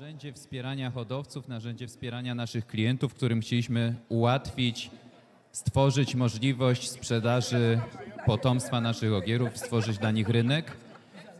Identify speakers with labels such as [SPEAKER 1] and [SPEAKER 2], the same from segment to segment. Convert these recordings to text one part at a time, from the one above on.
[SPEAKER 1] Narzędzie wspierania hodowców, narzędzie wspierania naszych klientów, którym chcieliśmy ułatwić, stworzyć możliwość sprzedaży potomstwa naszych ogierów, stworzyć dla nich rynek.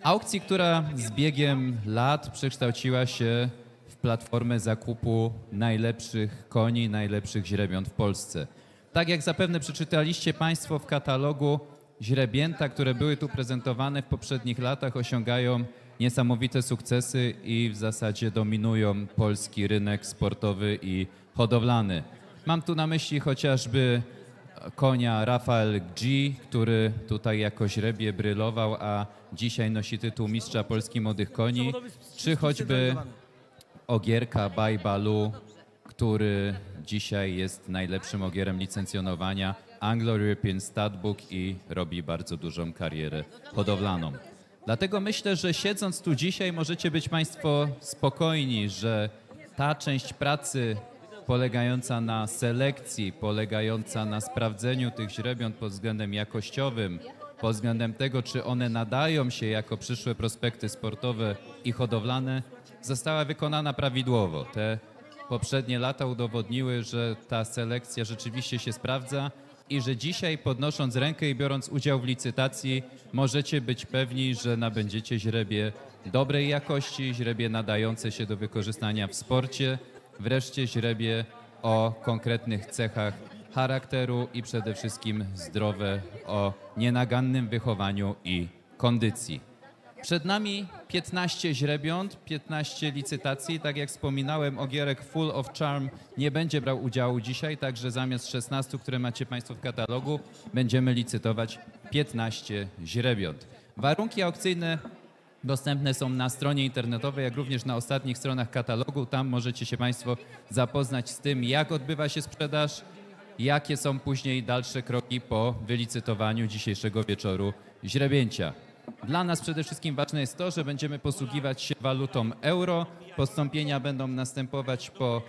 [SPEAKER 1] Aukcji, która z biegiem lat przekształciła się w platformę zakupu najlepszych koni, najlepszych źrebiąt w Polsce. Tak jak zapewne przeczytaliście Państwo w katalogu, źrebięta, które były tu prezentowane w poprzednich latach, osiągają niesamowite sukcesy i w zasadzie dominują polski rynek sportowy i hodowlany. Mam tu na myśli chociażby konia Rafael G, który tutaj jako źrebie brylował, a dzisiaj nosi tytuł mistrza Polski młodych koni, czy choćby ogierka Bajbalu, który dzisiaj jest najlepszym ogierem licencjonowania Anglo-European Studbook i robi bardzo dużą karierę hodowlaną. Dlatego myślę, że siedząc tu dzisiaj możecie być Państwo spokojni, że ta część pracy polegająca na selekcji, polegająca na sprawdzeniu tych źrebiąt pod względem jakościowym, pod względem tego, czy one nadają się jako przyszłe prospekty sportowe i hodowlane, została wykonana prawidłowo. Te poprzednie lata udowodniły, że ta selekcja rzeczywiście się sprawdza i że dzisiaj podnosząc rękę i biorąc udział w licytacji możecie być pewni, że nabędziecie źrebie dobrej jakości, źrebie nadające się do wykorzystania w sporcie, wreszcie źrebie o konkretnych cechach charakteru i przede wszystkim zdrowe o nienagannym wychowaniu i kondycji. Przed nami 15 źrebiąt, 15 licytacji. Tak jak wspominałem, Ogierek Full of Charm nie będzie brał udziału dzisiaj, także zamiast 16, które macie Państwo w katalogu, będziemy licytować 15 źrebiąt. Warunki aukcyjne dostępne są na stronie internetowej, jak również na ostatnich stronach katalogu. Tam możecie się Państwo zapoznać z tym, jak odbywa się sprzedaż, jakie są później dalsze kroki po wylicytowaniu dzisiejszego wieczoru źrebięcia. Dla nas przede wszystkim ważne jest to, że będziemy posługiwać się walutą euro. Postąpienia będą następować po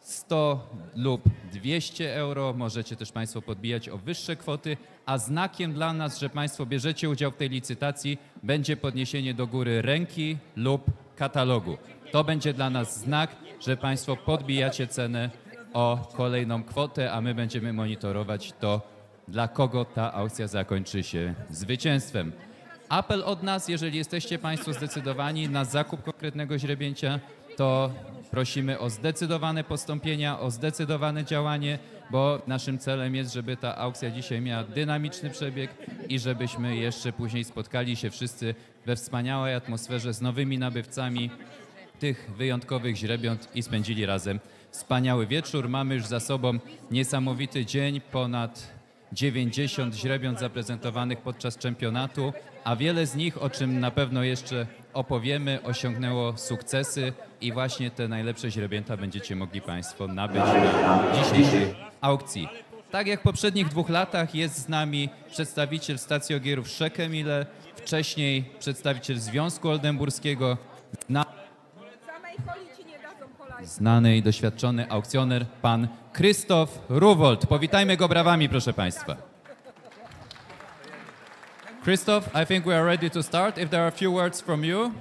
[SPEAKER 1] 100 lub 200 euro. Możecie też Państwo podbijać o wyższe kwoty, a znakiem dla nas, że Państwo bierzecie udział w tej licytacji, będzie podniesienie do góry ręki lub katalogu. To będzie dla nas znak, że Państwo podbijacie cenę o kolejną kwotę, a my będziemy monitorować to, dla kogo ta aukcja zakończy się zwycięstwem apel od nas, jeżeli jesteście Państwo zdecydowani na zakup konkretnego źrebięcia, to prosimy o zdecydowane postąpienia, o zdecydowane działanie, bo naszym celem jest, żeby ta aukcja dzisiaj miała dynamiczny przebieg i żebyśmy jeszcze później spotkali się wszyscy we wspaniałej atmosferze z nowymi nabywcami tych wyjątkowych źrebiąt i spędzili razem wspaniały wieczór. Mamy już za sobą niesamowity dzień, ponad 90 źrebiąt zaprezentowanych podczas czempionatu a wiele z nich, o czym na pewno jeszcze opowiemy, osiągnęło sukcesy i właśnie te najlepsze źrebięta będziecie mogli Państwo nabyć na dzisiejszej aukcji. Tak jak w poprzednich dwóch latach jest z nami przedstawiciel stacji ogierów Szekemile, wcześniej przedstawiciel Związku Oldenburskiego, zna... znany i doświadczony aukcjoner pan Krzysztof Ruwold. Powitajmy go brawami proszę Państwa. Christoph, I think we are ready to start. If there are a few words from you.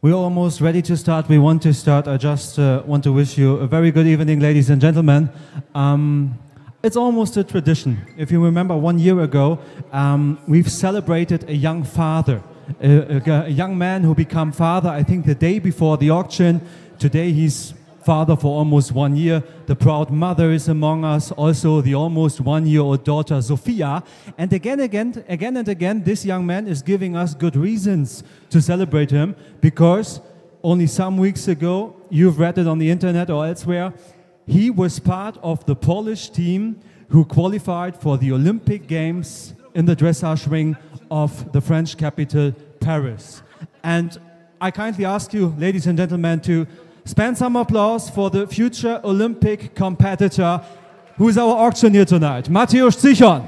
[SPEAKER 2] We're almost ready to start. We want to start. I just uh, want to wish you a very good evening, ladies and gentlemen. Um, it's almost a tradition. If you remember, one year ago, um, we've celebrated a young father, a, a, a young man who became father, I think, the day before the auction. Today, he's father for almost one year. The proud mother is among us, also the almost one year old daughter, Sophia. And again, again, again, and again, this young man is giving us good reasons to celebrate him because only some weeks ago, you've read it on the internet or elsewhere, he was part of the Polish team who qualified for the Olympic Games in the dressage ring of the French capital, Paris. And I kindly ask you, ladies and gentlemen, to Spend some applause for the future Olympic competitor who is our auctioneer tonight, Matthias Zichon.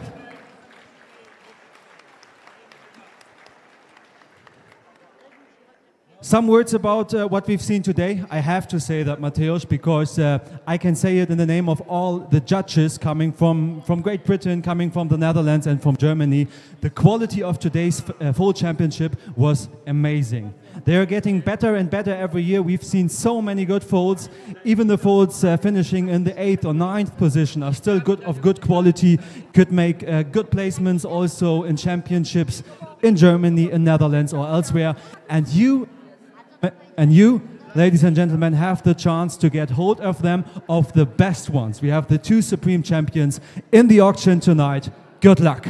[SPEAKER 2] Some words about uh, what we've seen today. I have to say that, Mateusz, because uh, I can say it in the name of all the judges coming from, from Great Britain, coming from the Netherlands, and from Germany. The quality of today's uh, full championship was amazing. They are getting better and better every year. We've seen so many good folds. Even the folds uh, finishing in the eighth or ninth position are still good of good quality. Could make uh, good placements also in championships in Germany, in Netherlands, or elsewhere. And you and you, ladies and gentlemen, have the chance to get hold of them, of the best ones. We have the two Supreme Champions in the auction tonight. Good luck.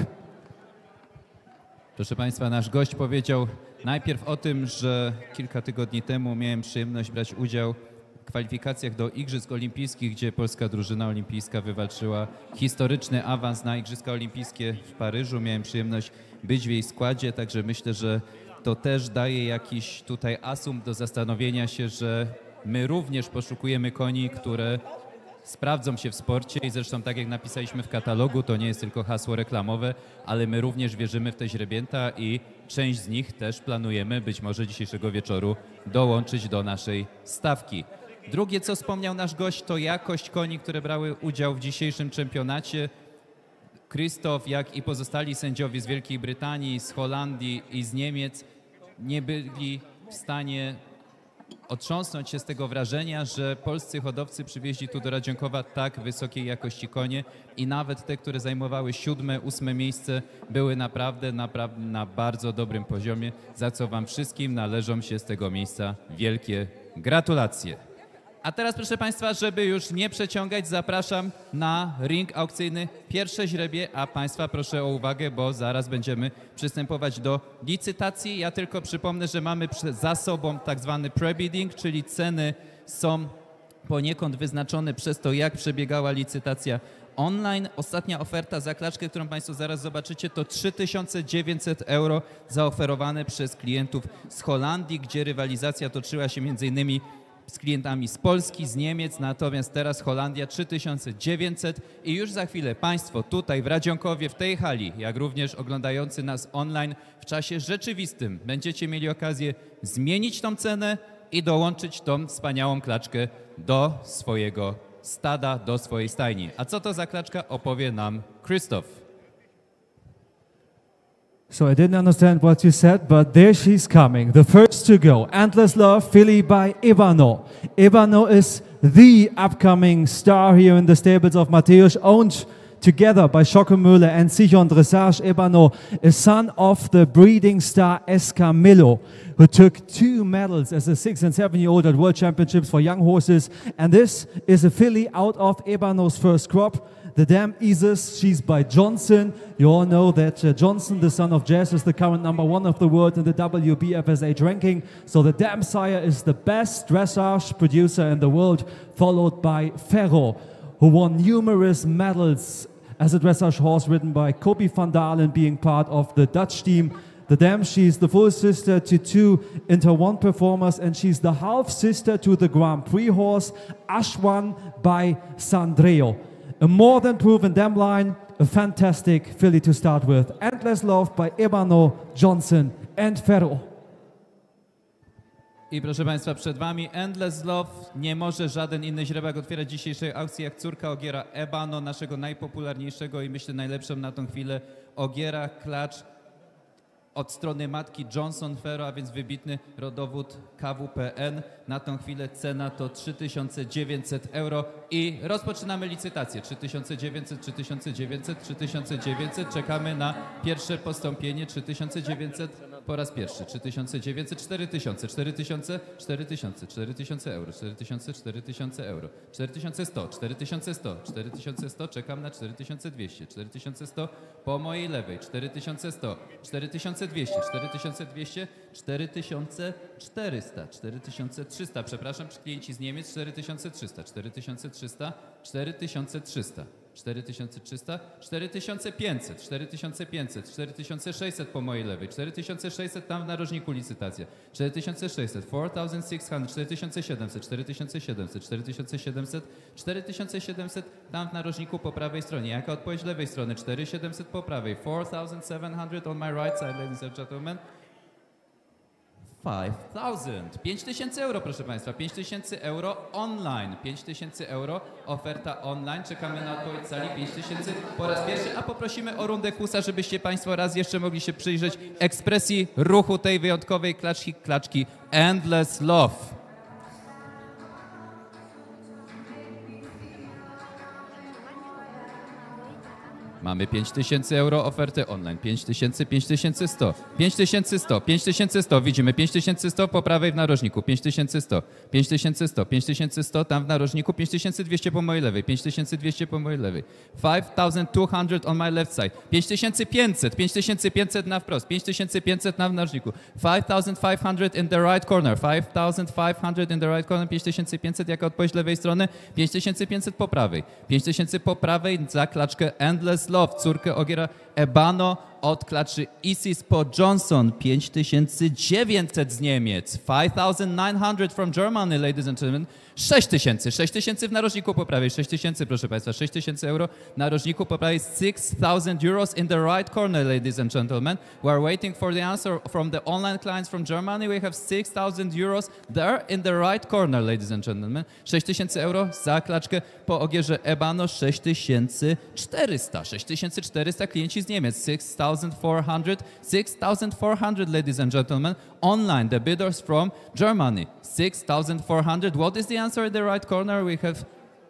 [SPEAKER 1] Proszę Państwa, nasz gość powiedział najpierw o tym, że kilka tygodni temu miałem przyjemność brać udział w kwalifikacjach do Igrzysk Olimpijskich, gdzie polska drużyna olimpijska wywalczyła historyczny awans na Igrzyska Olimpijskie w Paryżu. Miałem przyjemność być w jej składzie, także myślę, że to też daje jakiś tutaj asumpt do zastanowienia się, że my również poszukujemy koni, które sprawdzą się w sporcie i zresztą tak jak napisaliśmy w katalogu, to nie jest tylko hasło reklamowe, ale my również wierzymy w te źrebięta i część z nich też planujemy być może dzisiejszego wieczoru dołączyć do naszej stawki. Drugie, co wspomniał nasz gość, to jakość koni, które brały udział w dzisiejszym czempionacie. Krzysztof, jak i pozostali sędziowie z Wielkiej Brytanii, z Holandii i z Niemiec nie byli w stanie otrząsnąć się z tego wrażenia, że polscy hodowcy przywieźli tu do Radzionkowa tak wysokiej jakości konie i nawet te, które zajmowały siódme, ósme miejsce były naprawdę, naprawdę na bardzo dobrym poziomie, za co Wam wszystkim należą się z tego miejsca wielkie gratulacje. A teraz, proszę Państwa, żeby już nie przeciągać, zapraszam na ring aukcyjny Pierwsze Źrebie, a Państwa proszę o uwagę, bo zaraz będziemy przystępować do licytacji. Ja tylko przypomnę, że mamy za sobą tak zwany prebidding, czyli ceny są poniekąd wyznaczone przez to, jak przebiegała licytacja online. Ostatnia oferta za klaczkę, którą Państwo zaraz zobaczycie, to 3900 euro zaoferowane przez klientów z Holandii, gdzie rywalizacja toczyła się między innymi z klientami z Polski, z Niemiec, natomiast teraz Holandia 3900 i już za chwilę Państwo tutaj w Radzionkowie, w tej hali, jak również oglądający nas online w czasie rzeczywistym będziecie mieli okazję zmienić tą cenę i dołączyć tą wspaniałą klaczkę do swojego stada, do swojej stajni. A co to za klaczka opowie nam Krzysztof.
[SPEAKER 2] So I didn't understand what you said, but there she's coming. The first to go, Endless Love, Philly by Ivano. Ivano is the upcoming star here in the stables of Mateusz, owned together by Schokemüller and Sichon Dressage. Ivano is son of the breeding star Escamillo, who took two medals as a six and seven year old at World Championships for young horses. And this is a filly out of Ivano's first crop. The dam Isis, she's by Johnson. You all know that uh, Johnson, the son of Jazz, is the current number one of the world in the WBFSH ranking. So the dam Sire is the best dressage producer in the world, followed by Ferro, who won numerous medals as a dressage horse ridden by Kobi van Dalen, being part of the Dutch team. The Dam, she's the full sister to two Inter One performers, and she's the half sister to the Grand Prix horse Ashwan by Sandreo. a more than proven dam line, a fantastic filly to start with. Endless Love by Ebano, Johnson and Ferro.
[SPEAKER 1] I proszę Państwa, przed Wami Endless Love. Nie może żaden inny źrebak otwierać dzisiejszej aukcji jak córka Ogiera Ebano, naszego najpopularniejszego i myślę najlepszą na tą chwilę Ogiera Klacz od strony matki Johnson Ferro, a więc wybitny rodowód KWPN. Na tą chwilę cena to 3900 euro i rozpoczynamy licytację. 3900, 3900, 3900. Czekamy na pierwsze postąpienie 3900 po raz pierwszy. 3900, 4000, 4000, 4000, 4000 euro, 4000, 4000 euro, 4100, 4100, 4100, czekam na 4200, 4100 po mojej lewej, 4100, 4200, 4200, 4400, 4300, przepraszam, klienci z Niemiec 4300, 4300, 4300. 4300, 4500, 4500, 4600 po mojej lewej, 4600 tam w narożniku licytacja, 4600, 4600, 4700, 4700, 4700, 4700 tam w narożniku po prawej stronie. Jaka odpowiedź lewej strony? 4700 po prawej, 4700 on my right side, ladies and gentlemen. 5000. 5000 euro, proszę Państwa. 5000 euro online. 5000 euro, oferta online. Czekamy na odpowiedź sali. 5000 po raz pierwszy. A poprosimy o rundę kusa, żebyście Państwo raz jeszcze mogli się przyjrzeć ekspresji ruchu tej wyjątkowej klaczki, klaczki Endless Love. Mamy 5000 euro oferty online, 5000, 5100, 5100, 5100, widzimy 5100 po prawej w narożniku, 5100, 5100, 5100 tam w narożniku, 5200 po mojej lewej, 5200 po mojej lewej, 5200 on my left side, 5500, 5500 na wprost, 5500 na w narożniku, 5500 in the right corner, 5500 in the right corner, 5500 jako odpowiedź lewej strony, 5500 po prawej, 5000 po prawej za klaczkę endless Love, córkę Ogiera Ebano od klaczy Isis po Johnson, 5900 z Niemiec, 5900 from Germany, ladies and gentlemen. 6 tysięcy, 6 tysięcy w narożniku po prawej, 6 tysięcy, proszę Państwa, 6 tysięcy euro w narożniku po prawej, 6,000 euros in the right corner, ladies and gentlemen. We are waiting for the answer from the online clients from Germany. We have 6,000 euros there in the right corner, ladies and gentlemen. 6 tysięcy euro za klaczkę po ogierze Ebano, 6400, 6400 klienci z Niemiec, 6,400, 6,400, ladies and gentlemen, online, the bidders from Germany, 6,400. What is the answer? answer in the right corner, we have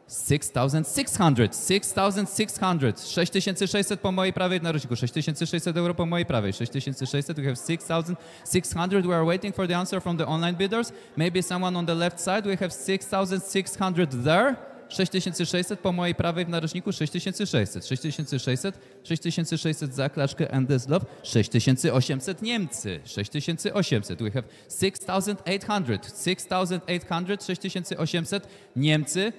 [SPEAKER 1] 6600, 6600, 6600 po mojej prawej na roczniku, 6600 euro po mojej prawej, 6600, we have 6600, we are waiting for the answer from the online bidders, maybe someone on the left side, we have 6600 there, 6600 po mojej prawej w narożniku 6600, 6600, 6600 za klaczkę Andeslow, 6800 Niemcy, 6800. We have 6800, 6800, 6800 Niemcy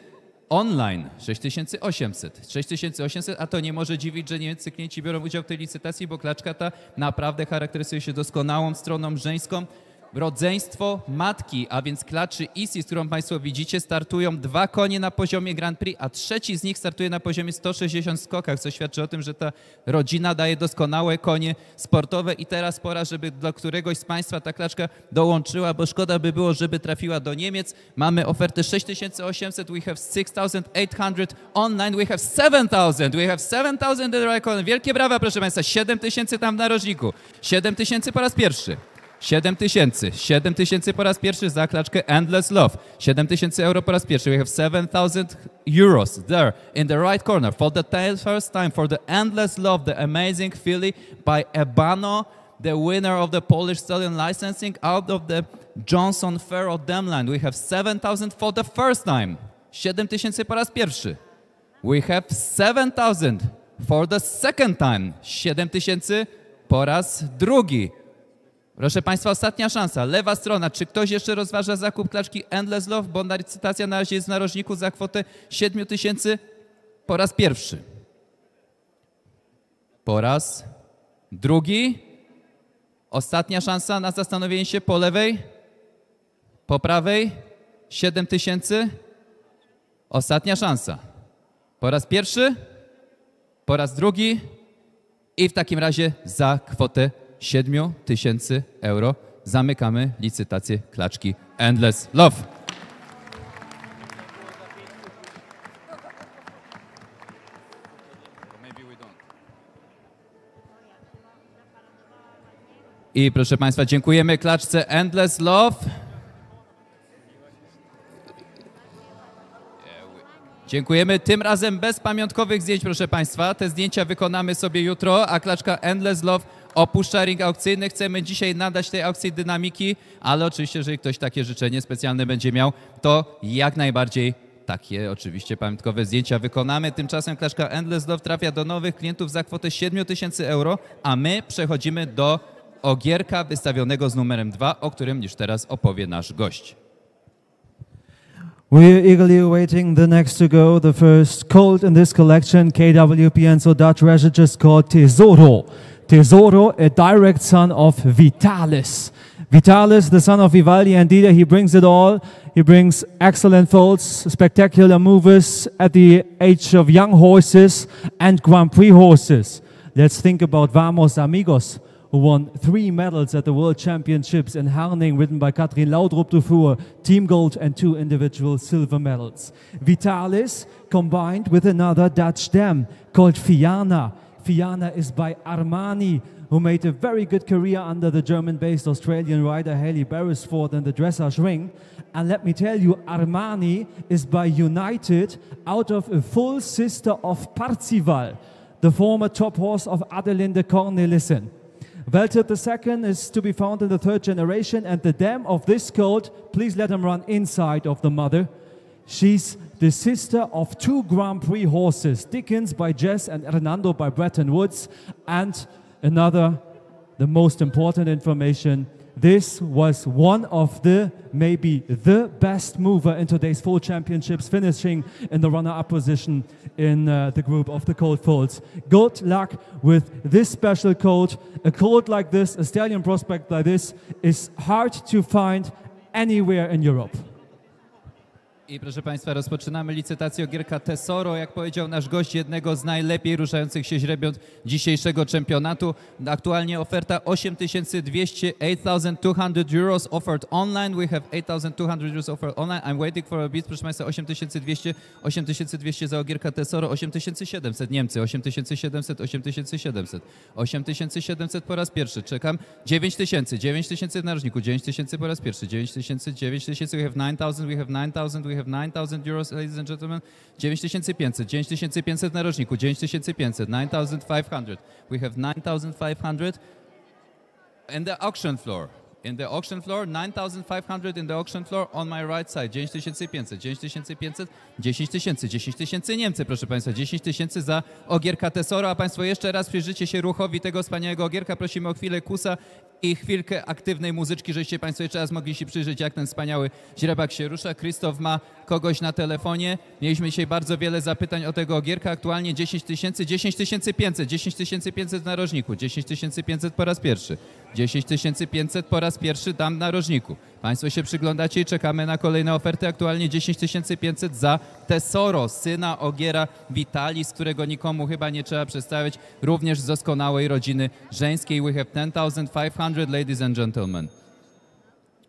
[SPEAKER 1] online 6800. 6800, a to nie może dziwić, że niemcy klienci biorą udział w tej licytacji, bo klaczka ta naprawdę charakteryzuje się doskonałą stroną żeńską rodzeństwo matki, a więc klaczy Isis, którą Państwo widzicie, startują dwa konie na poziomie Grand Prix, a trzeci z nich startuje na poziomie 160 skokach, co świadczy o tym, że ta rodzina daje doskonałe konie sportowe i teraz pora, żeby dla któregoś z Państwa ta klaczka dołączyła, bo szkoda by było, żeby trafiła do Niemiec. Mamy ofertę 6800, we have 6800 online, we have 7000, we have 7000 in the Wielkie brawa, proszę Państwa, 7000 tam w narożniku, 7000 po raz pierwszy. 7 tysięcy. 7 tysięcy po raz pierwszy za klaczkę Endless Love. 7 tysięcy euro po raz pierwszy. We have 7000 euros there in the right corner for the first time for the Endless Love, the amazing filly by Ebano, the winner of the Polish stallion licensing out of the Johnson Ferro Demland. We have 7000 for the first time. 7 tysięcy po raz pierwszy. We have 7000 for the second time. 7 tysięcy po raz drugi. Proszę Państwa, ostatnia szansa. Lewa strona. Czy ktoś jeszcze rozważa zakup klaczki Endless Love? Bo licytacja na razie jest w narożniku za kwotę 7 tysięcy po raz pierwszy. Po raz drugi. Ostatnia szansa na zastanowienie się po lewej. Po prawej. 7 tysięcy. Ostatnia szansa. Po raz pierwszy. Po raz drugi. I w takim razie za kwotę 7 tysięcy euro. Zamykamy licytację klaczki Endless Love. I proszę Państwa, dziękujemy klaczce Endless Love. Dziękujemy. Tym razem bez pamiątkowych zdjęć, proszę Państwa. Te zdjęcia wykonamy sobie jutro, a klaczka Endless Love opuszcza ring aukcyjny. Chcemy dzisiaj nadać tej aukcji dynamiki, ale oczywiście, jeżeli ktoś takie życzenie specjalne będzie miał, to jak najbardziej takie oczywiście pamiątkowe zdjęcia wykonamy. Tymczasem klaczka Endless Love trafia do nowych klientów za kwotę 7000 euro, a my przechodzimy do ogierka wystawionego z numerem 2, o którym już teraz opowie nasz gość.
[SPEAKER 2] We're eagerly awaiting the next to go, the first colt in this collection, KWPN, so Dutch treasure just called Tesoro. Tesoro, a direct son of Vitalis. Vitalis, the son of Vivaldi and Dida, he brings it all. He brings excellent folds, spectacular movers at the age of young horses and Grand Prix horses. Let's think about Vamos Amigos who won three medals at the World Championships in Herning, ridden by Katrin laudrup dufour team gold and two individual silver medals. Vitalis combined with another Dutch dam called Fiana. Fiana is by Armani, who made a very good career under the German-based Australian rider Haley Beresford in the dressage ring. And let me tell you, Armani is by United out of a full sister of Parzival, the former top horse of Adelinde Cornelissen. Veltut II is to be found in the third generation, and the dam of this colt, please let him run inside of the mother. She's the sister of two Grand Prix horses, Dickens by Jess and Hernando by Bretton Woods, and another, the most important information, this was one of the, maybe the best mover in today's full championships, finishing in the runner-up position in uh, the group of the cold folds. Good luck with this special cold. A cold like this, a stallion prospect like this, is hard to find anywhere in Europe.
[SPEAKER 1] I proszę Państwa, rozpoczynamy licytację Gierka Tesoro. Jak powiedział nasz gość, jednego z najlepiej ruszających się źrebiąt dzisiejszego czempionatu. Aktualnie oferta 8200, 8200 euros offered online. We have 8200 euros offered online. I'm waiting for a bid. Proszę Państwa, 8200, 8200 za Ogierka Tesoro, 8700 Niemcy, 8700, 8700, 8700 po raz pierwszy. Czekam. 9000, 9000 w narożniku, 9000 po raz pierwszy, 9000, 9000, we have 9000, we have 9000, we have have 9,000 euros, ladies and gentlemen. 9500, 9500 na roczniku, 9500, 9500. We have 9500 and the auction floor in the auction floor, 9500 in the auction floor, on my right side, 9500, 9500, 10 10000 10 Niemcy, proszę Państwa, 10 za Ogierka Tesoro, a Państwo jeszcze raz przyjrzycie się ruchowi tego wspaniałego Ogierka, prosimy o chwilę kusa i chwilkę aktywnej muzyczki, żeście Państwo jeszcze raz mogli się przyjrzeć, jak ten wspaniały źrebak się rusza. Krzysztof ma kogoś na telefonie. Mieliśmy dzisiaj bardzo wiele zapytań o tego Ogierka, aktualnie 10 tysięcy, 10 500, 10 500 na rożniku, 10 500 po raz pierwszy, 10 500 po raz raz pierwszy tam na rożniku. Państwo się przyglądacie i czekamy na kolejne oferty. Aktualnie 10 500 za Tesoro, syna Ogiera z którego nikomu chyba nie trzeba przedstawiać, również z doskonałej rodziny żeńskiej. We have 500, ladies and gentlemen.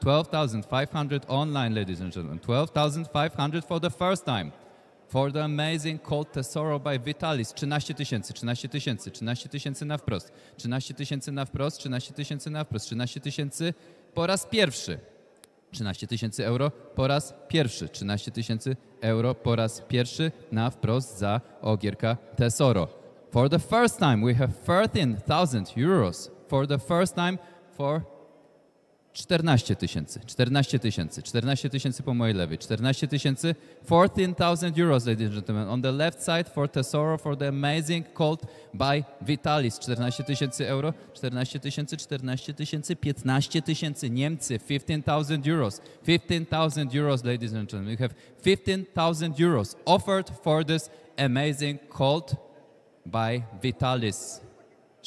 [SPEAKER 1] 12,500 online, ladies and gentlemen. 12,500 for the first time. For the amazing Cold Tesoro by Vitalis. 13 tysięcy, 13 tysięcy, 13 tysięcy na wprost. 13 tysięcy na wprost, 13 tysięcy na wprost, 13 tysięcy po raz pierwszy. 13 tysięcy euro po raz pierwszy. 13 tysięcy euro po raz pierwszy na wprost za ogierka Tesoro. For the first time we have 13,000 euros. For the first time for 14 tysięcy, 14 tysięcy, 14 tysięcy po mojej lewej, 14 tysięcy, 14,000 euros, ladies and gentlemen. On the left side for Tesoro for the amazing colt by Vitalis. 14 tysięcy euro, 14 tysięcy, 14 tysięcy, 15 tysięcy. Niemcy, 15,000 euros, 15,000 euros, ladies and gentlemen. You have 15,000 euros offered for this amazing colt by Vitalis.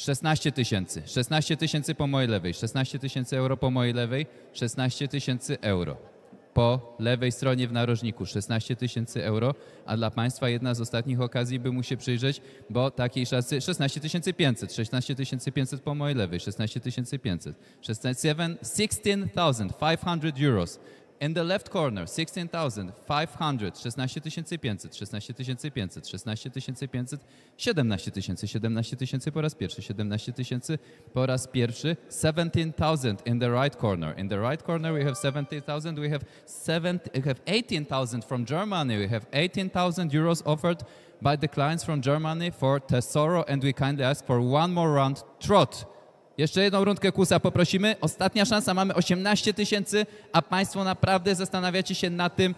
[SPEAKER 1] 16 tysięcy. 16 tysięcy po mojej lewej, 16 tysięcy euro po mojej lewej, 16 tysięcy euro. Po lewej stronie w narożniku 16 tysięcy euro, a dla Państwa jedna z ostatnich okazji, by mu się przyjrzeć, bo takiej szansy 16 500, 16 500 po mojej lewej, 16 500, 16 7, euros. In the left corner 16,500, 16500, 16500, 16500, 17000, 17000 po raz pierwszy, 17000 po raz pierwszy, 17000 in the right corner. In the right corner we have 70,000, we have, 70, we have 18,000 from Germany, we have 18,000 euros offered by the clients from Germany for Tesoro and we kindly ask for one more round trot. Jeszcze jedną rundkę kusa poprosimy. Ostatnia szansa, mamy 18 tysięcy, a Państwo naprawdę zastanawiacie się nad tym,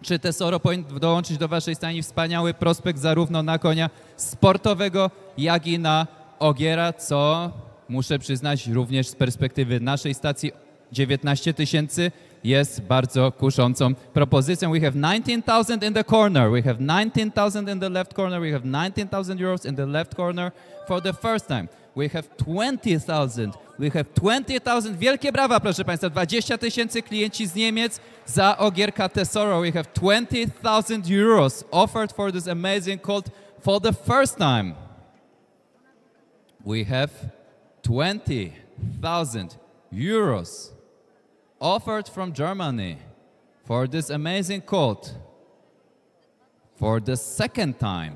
[SPEAKER 1] czy Tesoro Point dołączyć do Waszej stani. Wspaniały prospekt zarówno na konia sportowego, jak i na Ogiera, co muszę przyznać również z perspektywy naszej stacji 19 tysięcy jest bardzo kuszącą propozycją. We have 19,000 in the corner. We have 19,000 in the left corner. We have 19,000 euros in the left corner for the first time. We have 20,000. We have 20,000. Wielkie brawa, proszę Państwa. 20 tysięcy klienci z Niemiec za ogierka Tesoro. We have 20,000 euros offered for this amazing cult for the first time. We have 20,000 euros offered from Germany for this amazing cult for the second time.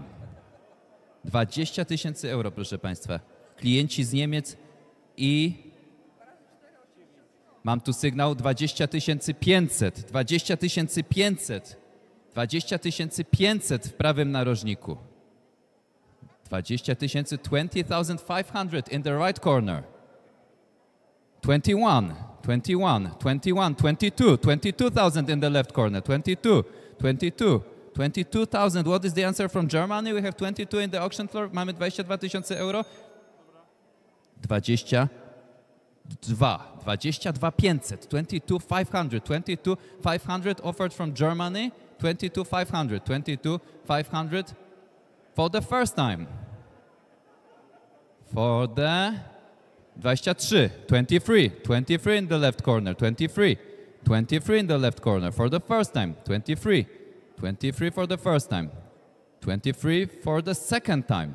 [SPEAKER 1] 20 tysięcy euro, proszę Państwa klienci z Niemiec i mam tu sygnał 20 500, 20 500, 20 500 w prawym narożniku. 20 tysięcy, 20,500 in the right corner. 21, 21, 21, 22, 22,000 in the left corner, 22, 22, 22,000. What is the answer from Germany? We have 22 in the auction floor. Mamy 22 tysiące euro. 22 22 500 22 500 22 500 offered from Germany 22 500 22 500 for the first time for the 23 23 23 in the left corner 23 23 in the left corner for the first time 23 23 for the first time 23 for the second time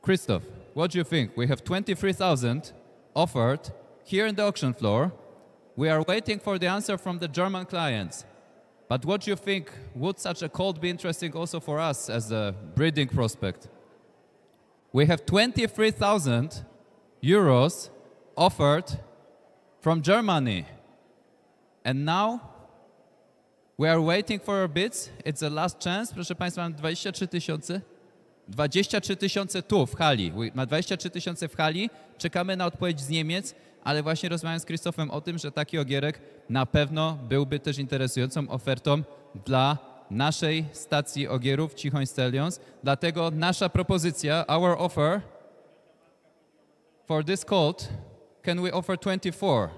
[SPEAKER 1] Christoph What do you think? We have 23,000 offered here in the auction floor. We are waiting for the answer from the German clients. But what do you think? Would such a cold be interesting also for us as a breeding prospect? We have 23,000 euros offered from Germany. And now we are waiting for our bids. It's the last chance. Proszę Państwa, 23 23 tysiące tu w hali, na 23 tysiące w hali czekamy na odpowiedź z Niemiec, ale właśnie rozmawiałem z Krzysztofem o tym, że taki ogierek na pewno byłby też interesującą ofertą dla naszej stacji ogierów Cichoń Stallions. Dlatego nasza propozycja, our offer for this colt, can we offer 24?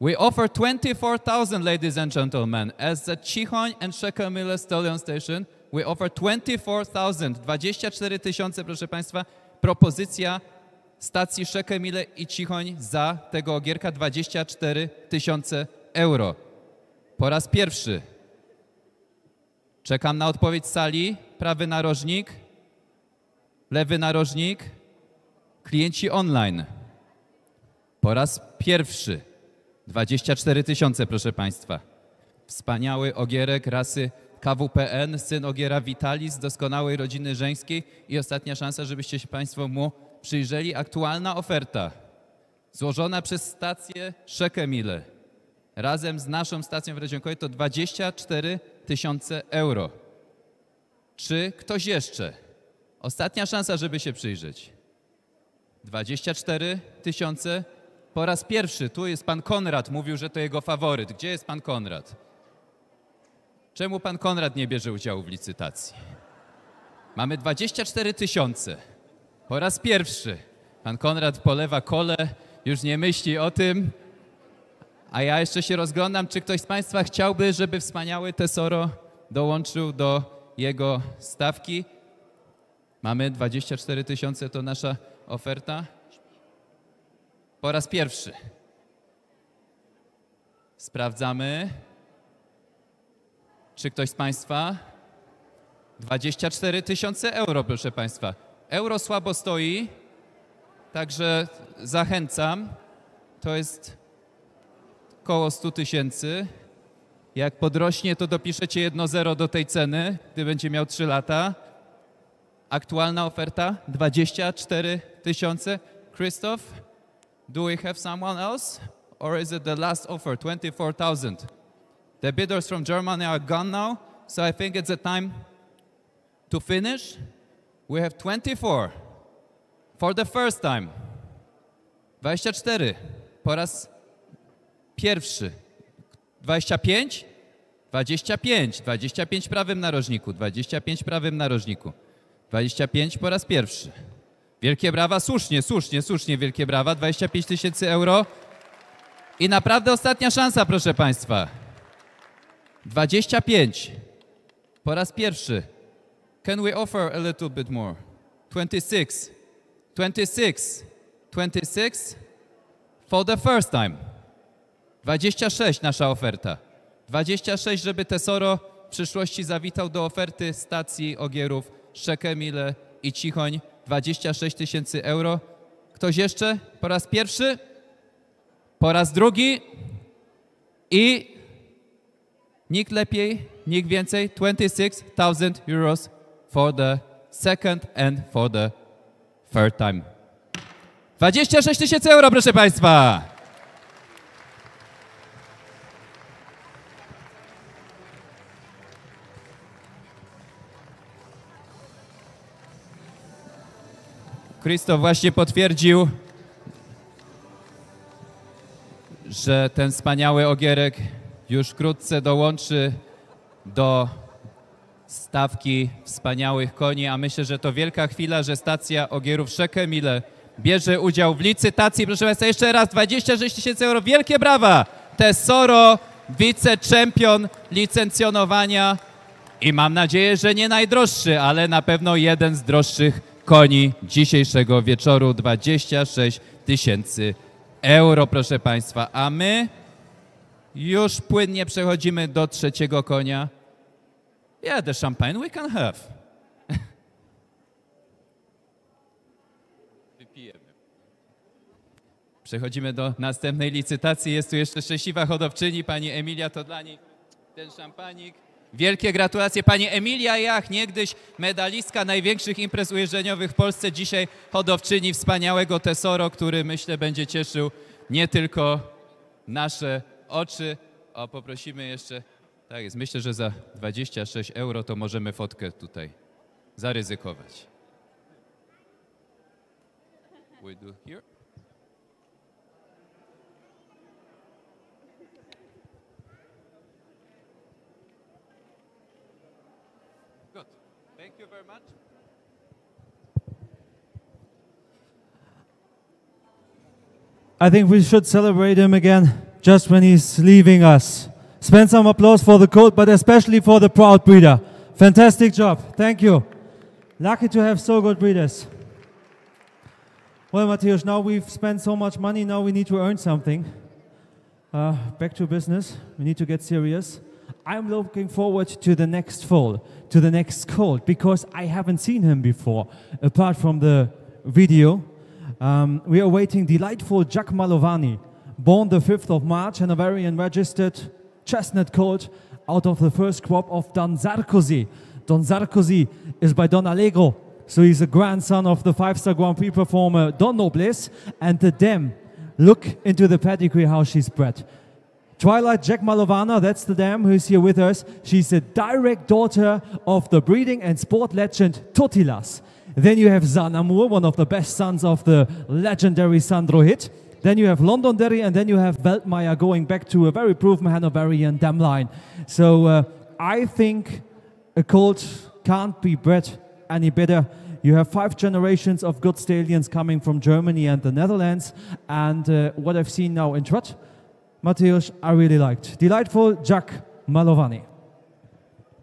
[SPEAKER 1] We offer 24,000, ladies and gentlemen, as the Cichoń and Miller Stallion Station – we offer 24,000, 24 tysiące, proszę Państwa, propozycja stacji Szekemile i Cichoń za tego ogierka 24 tysiące euro. Po raz pierwszy. Czekam na odpowiedź sali. Prawy narożnik, lewy narożnik, klienci online. Po raz pierwszy. 24 tysiące, proszę Państwa. Wspaniały ogierek rasy KWPN, syn Ogiera Vitalis, doskonałej rodziny żeńskiej i ostatnia szansa, żebyście się Państwo mu przyjrzeli. Aktualna oferta złożona przez stację Szekemile razem z naszą stacją w Radzionkowie to 24 tysiące euro. Czy ktoś jeszcze? Ostatnia szansa, żeby się przyjrzeć. 24 tysiące. Po raz pierwszy tu jest pan Konrad, mówił, że to jego faworyt. Gdzie jest pan Konrad? Czemu pan Konrad nie bierze udziału w licytacji? Mamy 24 tysiące. Po raz pierwszy pan Konrad polewa kole, już nie myśli o tym, a ja jeszcze się rozglądam, czy ktoś z Państwa chciałby, żeby wspaniały Tesoro dołączył do jego stawki. Mamy 24 tysiące, to nasza oferta. Po raz pierwszy. Sprawdzamy. Czy ktoś z Państwa? 24 tysiące euro, proszę Państwa. Euro słabo stoi, także zachęcam. To jest około 100 tysięcy. Jak podrośnie, to dopiszecie jedno zero do tej ceny, gdy będzie miał 3 lata. Aktualna oferta 24 tysiące. Christoph, do we have someone else? Or is it the last offer, 000? The bidders from Germany are gone now, so I think it's a time to finish. We have 24 for the first time. 24 po raz pierwszy. 25? 25. 25 prawym narożniku. 25 prawym narożniku. 25 po raz pierwszy. Wielkie brawa, słusznie, słusznie, słusznie, wielkie brawa. 25 tysięcy euro. I naprawdę ostatnia szansa, proszę Państwa. 25. Po raz pierwszy. Can we offer a little bit more? 26. 26. 26. For the first time. 26 nasza oferta. 26, żeby Tesoro w przyszłości zawitał do oferty stacji Ogierów, Szekemile i Cichoń. 26 tysięcy euro. Ktoś jeszcze? Po raz pierwszy? Po raz drugi? I Nikt lepiej, nikt więcej. 26,000 euros for the second and for the third time. 26 tysięcy euro, proszę Państwa! Krzysztof właśnie potwierdził, że ten wspaniały ogierek już wkrótce dołączy do stawki wspaniałych koni, a myślę, że to wielka chwila, że stacja Ogierów Szekemile bierze udział w licytacji. Proszę Państwa, jeszcze raz 26 tysięcy euro. Wielkie brawa! Tesoro, wiceczempion licencjonowania i mam nadzieję, że nie najdroższy, ale na pewno jeden z droższych koni dzisiejszego wieczoru. 26 tysięcy euro, proszę Państwa. A my już płynnie przechodzimy do trzeciego konia. Yeah, the champagne we can have. Wypijemy. Przechodzimy do następnej licytacji. Jest tu jeszcze szczęśliwa hodowczyni, pani Emilia, to dla niej ten szampanik. Wielkie gratulacje. Pani Emilia Jach, niegdyś medalistka największych imprez ujeżdżeniowych w Polsce, dzisiaj hodowczyni wspaniałego Tesoro, który myślę będzie cieszył nie tylko nasze oczy. O, poprosimy jeszcze. Tak jest, myślę, że za 26 euro to możemy fotkę tutaj zaryzykować. We do here. Good. Thank you very much.
[SPEAKER 2] I think we should celebrate him again. just when he's leaving us. Spend some applause for the colt, but especially for the proud breeder. Fantastic job. Thank you. Lucky to have so good breeders. Well, Matthias, now we've spent so much money, now we need to earn something. Uh, back to business. We need to get serious. I'm looking forward to the next fall, to the next colt, because I haven't seen him before, apart from the video. Um, we are waiting delightful Jack Malovani born the 5th of March, and a very registered chestnut colt out of the first crop of Don Sarkozy. Don Sarkozy is by Don Allegro, so he's a grandson of the five-star Grand Prix performer Don Nobles, and the dam. Look into the pedigree how she's bred. Twilight Jack Malovana, that's the dam who's here with us. She's a direct daughter of the breeding and sport legend Totilas. Then you have Zanamur, one of the best sons of the legendary Sandro Hit. Then you have Londonderry, and then you have Weltmeier going back to a very proven Hanoverian dam line. So uh, I think a colt can't be bred any better. You have five generations of good stallions coming from Germany and the Netherlands. And uh, what I've seen now in Trot, Mateusz, I really liked. Delightful Jack Malovani.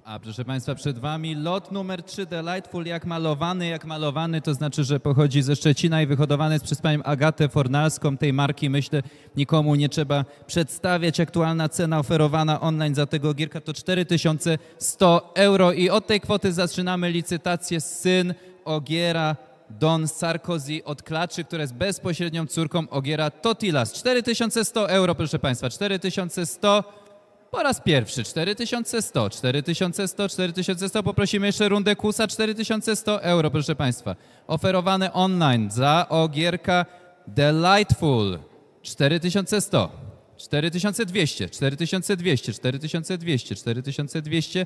[SPEAKER 1] A proszę Państwa, przed Wami lot numer 3 Delightful, jak malowany, jak malowany, to znaczy, że pochodzi ze Szczecina i wyhodowany jest przez Panią Agatę Fornalską. Tej marki, myślę, nikomu nie trzeba przedstawiać. Aktualna cena oferowana online za tego gierka to 4100 euro i od tej kwoty zaczynamy licytację syn Ogiera Don Sarkozy od klaczy, która jest bezpośrednią córką Ogiera Totilas. 4100 euro, proszę Państwa, 4100 euro. Po raz pierwszy 4100, 4100, 4100. Poprosimy jeszcze rundę kusa 4100 euro, proszę Państwa. Oferowane online za ogierka Delightful 4100. 4200, 4200, 4200, 4200,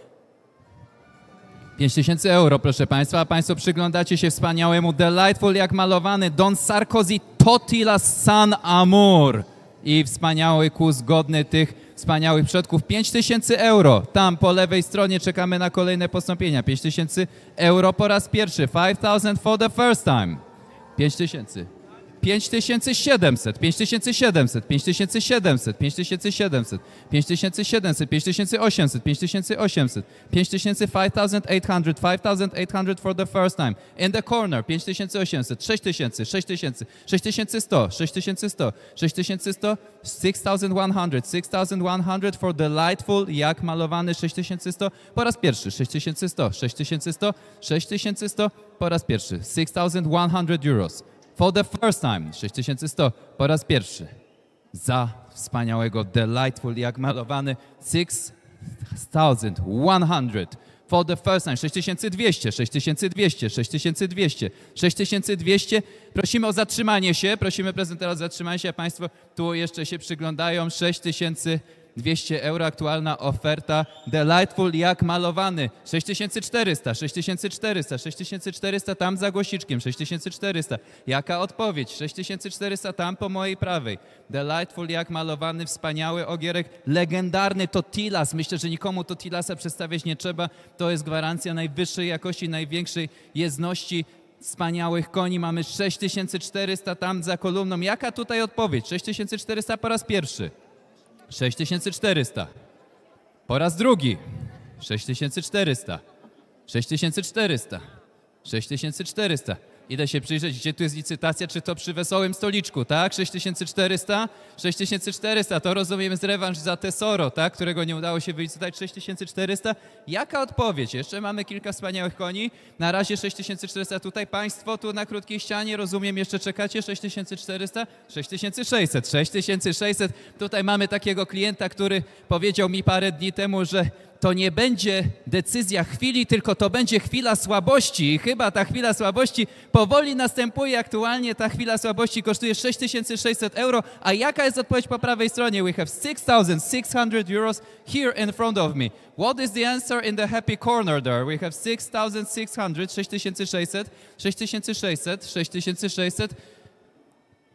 [SPEAKER 1] 5000 euro, proszę Państwa, a Państwo przyglądacie się wspaniałemu, delightful jak malowany Don Sarkozy Totila San Amour i wspaniały kus godny tych wspaniałych przodków. 5000 euro, tam po lewej stronie czekamy na kolejne postąpienia. 5000 euro po raz pierwszy, 5000 for the first time. 5000. 5700, 5700, 5700, 5700, 5700, 5800, 5800, 5500, 5800 for the first time. In the corner 5800, 6000, 6000, 6100, 6100, 6100, 6100, 6100 for the lightful, jak malowany 6100, po raz pierwszy 6100, 6100, 6100 po raz pierwszy 6100 euros. For the first time. 6100 po raz pierwszy. Za wspaniałego, delightful, jak malowany 6100. For the first time. 6200, 6200, 6200, 6200. Prosimy o zatrzymanie się. Prosimy prezentera o zatrzymanie się. Państwo tu jeszcze się przyglądają. 6200. 200 euro aktualna oferta Delightful jak malowany 6400, 6400, 6400 tam za głosiczkiem, 6400. Jaka odpowiedź? 6400 tam po mojej prawej. Delightful jak malowany, wspaniały ogierek, legendarny Totilas. Myślę, że nikomu Totilasa przedstawiać nie trzeba. To jest gwarancja najwyższej jakości, największej jezności wspaniałych koni. Mamy 6400 tam za kolumną. Jaka tutaj odpowiedź? 6400 po raz pierwszy. 6400. Po raz drugi 6400. 6400. 6400. Idę się przyjrzeć, gdzie tu jest licytacja, czy to przy wesołym stoliczku, tak? 6400? 6400, to rozumiemy z rewanż za Tesoro, tak? Którego nie udało się wylicytować, 6400. Jaka odpowiedź? Jeszcze mamy kilka wspaniałych koni. Na razie 6400 tutaj. Państwo tu na krótkiej ścianie, rozumiem, jeszcze czekacie 6400? 6600, 6600. Tutaj mamy takiego klienta, który powiedział mi parę dni temu, że to nie będzie decyzja chwili, tylko to będzie chwila słabości. I chyba ta chwila słabości powoli następuje. Aktualnie ta chwila słabości kosztuje 6600 euro. A jaka jest odpowiedź po prawej stronie? We have 6600 euros here in front of me. What is the answer in the happy corner there? We have 6600, 6600, 6600, 6600.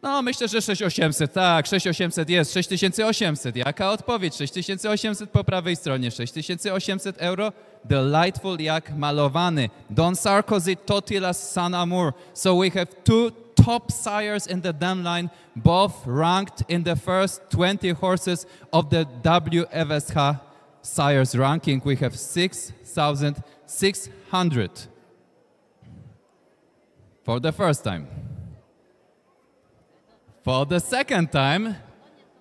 [SPEAKER 1] No, myślę, że 6800, tak, 6800 jest, 6800. Jaka odpowiedź? 6800 po prawej stronie, 6800 euro. Delightful jak malowany. Don Sarkozy, Totila San Amour. So we have two top sires in the dam line, both ranked in the first 20 horses of the WFSH sires ranking. We have 6,600 for the first time. For the second time.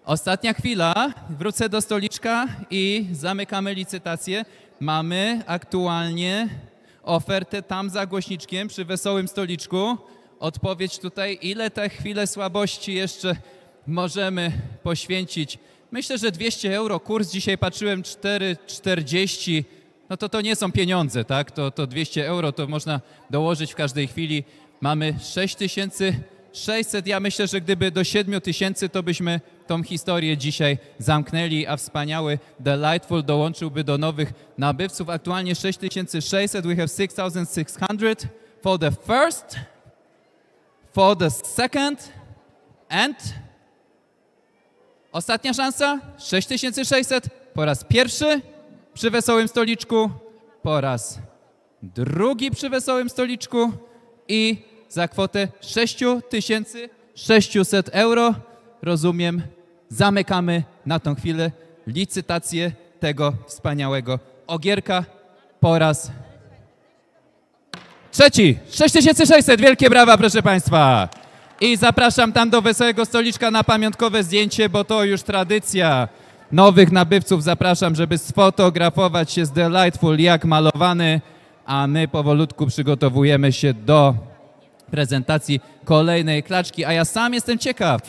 [SPEAKER 1] Ostatnia chwila. Wrócę do stoliczka i zamykamy licytację. Mamy aktualnie ofertę tam za głośniczkiem przy wesołym stoliczku. Odpowiedź tutaj, ile te chwile słabości jeszcze możemy poświęcić. Myślę, że 200 euro kurs, dzisiaj patrzyłem 4,40, no to to nie są pieniądze, tak? To, to 200 euro to można dołożyć w każdej chwili. Mamy 6000 tysięcy 600, ja myślę, że gdyby do 7 tysięcy, to byśmy tą historię dzisiaj zamknęli, a wspaniały Delightful dołączyłby do nowych nabywców. Aktualnie 6600, we have 6600 for the first, for the second and ostatnia szansa 6600 po raz pierwszy przy wesołym stoliczku, po raz drugi przy wesołym stoliczku i za kwotę 6600 euro. Rozumiem, zamykamy na tą chwilę licytację tego wspaniałego ogierka po raz trzeci. 6600, wielkie brawa proszę Państwa. I zapraszam tam do wesołego stoliczka na pamiątkowe zdjęcie, bo to już tradycja. Nowych nabywców zapraszam, żeby sfotografować się z Delightful jak malowany, a my powolutku przygotowujemy się do prezentacji kolejnej klaczki. A ja sam jestem ciekaw,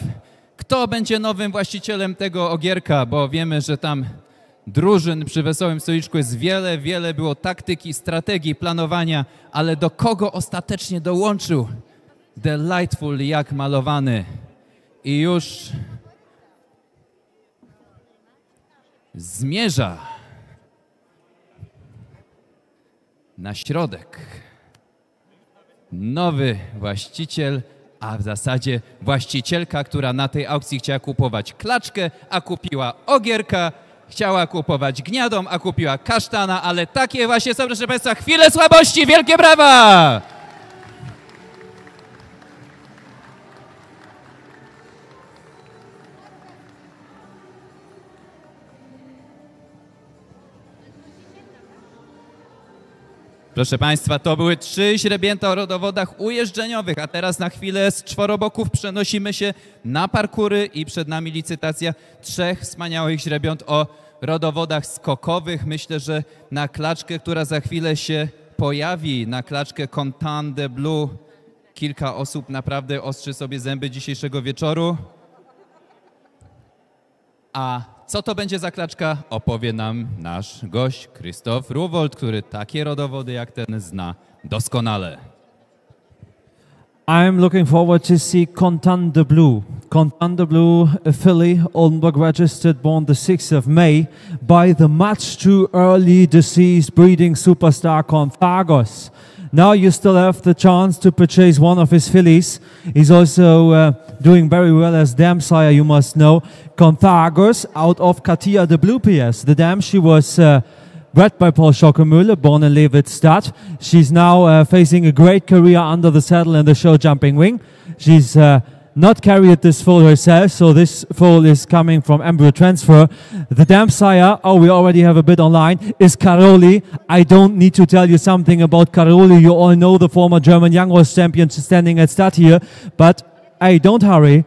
[SPEAKER 1] kto będzie nowym właścicielem tego ogierka, bo wiemy, że tam drużyn przy Wesołym Stoliczku jest wiele, wiele było taktyki, strategii, planowania, ale do kogo ostatecznie dołączył Delightful jak malowany. I już zmierza na środek nowy właściciel, a w zasadzie właścicielka, która na tej aukcji chciała kupować klaczkę, a kupiła ogierka, chciała kupować gniadą, a kupiła kasztana, ale takie właśnie są, proszę Państwa, chwile słabości, wielkie brawa! Proszę Państwa, to były trzy źrebięta o rodowodach ujeżdżeniowych, a teraz na chwilę z czworoboków przenosimy się na parkury i przed nami licytacja trzech wspaniałych źrebiąt o rodowodach skokowych. Myślę, że na klaczkę, która za chwilę się pojawi, na klaczkę Contant de Blue, kilka osób naprawdę ostrzy sobie zęby dzisiejszego wieczoru. A co to będzie za klaczka, opowie nam nasz gość Krzysztof Ruwold, który takie rodowody jak ten zna doskonale.
[SPEAKER 2] I'm looking forward to see Contant de Blue. Contant de Blue, a filly, Oldenburg registered, born the 6th of May, by the much too early deceased breeding superstar Conthagos. Now you still have the chance to purchase one of his fillies. He's also uh, doing very well as dam sire, you must know. Contagos out of Katia de Bluepiers. The dam she was uh, bred by Paul Schockemühle, born in Levitstadt. She's now uh, facing a great career under the saddle in the show jumping wing. She's uh, not carried this foal herself, so this foal is coming from embryo transfer. The dam sire, oh, we already have a bid online, is Caroli. I don't need to tell you something about Caroli. You all know the former German young horse champion standing at stud here, but hey, don't hurry.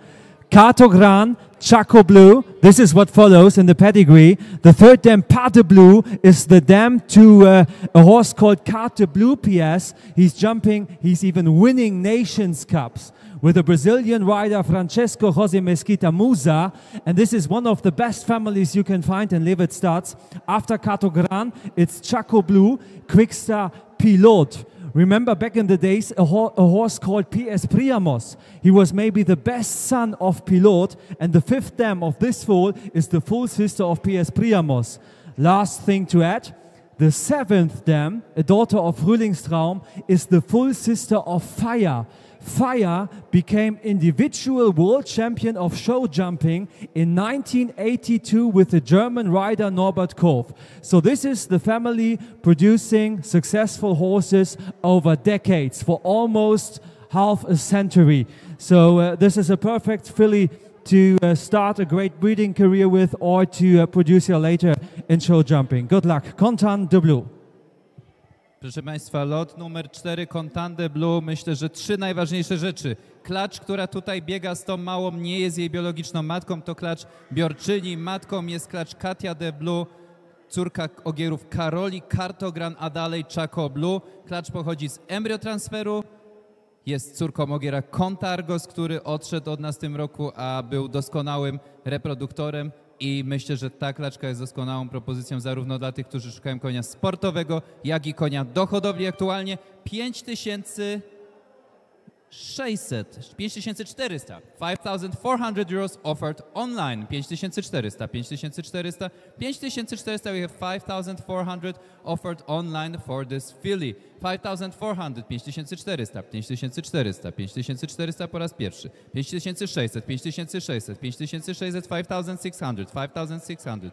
[SPEAKER 2] Cato Gran, Chaco Blue. This is what follows in the pedigree. The third dam, Pate Blue, is the dam to uh, a horse called Carte Blue PS. He's jumping, he's even winning Nations Cups with the Brazilian rider Francesco Jose Mesquita Musa. And this is one of the best families you can find in Levitt Starts. After Cato Gran, it's Chaco Blue, Quickstar Pilot. Remember back in the days, a, ho a, horse called P.S. Priamos. He was maybe the best son of Pilot, and the fifth dam of this foal is the full sister of P.S. Priamos. Last thing to add the seventh dam, a daughter of Frühlingstraum, is the full sister of Fire. Fire became individual world champion of show jumping in 1982 with the German rider Norbert Korf. So this is the family producing successful horses over decades for almost half a century. So uh, this is a perfect filly to uh, start a great breeding career with or to uh, produce here later in show jumping. Good luck. Kontan Blue.
[SPEAKER 1] Proszę Państwa, lot numer 4 Contande Blue. Myślę, że trzy najważniejsze rzeczy. Klacz, która tutaj biega z tą małą, nie jest jej biologiczną matką, to klacz biorczyni. Matką jest klacz Katia de Blue, córka ogierów Karoli, Kartogran, a dalej Chaco Blue. Klacz pochodzi z embriotransferu, jest córką ogiera Contargos, który odszedł od nas w tym roku, a był doskonałym reproduktorem. I myślę, że ta klaczka jest doskonałą propozycją zarówno dla tych, którzy szukają konia sportowego, jak i konia do hodowli aktualnie. 5000 600, 5400, 5400 euros offered online, 5400, 5400, 5400, we have 5400 offered online for this filly, 5400, 5400, 5400, 5400 po raz pierwszy, 5600, 5600, 5600, 5600 5600, 5600,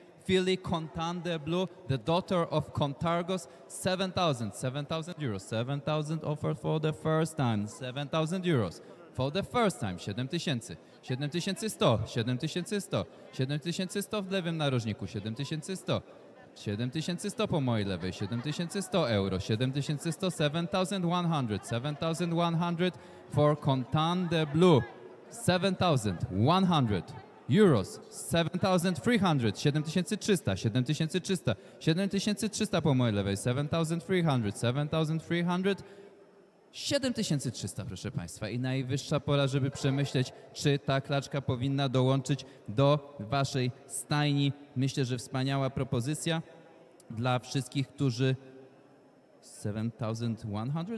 [SPEAKER 1] Philly Contande Blue, the daughter of Contargos, 7,000, 7,000 euros, 7,000 offered for the first time, 7,000 euros. For the first time, 7000, 7100, 7100, 7100 w lewym narożniku, 7100, 7100 po mojej lewej, 7100 euro, 7100, 7100, 7100 for Contande Blue, 7100 euros, 7300, 7300, 7300, 7300 po mojej lewej, 7300, 7300, 7300, proszę Państwa, i najwyższa pora, żeby przemyśleć, czy ta klaczka powinna dołączyć do Waszej stajni. Myślę, że wspaniała propozycja dla wszystkich, którzy 7,100?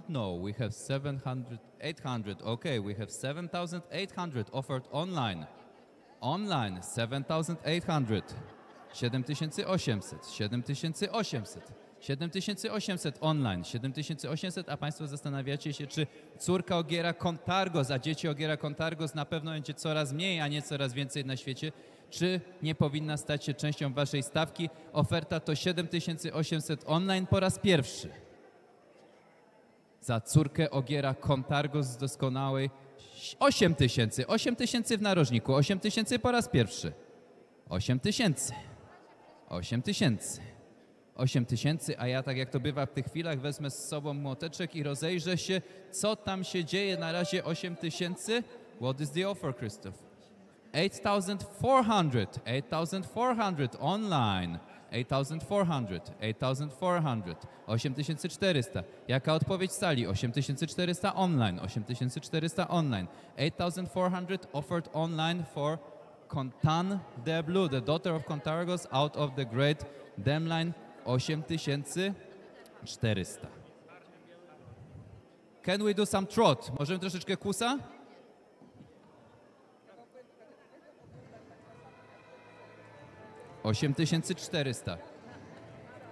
[SPEAKER 1] No, we have 700, 800. Okay, we have 7,800 offered online. Online 7800, 7800, 7800, 7800 online, 7800, a Państwo zastanawiacie się, czy córka ogiera Kontargos, a dzieci ogiera Kontargos na pewno będzie coraz mniej, a nie coraz więcej na świecie. Czy nie powinna stać się częścią Waszej stawki? Oferta to 7800 online po raz pierwszy. Za córkę ogiera Kontargos z doskonałej 8 tysięcy, 8 tysięcy w narożniku, 8 tysięcy po raz pierwszy. 8 tysięcy, 8 tysięcy, 8 tysięcy, a ja tak jak to bywa w tych chwilach wezmę z sobą młoteczek i rozejrzę się, co tam się dzieje na razie 8 tysięcy. What is the offer, Krzysztof? 8400, 8400 online. 8400, 8400, 8400. Jaka odpowiedź sali? 8400 online, 8400 online. 8400 offered online for Contan de Blue, the daughter of Contargos out of the great Demline 8400. Can we do some trot? Możemy troszeczkę kusa? 8400.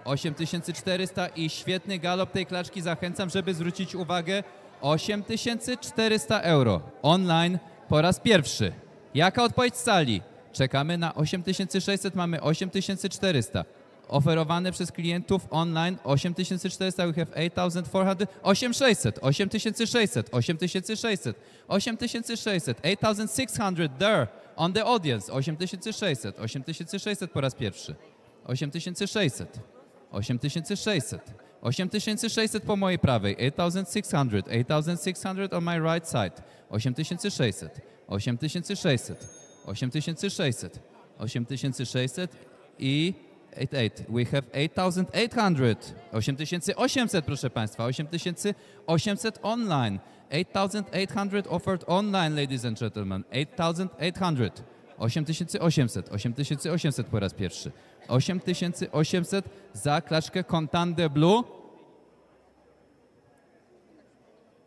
[SPEAKER 1] 8400 i świetny galop tej klaczki. Zachęcam, żeby zwrócić uwagę. 8400 euro online po raz pierwszy. Jaka odpowiedź z sali? Czekamy na 8600, mamy 8400. Oferowane przez klientów online 8400, we have 8400, 8600, 8600, 8600, 8600, 8600, 8600 there. On the audience 8600, 8600 po raz pierwszy. 8600, 8600, 8600 po mojej prawej, 8600, 8600 on my right side, 8600, 8600, 8600, 8600 i 88. We have 8800, 8800 proszę Państwa, 8800 online. 8,800 offered online, ladies and gentlemen. 8,800. 8800. 8800 po raz pierwszy. 8800 za klaczkę Contande Blue.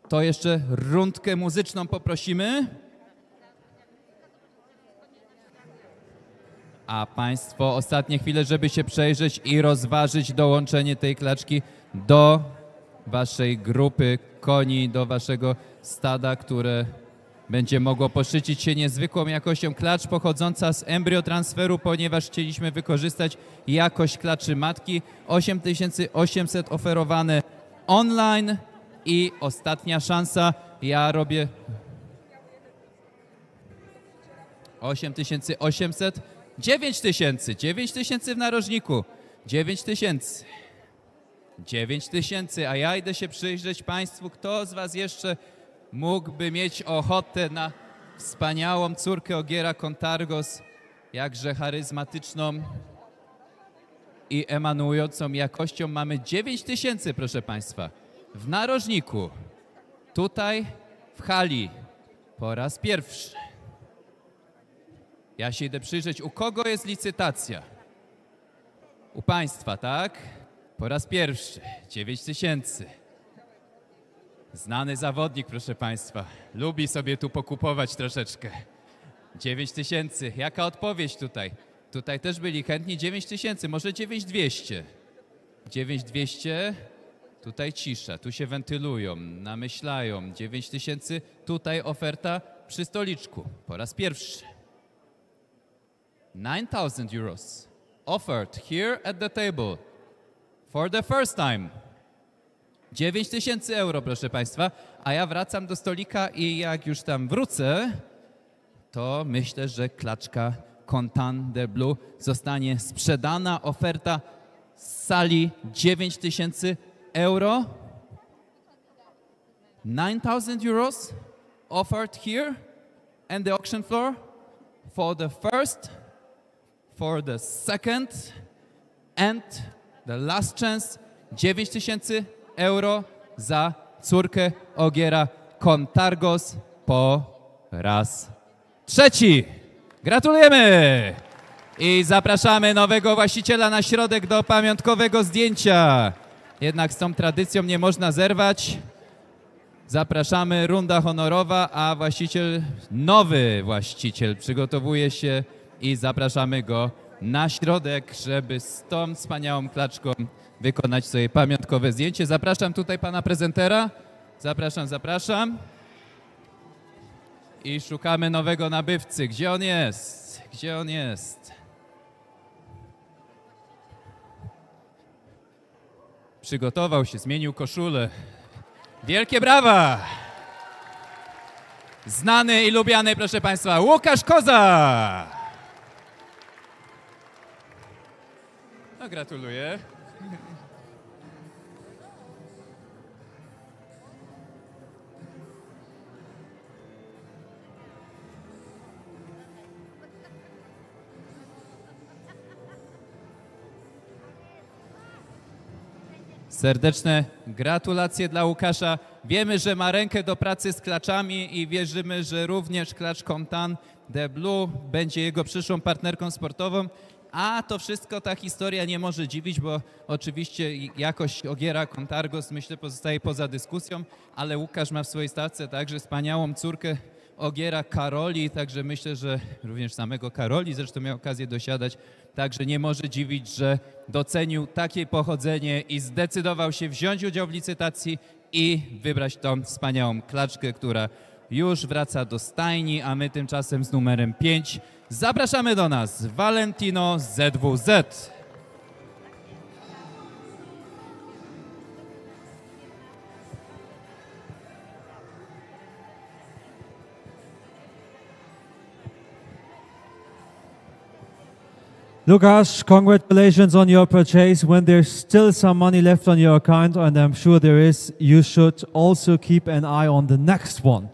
[SPEAKER 1] To jeszcze rundkę muzyczną poprosimy. A Państwo ostatnie chwile, żeby się przejrzeć i rozważyć dołączenie tej klaczki do waszej grupy koni, do waszego stada, które będzie mogło poszycić się niezwykłą jakością klacz pochodząca z embryotransferu, ponieważ chcieliśmy wykorzystać jakość klaczy matki. 8800 oferowane online i ostatnia szansa. Ja robię 8800, 9000, 9000 w narożniku, 9000. 9 tysięcy, a ja idę się przyjrzeć Państwu, kto z Was jeszcze mógłby mieć ochotę na wspaniałą córkę Ogiera Kontargos, jakże charyzmatyczną i emanującą jakością. Mamy 9 tysięcy, proszę Państwa, w narożniku, tutaj w hali, po raz pierwszy. Ja się idę przyjrzeć, u kogo jest licytacja? U Państwa, tak? Po raz pierwszy 9 tysięcy. Znany zawodnik, proszę Państwa. Lubi sobie tu pokupować troszeczkę. 9 tysięcy. Jaka odpowiedź tutaj? Tutaj też byli chętni 9 tysięcy, może 9200. 9200. Tutaj cisza, tu się wentylują, namyślają. 9 tysięcy, tutaj oferta przy stoliczku po raz pierwszy. 9000 euros offered here at the table. For the first time. 9 tysięcy euro, proszę Państwa. A ja wracam do stolika i jak już tam wrócę, to myślę, że klaczka Contan de Blue zostanie sprzedana. Oferta z sali 9 tysięcy euro. 9,000 euros offered here and the auction floor for the first, for the second, and The Last Chance, 9000 euro za córkę Ogiera Kontargos po raz trzeci. Gratulujemy! I zapraszamy nowego właściciela na środek do pamiątkowego zdjęcia. Jednak z tą tradycją nie można zerwać. Zapraszamy, runda honorowa, a właściciel, nowy właściciel przygotowuje się i zapraszamy go na środek, żeby z tą wspaniałą klaczką wykonać swoje pamiątkowe zdjęcie. Zapraszam tutaj pana prezentera. Zapraszam, zapraszam. I szukamy nowego nabywcy. Gdzie on jest? Gdzie on jest? Przygotował się, zmienił koszulę. Wielkie brawa! Znany i lubiany, proszę Państwa, Łukasz Koza! No gratuluję. Serdeczne gratulacje dla Łukasza. Wiemy, że ma rękę do pracy z klaczami i wierzymy, że również klacz Comtan de Blue będzie jego przyszłą partnerką sportową. A to wszystko ta historia nie może dziwić, bo oczywiście jakość Ogiera Kontargos myślę pozostaje poza dyskusją, ale Łukasz ma w swojej stawce także wspaniałą córkę Ogiera Karoli, także myślę, że również samego Karoli zresztą miał okazję dosiadać, także nie może dziwić, że docenił takie pochodzenie i zdecydował się wziąć udział w licytacji i wybrać tą wspaniałą klaczkę, która już wraca do stajni, a my tymczasem z numerem 5 Zapraszamy do nas Valentino ZWZ.
[SPEAKER 2] Lukasz, congratulations on your purchase. When there's still some money left on your account, and I'm sure there is, you should also keep an eye on the next one.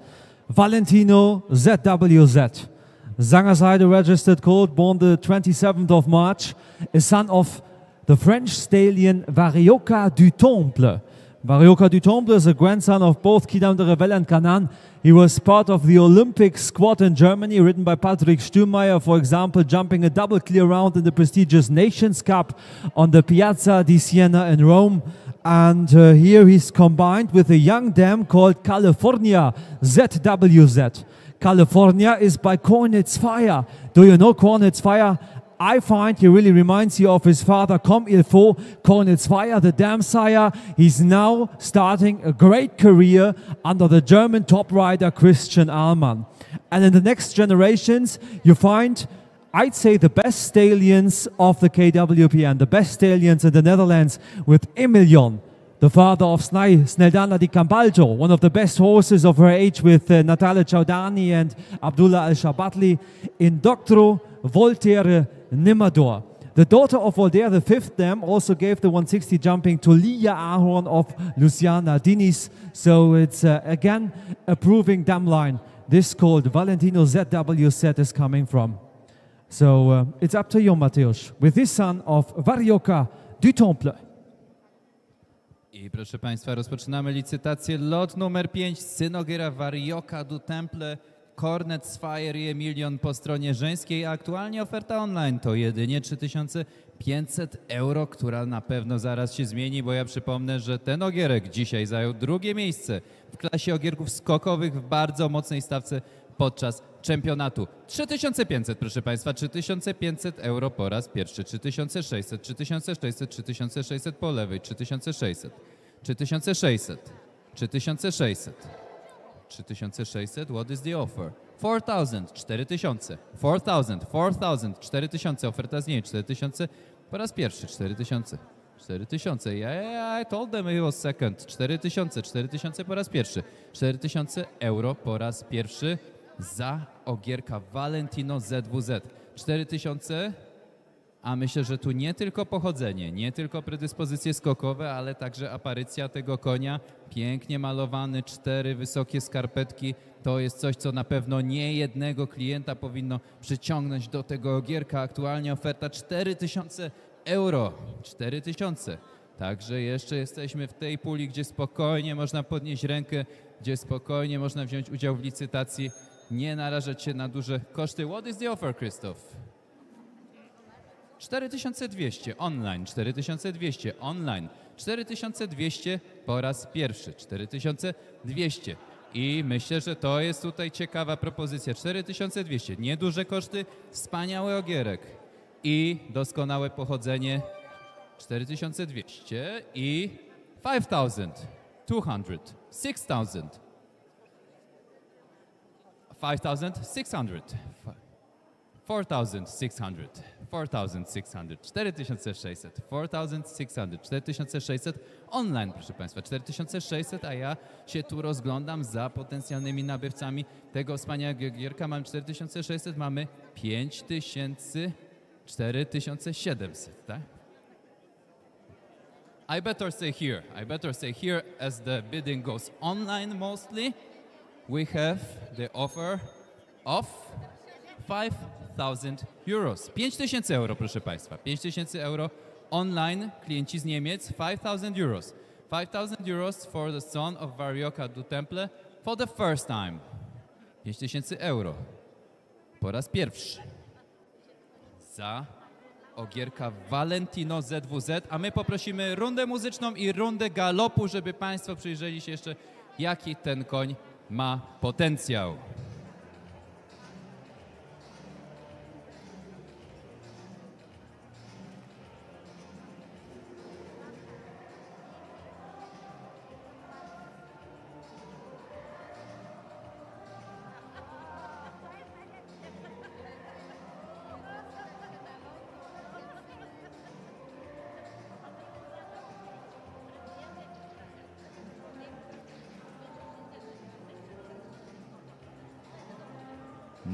[SPEAKER 2] Valentino ZWZ. Zanger's registered colt, born the 27th of March, is son of the French stallion Varioca du Temple. Varioca du Temple is a grandson of both Kidam de Revel and Canaan. He was part of the Olympic squad in Germany, ridden by Patrick Stürmeyer, for example, jumping a double clear round in the prestigious Nations Cup on the Piazza di Siena in Rome. And uh, here he's combined with a young dam called California ZWZ. California is by Cornet's Fire. Do you know Cornet's Fire? I find he really reminds you of his father, Comme il faut, Cornet's Fire, the dam sire. He's now starting a great career under the German top rider Christian Ahlmann. And in the next generations, you find, I'd say, the best stallions of the KWPN, the best stallions in the Netherlands with Emilion, the father of Sneldana Di Cambaljo, one of the best horses of her age with uh, Natale and Abdullah Al-Shabatli in Doctro Voltaire Nimador. The daughter of Voltaire the fifth dam also gave the 160 jumping to Lia Ahorn of Luciana Diniz. So it's uh, again a proving dam line. This called Valentino ZW set is coming from. So uh, it's up to you, Mateusz, with this son of Varioka du Temple.
[SPEAKER 1] I proszę Państwa, rozpoczynamy licytację. Lot numer 5, Synogiera Warioka du Temple, Cornet Sphere i Emilion po stronie żeńskiej. Aktualnie oferta online to jedynie 3500 euro, która na pewno zaraz się zmieni, bo ja przypomnę, że ten ogierek dzisiaj zajął drugie miejsce w klasie ogierków skokowych w bardzo mocnej stawce podczas czempionatu. 3500, proszę Państwa, 3500 euro po raz pierwszy, 3600, 3600, 3600 po lewej, 3600, 3600, 3600, 3600, what is the offer? 4000, 4000, 4000, 4000, 4000, oferta z niej, 4000, po raz pierwszy, 4000. 4000. Yeah, I told them it was second. 4000, 4000 po raz pierwszy. 4000 euro po raz pierwszy za ogierka Valentino ZWZ. 4000, a myślę, że tu nie tylko pochodzenie, nie tylko predyspozycje skokowe, ale także aparycja tego konia. Pięknie malowany, cztery wysokie skarpetki. To jest coś, co na pewno nie jednego klienta powinno przyciągnąć do tego ogierka. Aktualnie oferta 4000 euro. 4000. Także jeszcze jesteśmy w tej puli, gdzie spokojnie można podnieść rękę, gdzie spokojnie można wziąć udział w licytacji nie narażać się na duże koszty. What is the offer, Krzysztof? 4200 online, 4200 online, 4200 po raz pierwszy, 4200. I myślę, że to jest tutaj ciekawa propozycja. 4200, nieduże koszty, wspaniały ogierek i doskonałe pochodzenie. 4200 i 5200, 6000. 5600, 4600, 4600, 4600, 4600, 4600 online, proszę Państwa, 4600, a ja się tu rozglądam za potencjalnymi nabywcami tego wspaniałego gierka. Mam 4600, mamy 5000, 4700, tak? I better stay here. I better stay here as the bidding goes online mostly we have the offer of 5000 euros. 5000 euro, proszę Państwa. 5000 euro online, klienci z Niemiec, 5000 euros. 5000 euros for the son of Varioka du Temple for the first time. 5000 euro. Po raz pierwszy. Za ogierka Valentino ZWZ, a my poprosimy rundę muzyczną i rundę galopu, żeby Państwo przyjrzeli się jeszcze, jaki ten koń ma potencjał.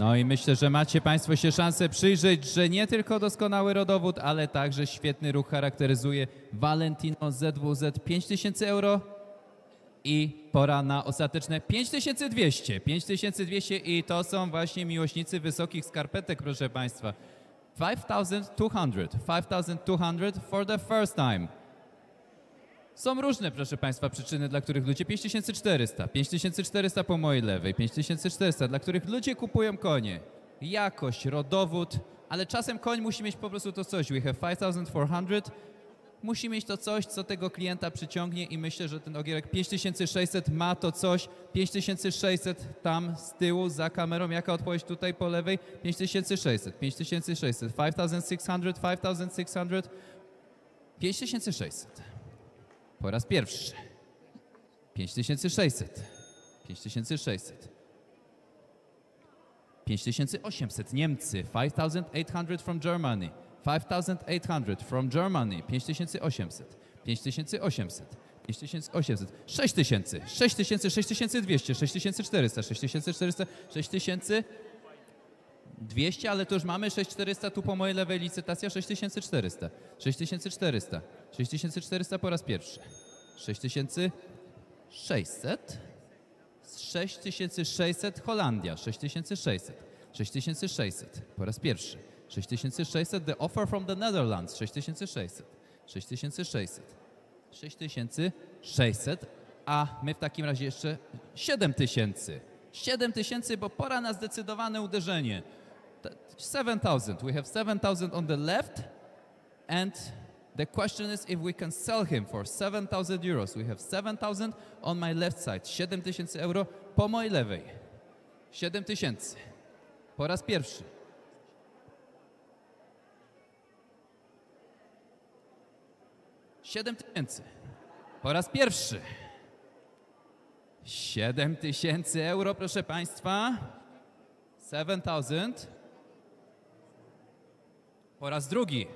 [SPEAKER 1] No i myślę, że macie Państwo się szansę przyjrzeć, że nie tylko doskonały rodowód, ale także świetny ruch charakteryzuje Valentino ZWZ 5000 euro i pora na ostateczne 5200. 5200 i to są właśnie miłośnicy wysokich skarpetek, proszę Państwa. 5200, 5200 for the first time. Są różne, proszę Państwa, przyczyny, dla których ludzie 5400, 5400 po mojej lewej, 5400, dla których ludzie kupują konie. Jakość, rodowód, ale czasem koń musi mieć po prostu to coś. We have 5400, musi mieć to coś, co tego klienta przyciągnie i myślę, że ten ogierek 5600 ma to coś. 5600 tam z tyłu za kamerą, jaka odpowiedź tutaj po lewej? 5600, 5600, 5600, 5600, 5600. Po raz pierwszy. 5600. 5600. 5800 Niemcy. 5800 from Germany. 5800 from Germany. 5800. 5800. 5800, 6000, 6000, 6200, 6400, 6400, 6200, ale to już mamy 6400 tu po mojej lewej licytacja, 6400, 6400. 6400 po raz pierwszy. 6600. 6600 Holandia. 6600. 6600 po raz pierwszy. 6600 The Offer from the Netherlands. 6600. 6600. 6600. A my w takim razie jeszcze 7000. 7000, bo pora na zdecydowane uderzenie. 7000. We have 7000 on the left and The question is if we can sell him for 7,000 euros. We have 7,000 on my left side, 7,000 euro po mojej lewej. 7,000 po raz pierwszy. Siedem tysięcy. Po raz pierwszy. Siedem tysięcy euro, proszę Państwa. 7000. Po raz drugi.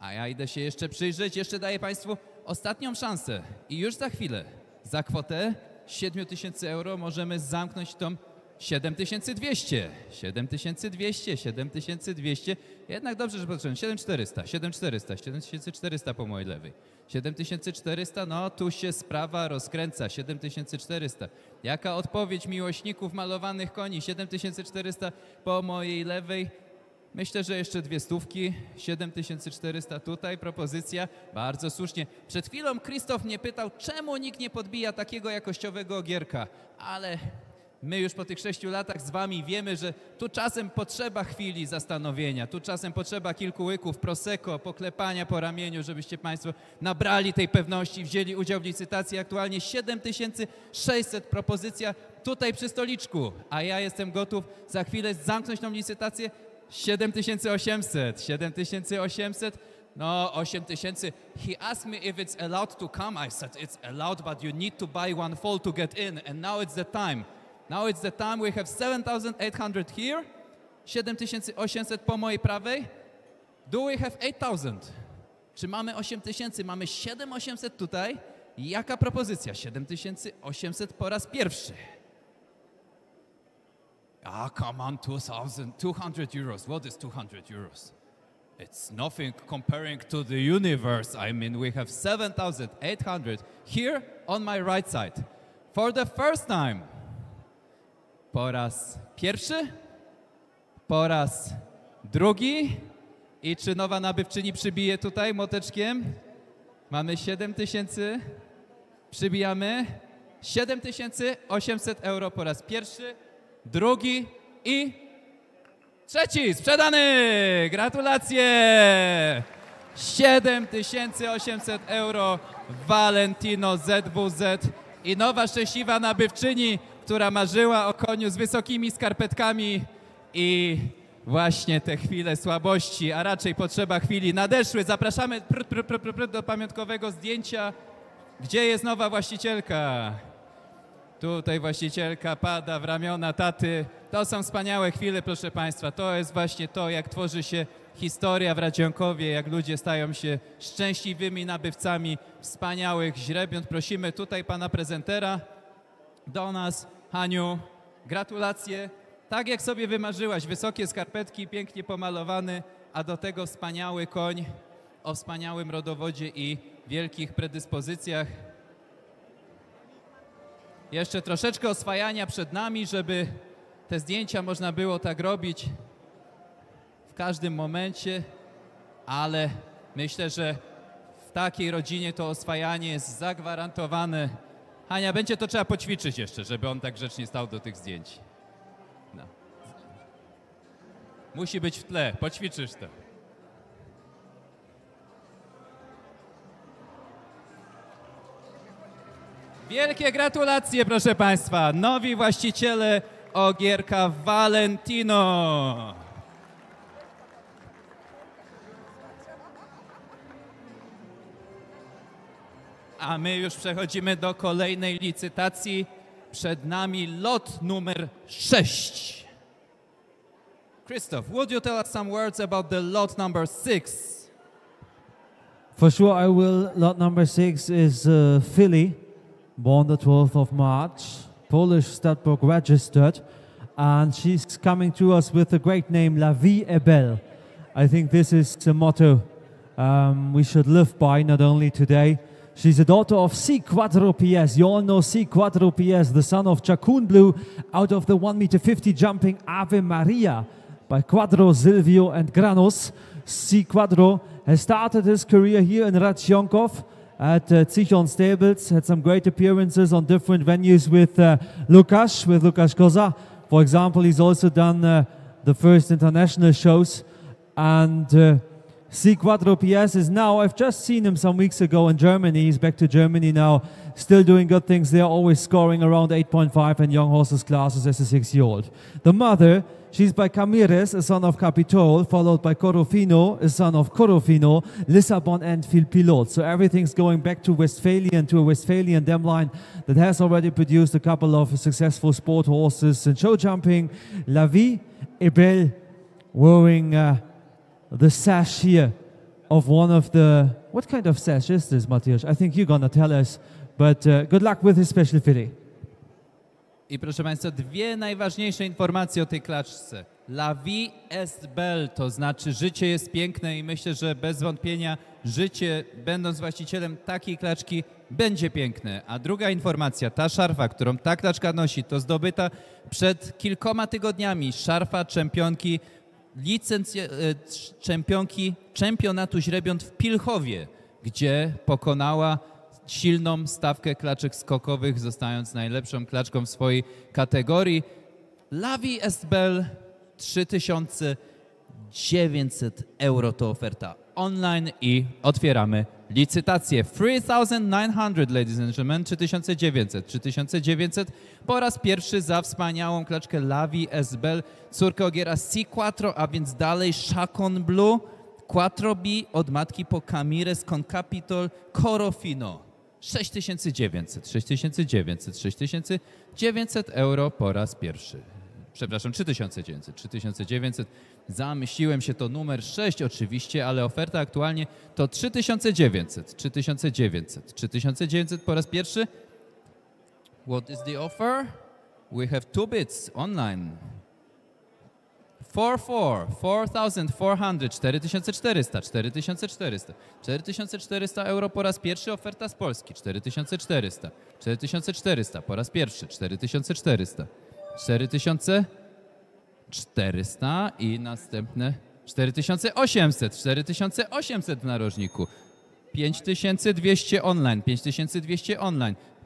[SPEAKER 1] A ja idę się jeszcze przyjrzeć, jeszcze daję Państwu ostatnią szansę. I już za chwilę, za kwotę 7 tysięcy euro możemy zamknąć tą 7200, 7200, 7200, jednak dobrze, że patrzyłem, 7400, 7400, 7400 po mojej lewej, 7400, no tu się sprawa rozkręca, 7400, jaka odpowiedź miłośników malowanych koni, 7400 po mojej lewej, Myślę, że jeszcze dwie stówki, 7400 tutaj, propozycja, bardzo słusznie. Przed chwilą Krzysztof mnie pytał, czemu nikt nie podbija takiego jakościowego ogierka, ale my już po tych sześciu latach z wami wiemy, że tu czasem potrzeba chwili zastanowienia, tu czasem potrzeba kilku łyków, prosecco, poklepania po ramieniu, żebyście państwo nabrali tej pewności, wzięli udział w licytacji. Aktualnie 7600 propozycja tutaj przy stoliczku, a ja jestem gotów za chwilę zamknąć tą licytację, 7800, 7800, no 8000. He asked me if it's allowed to come. I said it's allowed, but you need to buy one fall to get in. And now it's the time. Now it's the time. We have 7800 here, 7800 po mojej prawej. Do we have 8000? Czy mamy 8000? Mamy 7800 tutaj. Jaka propozycja? 7800 po raz pierwszy. Ah, come on, 2,000, 200 euros. What is 200 euros? It's nothing comparing to the universe. I mean, we have 7,800 here on my right side. For the first time. Po raz pierwszy, po raz drugi. I czy nowa nabywczyni przybije tutaj moteczkiem? Mamy 7 Przybijamy 7800 euro po raz pierwszy drugi i trzeci. Sprzedany! Gratulacje! 7800 euro Valentino ZWZ i nowa szczęśliwa nabywczyni, która marzyła o koniu z wysokimi skarpetkami i właśnie te chwile słabości, a raczej potrzeba chwili nadeszły. Zapraszamy pr, pr, pr, do pamiątkowego zdjęcia. Gdzie jest nowa właścicielka? Tutaj właścicielka pada w ramiona taty. To są wspaniałe chwile, proszę Państwa. To jest właśnie to, jak tworzy się historia w Radzionkowie, jak ludzie stają się szczęśliwymi nabywcami wspaniałych źrebiąt. Prosimy tutaj pana prezentera do nas. Haniu, gratulacje. Tak jak sobie wymarzyłaś, wysokie skarpetki, pięknie pomalowany, a do tego wspaniały koń o wspaniałym rodowodzie i wielkich predyspozycjach. Jeszcze troszeczkę oswajania przed nami, żeby te zdjęcia można było tak robić w każdym momencie, ale myślę, że w takiej rodzinie to oswajanie jest zagwarantowane. Hania, będzie to trzeba poćwiczyć jeszcze, żeby on tak grzecznie stał do tych zdjęć. No. Musi być w tle, poćwiczysz to. Wielkie gratulacje, proszę Państwa, nowi właściciele ogierka Valentino. A my już przechodzimy do kolejnej licytacji. Przed nami lot numer
[SPEAKER 2] 6.
[SPEAKER 1] Christoph, would you tell us some words about the lot number 6?
[SPEAKER 2] For sure, I will. Lot number 6 is uh, Philly. born the 12th of March, Polish Stadtburg registered, and she's coming to us with the great name La Vie est Belle. I think this is the motto um, we should live by, not only today. She's a daughter of C. Quadro P S. You all know C. Quadro P S, the son of Chacun Blue, out of the 1 meter 50 jumping Ave Maria by Quadro Silvio, and Granos. C. Quadro. has started his career here in Radziankov at uh, Stables. Had some great appearances on different venues with uh, with Lukash Koza. For example, he's also done uh, the first international shows. And uh, C Quattro PS is now, I've just seen him some weeks ago in Germany. He's back to Germany now, still doing good things They're always scoring around 8.5 in young horses classes as a six year old. The mother She's by Camires, a son of Capitol, followed by Corofino, a son of Corofino, Lissabon and Pilote. So everything's going back to Westphalian, to a Westphalian dam line that has already produced a couple of successful sport horses in show jumping. La Vie Ebel wearing uh, the sash here of one of the... What kind of sash is this, Matthias? I think you're going to tell us. But uh, good luck with his special fitting.
[SPEAKER 1] I proszę Państwa, dwie najważniejsze informacje o tej klaczce. La vie est belle, to znaczy życie jest piękne i myślę, że bez wątpienia życie, będąc właścicielem takiej klaczki, będzie piękne. A druga informacja, ta szarfa, którą ta klaczka nosi, to zdobyta przed kilkoma tygodniami szarfa czempionki, licenc e, czempionki czempionatu źrebiąt w Pilchowie, gdzie pokonała silną stawkę klaczek skokowych, zostając najlepszą klaczką w swojej kategorii. Lavi SBL 3900 euro to oferta online i otwieramy licytację. 3900, ladies and gentlemen, 3900, 3900 po raz pierwszy za wspaniałą klaczkę Lavi SBL córkę Ogiera C4, a więc dalej Chacon Blue, 4B od matki po Camires Concapitol Corofino. 6900, 6900, 6900 euro po raz pierwszy. Przepraszam, 3900, 3900. Zamyśliłem się, to numer 6 oczywiście, ale oferta aktualnie to 3900, 3900, 3900 po raz pierwszy. What is the offer? We have two bits online. 44, 4400, 4400, 4400, 4400 euro po raz pierwszy, oferta z Polski, 4400, 4400 po raz pierwszy, 4400, 4400 i następne 4800, 4800 w narożniku, 5200 online, 5200 online,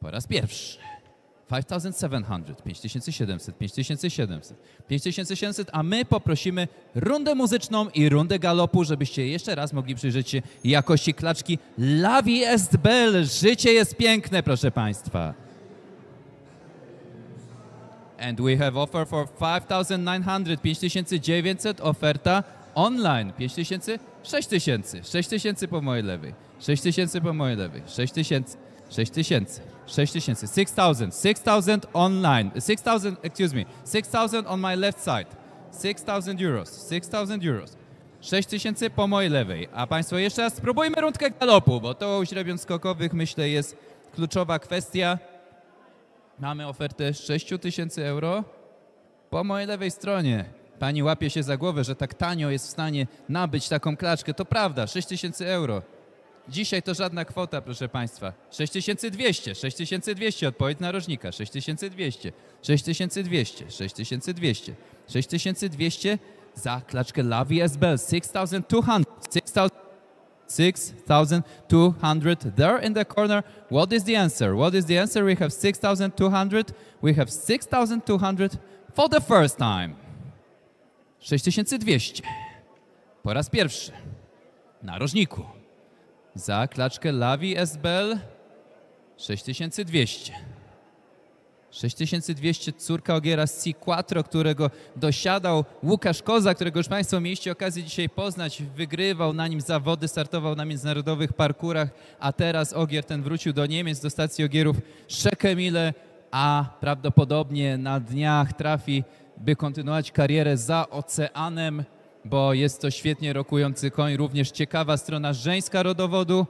[SPEAKER 1] po raz pierwszy. 5700, 5700, 5700, 5700, a my poprosimy rundę muzyczną i rundę galopu, żebyście jeszcze raz mogli przyjrzeć się jakości klaczki La vie est belle, życie jest piękne, proszę Państwa. And we have offer for 5900, 5900, oferta online, 5000, 6000, 6000 po mojej lewej, 6000 po mojej lewej, 6000, 6000. 6000, 6000, 6000 online, 6000, excuse me, 6000 on my left side, 6000 euros, 6000 euros, 6000 po mojej lewej. A Państwo jeszcze raz spróbujmy rundkę galopu, bo to u średnion skokowych myślę jest kluczowa kwestia. Mamy ofertę 6000 euro po mojej lewej stronie. Pani łapie się za głowę, że tak tanio jest w stanie nabyć taką klaczkę. To prawda, 6000 euro. Dzisiaj to żadna kwota, proszę Państwa. 6200, 6200, odpowiedź narożnika, 6200, 6200, 6200, 6200 za klaczkę Lavi SB. 6200, 6200 there in the corner. What is the answer? What is the answer? We have 6200, we have 6200 for the first time. 6200, po raz pierwszy, narożniku. Za klaczkę Lawi SBL 6200. 6200 córka Ogiera z C4, którego dosiadał Łukasz Koza, którego już Państwo mieliście okazję dzisiaj poznać. Wygrywał na nim zawody, startował na międzynarodowych parkurach, a teraz Ogier ten wrócił do Niemiec, do stacji Ogierów Szekemile, a prawdopodobnie na dniach trafi, by kontynuować karierę za oceanem bo jest to świetnie rokujący koń, również ciekawa strona żeńska rodowodu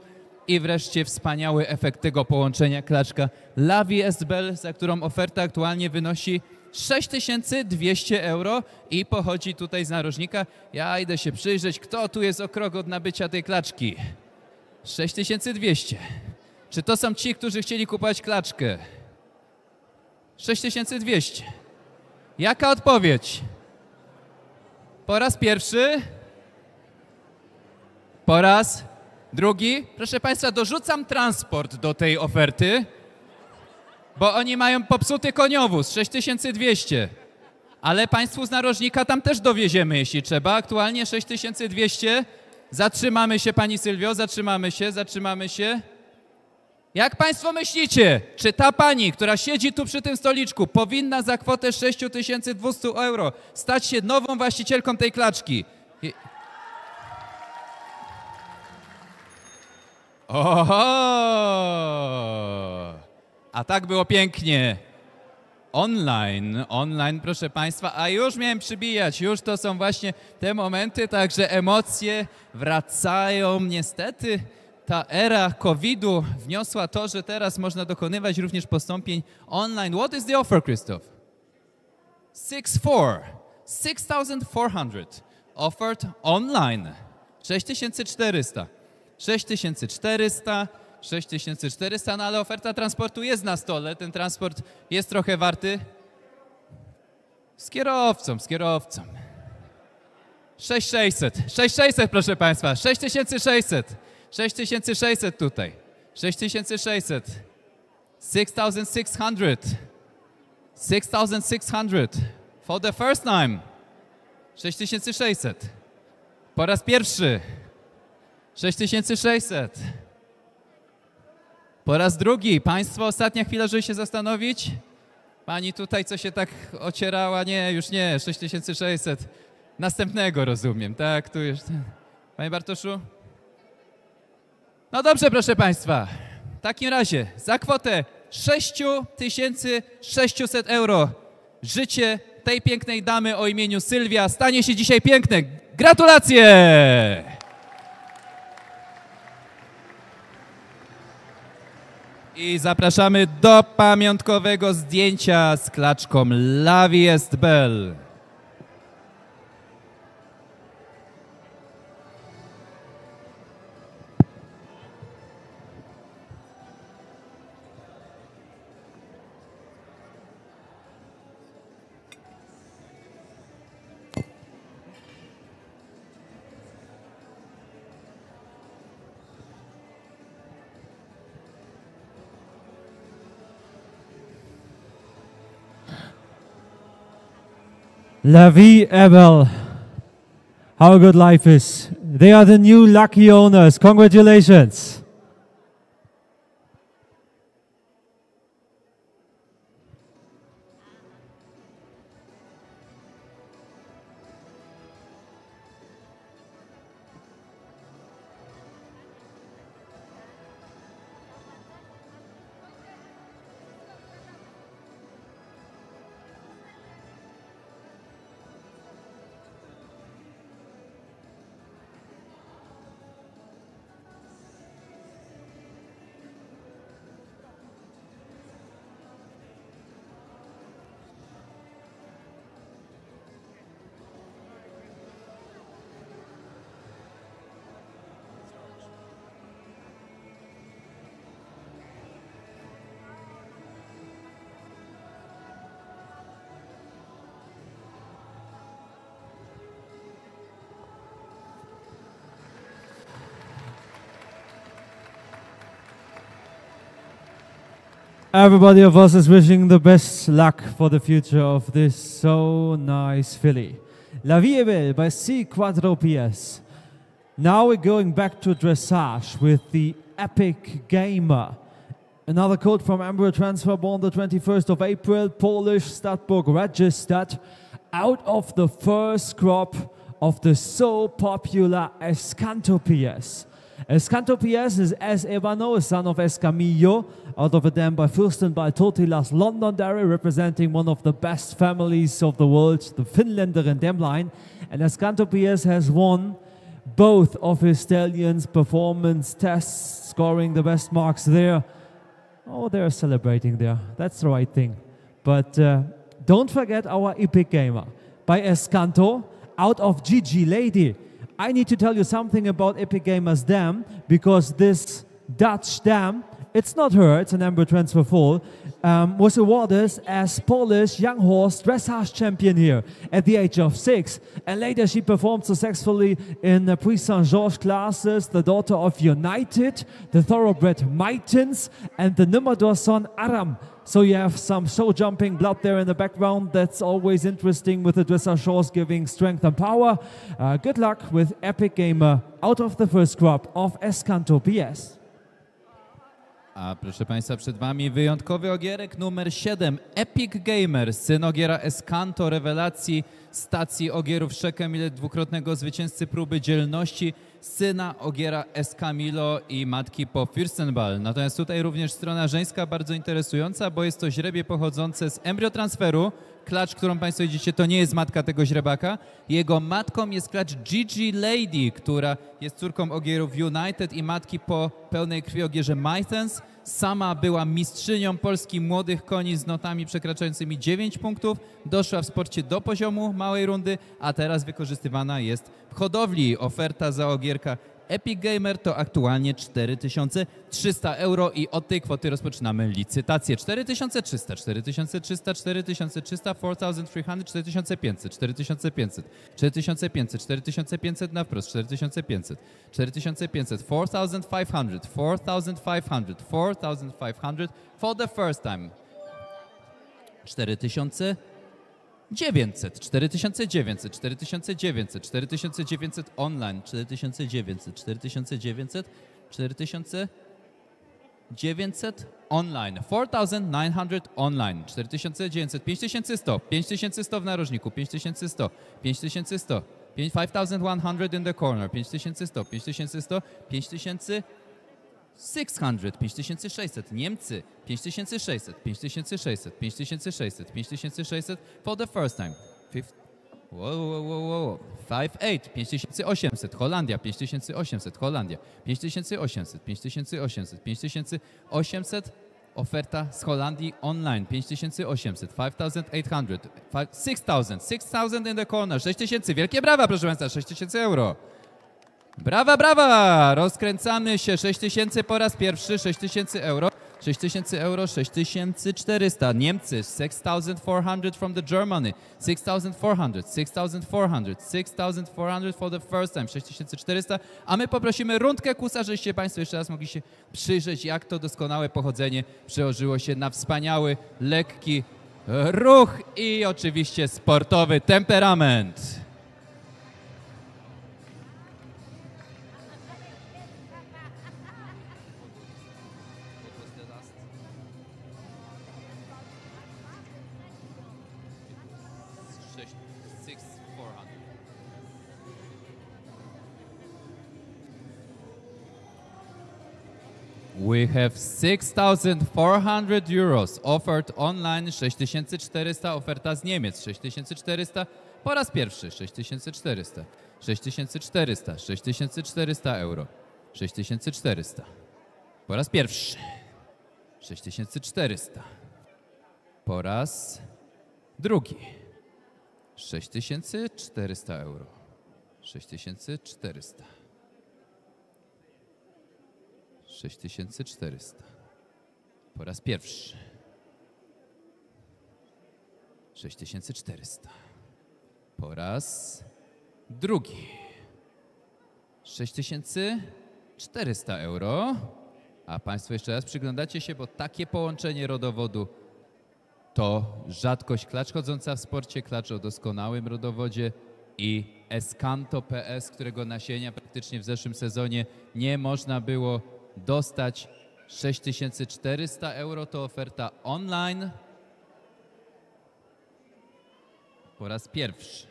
[SPEAKER 1] i wreszcie wspaniały efekt tego połączenia klaczka Lavi Esbel, za którą oferta aktualnie wynosi 6200 euro i pochodzi tutaj z narożnika. Ja idę się przyjrzeć, kto tu jest krok od nabycia tej klaczki. 6200. Czy to są ci, którzy chcieli kupować klaczkę? 6200. Jaka odpowiedź? Po raz pierwszy. Po raz drugi. Proszę Państwa, dorzucam transport do tej oferty, bo oni mają popsuty koniowóz 6200. Ale Państwu z narożnika tam też dowieziemy, jeśli trzeba. Aktualnie 6200. Zatrzymamy się, Pani Sylwio, zatrzymamy się, zatrzymamy się. Jak Państwo myślicie, czy ta pani, która siedzi tu przy tym stoliczku, powinna za kwotę 6200 euro stać się nową właścicielką tej klaczki? I... Oho! A tak było pięknie. Online, online, proszę Państwa, a już miałem przybijać, już to są właśnie te momenty, także emocje wracają niestety ta era COVID-u wniosła to, że teraz można dokonywać również postąpień online. What is the offer, Krzysztof? 6,400. Offered online. 6400. 6400. 6400, no ale oferta transportu jest na stole. Ten transport jest trochę warty. Z kierowcą, z kierowcą. 6600. 6600, proszę Państwa. 6600. 6600 tutaj. 6600. 6600. 6600. For the first time. 6600. Po raz pierwszy. 6600. Po raz drugi. Państwo, ostatnia chwila, żeby się zastanowić. Pani tutaj, co się tak ocierała, nie, już nie, 6600. Następnego rozumiem, tak? Tu już. Panie Bartoszu? No dobrze, proszę Państwa. W takim razie za kwotę 6600 euro życie tej pięknej damy o imieniu Sylwia stanie się dzisiaj piękne. Gratulacje! I zapraszamy do pamiątkowego zdjęcia z klaczką Lavi Est Bell.
[SPEAKER 2] La Vie How good life is. They are the new lucky owners. Congratulations. Everybody of us is wishing the best luck for the future of this so nice filly. La Vie est Belle by C. Quattro PS. Now we're going back to dressage with the Epic Gamer. Another quote from Embryo Transfer born the 21st of April, Polish Stadtburg registered out of the first crop of the so popular Escanto P S. P.S. is as a son of Escamillo, out of a dam by Fürsten by Totilas, Londonderry, representing one of the best families of the world, the Finlander and Damline. And Escantopias has won both of his stallions' performance tests, scoring the best marks there. Oh, they're celebrating there. That's the right thing. But uh, don't forget our epic gamer by Escanto out of GG Lady. I need to tell you something about Epic Gamers Dam because this Dutch dam, it's not her, it's an Amber Transfer Fall, um, was awarded as Polish young horse dressage champion here at the age of six. And later she performed successfully in the Prix Saint Georges classes, the daughter of United, the thoroughbred Maitens, and the Numador son Aram. So you have some show jumping blood there in the background. That's always interesting with the dressage giving strength and power. Uh, good luck with Epic Gamer out of the first crop of Escanto PS.
[SPEAKER 1] A proszę Państwa, przed Wami wyjątkowy ogierek numer 7, Epic Gamer, syn ogiera Escanto, rewelacji stacji ogierów Szekem, ile dwukrotnego zwycięzcy próby dzielności syna Ogiera Eskamilo i matki po Fürstenball. Natomiast tutaj również strona żeńska bardzo interesująca, bo jest to źrebie pochodzące z embriotransferu. Klacz, którą Państwo widzicie, to nie jest matka tego źrebaka. Jego matką jest klacz Gigi Lady, która jest córką Ogierów United i matki po pełnej krwi Ogierze Mythens. Sama była mistrzynią Polski młodych koni z notami przekraczającymi 9 punktów. Doszła w sporcie do poziomu małej rundy, a teraz wykorzystywana jest w hodowli. Oferta za ogierka Epic Gamer to aktualnie 4300 euro i od tej kwoty rozpoczynamy licytację. 4300, 4300, 4300, 4300, 4500, 4500, 4500, 4500 na wprost, 4500, 4500, 4500, 4500, 4500 for the first time. 4000 900, 4900, 4900, 4900 online, 4900, 4900, 4900 online, 4900 online, 4900, 5100, 5100 w narożniku, 5100, 5100, 5100 in the corner, 5100, 5100, 5100, 600, 5600, Niemcy, 5600, 5600, 5600, 5600 for the first time. Fifth, whoa, whoa, whoa, whoa. 58, 5800, Holandia, 5800, Holandia, 5800, 5800, 5800, oferta z Holandii online, 5800, 5800, 5000, 6000, 6000 in the corner, 6000, wielkie brawa proszę Państwa, 6000 euro. Brawa, brawa! Rozkręcamy się. 6000 po raz pierwszy, 6000 euro. 6000 euro, 6400. Niemcy, 6400 from the Germany. 6400, 6400, 6400 for the first time, 6400. A my poprosimy rundkę kusa, żebyście Państwo jeszcze raz mogli się przyjrzeć, jak to doskonałe pochodzenie przełożyło się na wspaniały, lekki ruch i oczywiście sportowy temperament. We have 6400 euros offered online, 6400 oferta z Niemiec, 6400 po raz pierwszy, 6400, 6400, 6400 euro, 6400 po raz pierwszy, 6400 po raz drugi, 6400 euro, 6400 6400. Po raz pierwszy. 6400. Po raz drugi. 6400 euro. A Państwo jeszcze raz przyglądacie się, bo takie połączenie rodowodu to rzadkość klacz chodząca w sporcie, klacz o doskonałym rodowodzie i Escanto PS, którego nasienia praktycznie w zeszłym sezonie nie można było dostać 6400 euro. To oferta online po raz pierwszy.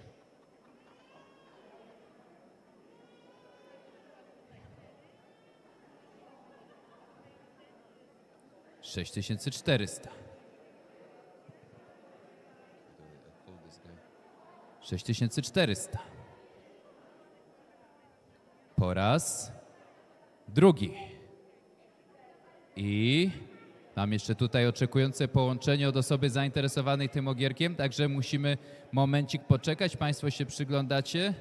[SPEAKER 1] Sześć tysięcy czterysta. Sześć tysięcy czterysta. Po raz drugi i mam jeszcze tutaj oczekujące połączenie od osoby zainteresowanej tym ogierkiem, także musimy momencik poczekać. Państwo się przyglądacie.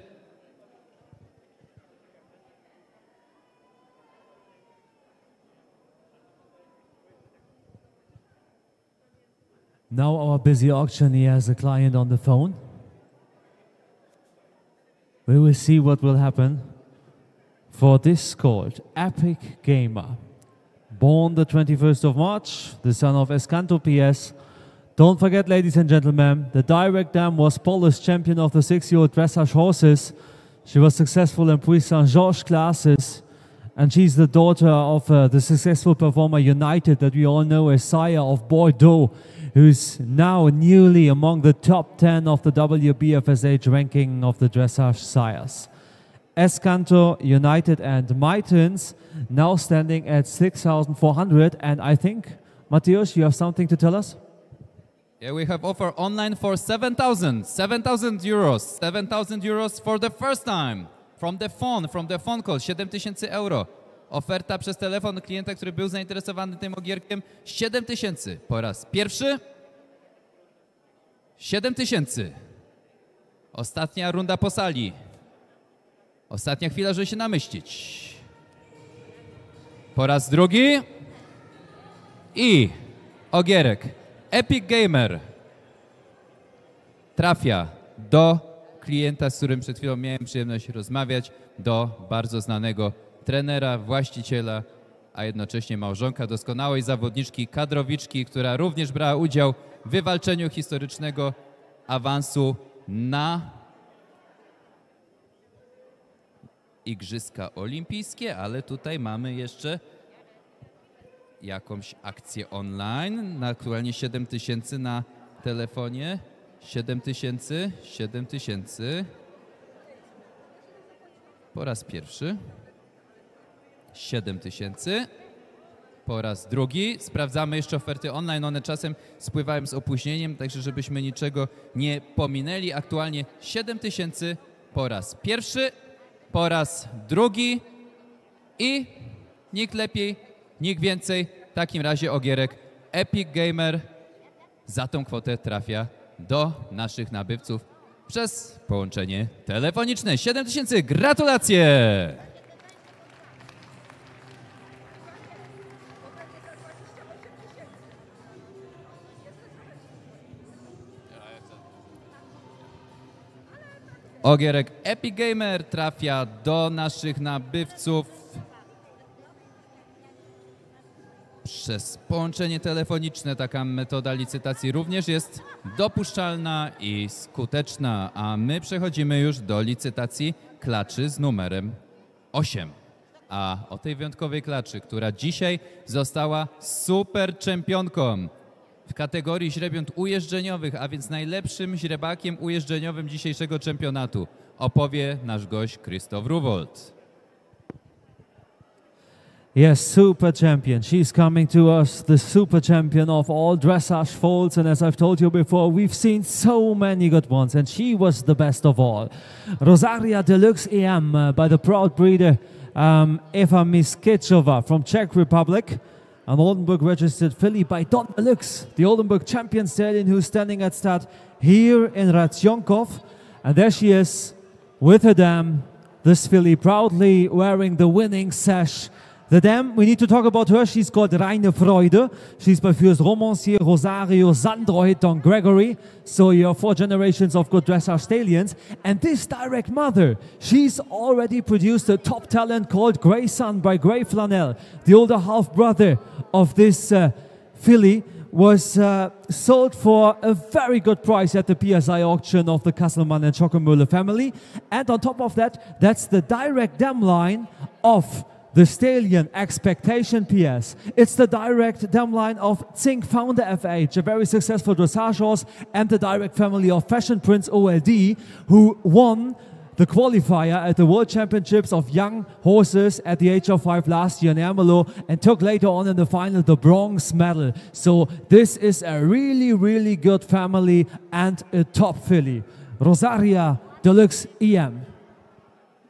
[SPEAKER 2] Now our busy auctioneer has a client on the phone. We will see what will happen for this called Epic Gamer. born the 21st of March, the son of Escanto PS. Don't forget, ladies and gentlemen, the direct dam was Polish champion of the six-year-old dressage horses. She was successful in Puy Saint-Georges classes, and she's the daughter of uh, the successful performer United that we all know as Sire of Bordeaux, who's now newly among the top 10 of the WBFSH ranking of the dressage sires. Escanto United and Mytens, now standing at 6,400. And I think, Mateusz, you have something to tell us?
[SPEAKER 1] Yeah, we have offer online for 7,000, 7,000 euros, 7,000 euros for the first time from the phone, from the phone call, 7,000 euro. Oferta przez telefon klienta, który był zainteresowany tym ogierkiem, 7,000 po raz pierwszy. 7,000. Ostatnia runda po sali. Ostatnia chwila, żeby się namyślić. Po raz drugi. I Ogierek, Epic Gamer, trafia do klienta, z którym przed chwilą miałem przyjemność rozmawiać, do bardzo znanego trenera, właściciela, a jednocześnie małżonka doskonałej zawodniczki, kadrowiczki, która również brała udział w wywalczeniu historycznego awansu na Igrzyska Olimpijskie, ale tutaj mamy jeszcze jakąś akcję online. na 7 tysięcy na telefonie. 7 tysięcy, 7 tysięcy. Po raz pierwszy. 7 tysięcy. Po raz drugi. Sprawdzamy jeszcze oferty online. One czasem spływają z opóźnieniem, także żebyśmy niczego nie pominęli. Aktualnie 7 tysięcy po raz pierwszy po raz drugi i nikt lepiej, nikt więcej. W takim razie ogierek Epic Gamer za tą kwotę trafia do naszych nabywców przez połączenie telefoniczne. 7000, gratulacje! Ogierek Epic Gamer trafia do naszych nabywców przez połączenie telefoniczne. Taka metoda licytacji również jest dopuszczalna i skuteczna, a my przechodzimy już do licytacji klaczy z numerem 8. A o tej wyjątkowej klaczy, która dzisiaj została super czempionką w kategorii źrebiąt ujeżdżeniowych, a więc najlepszym źrebakiem ujeżdżeniowym dzisiejszego czempionatu. Opowie nasz gość Krzysztof Ruwold.
[SPEAKER 2] Yes, super champion. She's coming to us, the super champion of all dressage folds. And as I've told you before, we've seen so many good ones, and she was the best of all. Rosaria Deluxe EM uh, by the proud breeder um, Eva Miskechova from Czech Republic. An Oldenburg registered filly by Don Alex, the Oldenburg champion stallion who's standing at start here in Ratsionkov. And there she is with her dam, this filly proudly wearing the winning sash the Dam, we need to talk about her. She's called Reine Freude. She's by Fürst Romancier Rosario Sandro, Don Gregory. So you have four generations of good dressage stallions. And this direct mother, she's already produced a top talent called Grey Sun by Grey Flannel. The older half brother of this uh, filly was uh, sold for a very good price at the PSI auction of the Castleman and Schockenmüller family. And on top of that, that's the direct dam line of the Stallion Expectation PS. It's the direct dam line of Zink founder FH, a very successful dressage horse, and the direct family of Fashion Prince OLD, who won the qualifier at the World Championships of Young Horses at the age of five last year in Ermelo and took later on in the final the bronze medal. So this is a really, really good family and a top filly. Rosaria Deluxe EM.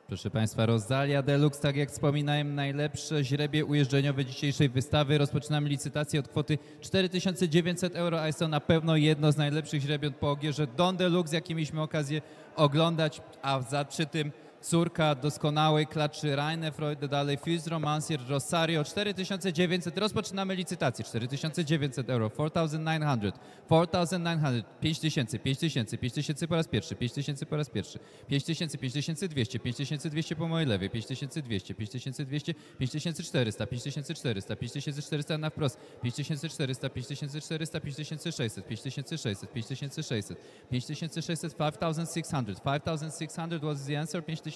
[SPEAKER 1] Proszę Państwa, Rosalia Deluxe, tak jak wspominałem, najlepsze źrebie ujeżdżeniowe dzisiejszej wystawy. Rozpoczynamy licytację od kwoty 4900 euro, a jest to na pewno jedno z najlepszych źrebiąt po ogierze Don Deluxe, jakie mieliśmy okazję oglądać, a za przy tym córka doskonałej klaczy Reine Freude, dalej Fizromancier Rosario, 4900, rozpoczynamy licytację, 4900 euro, 4900, 4900, 5000, 5000, 5000 po raz pierwszy, 5000 po raz pierwszy, 5000, 5200, 5200 po mojej lewej, 5200, 5200, 5400, 5400, 5400 na wprost, 5400, 5400, 5600, 5600, 5600, 5600, 5600, 5600 5600 was the answer, 5600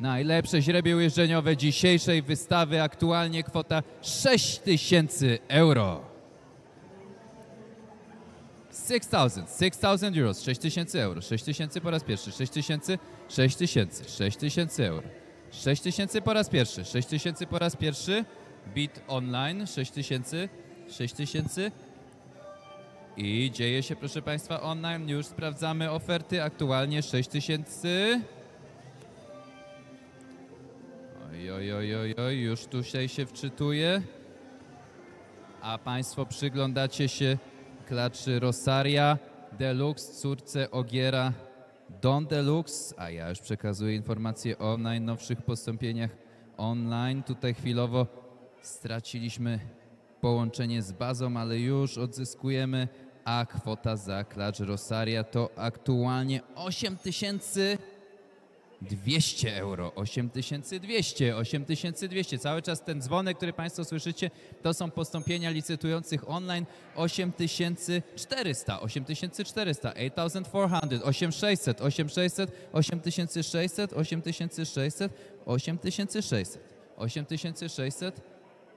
[SPEAKER 1] Najlepsze źrebie ujeżdżeniowe dzisiejszej wystawy, aktualnie kwota 6000 euro. 6000, 6000 euro, 6000 euro, 6000 po raz pierwszy, 6000, 6000, 6000 euro, 6000 po raz pierwszy, 6000 po raz pierwszy, bit online, 6000, 6000 i dzieje się proszę Państwa online, już sprawdzamy oferty, aktualnie 6000 Jo, jo, jo, już tutaj się wczytuje. A Państwo przyglądacie się klaczy Rosaria Deluxe, córce Ogiera Don Deluxe. A ja już przekazuję informacje o najnowszych postąpieniach online. Tutaj chwilowo straciliśmy połączenie z bazą, ale już odzyskujemy. A kwota za klacz Rosaria to aktualnie 8000 tysięcy. 200 euro, 8200, 8200. Cały czas ten dzwonek, który Państwo słyszycie, to są postąpienia licytujących online 8400, 8400, 8400, 8600, 8600, 8600, 8600, 8600, 8600.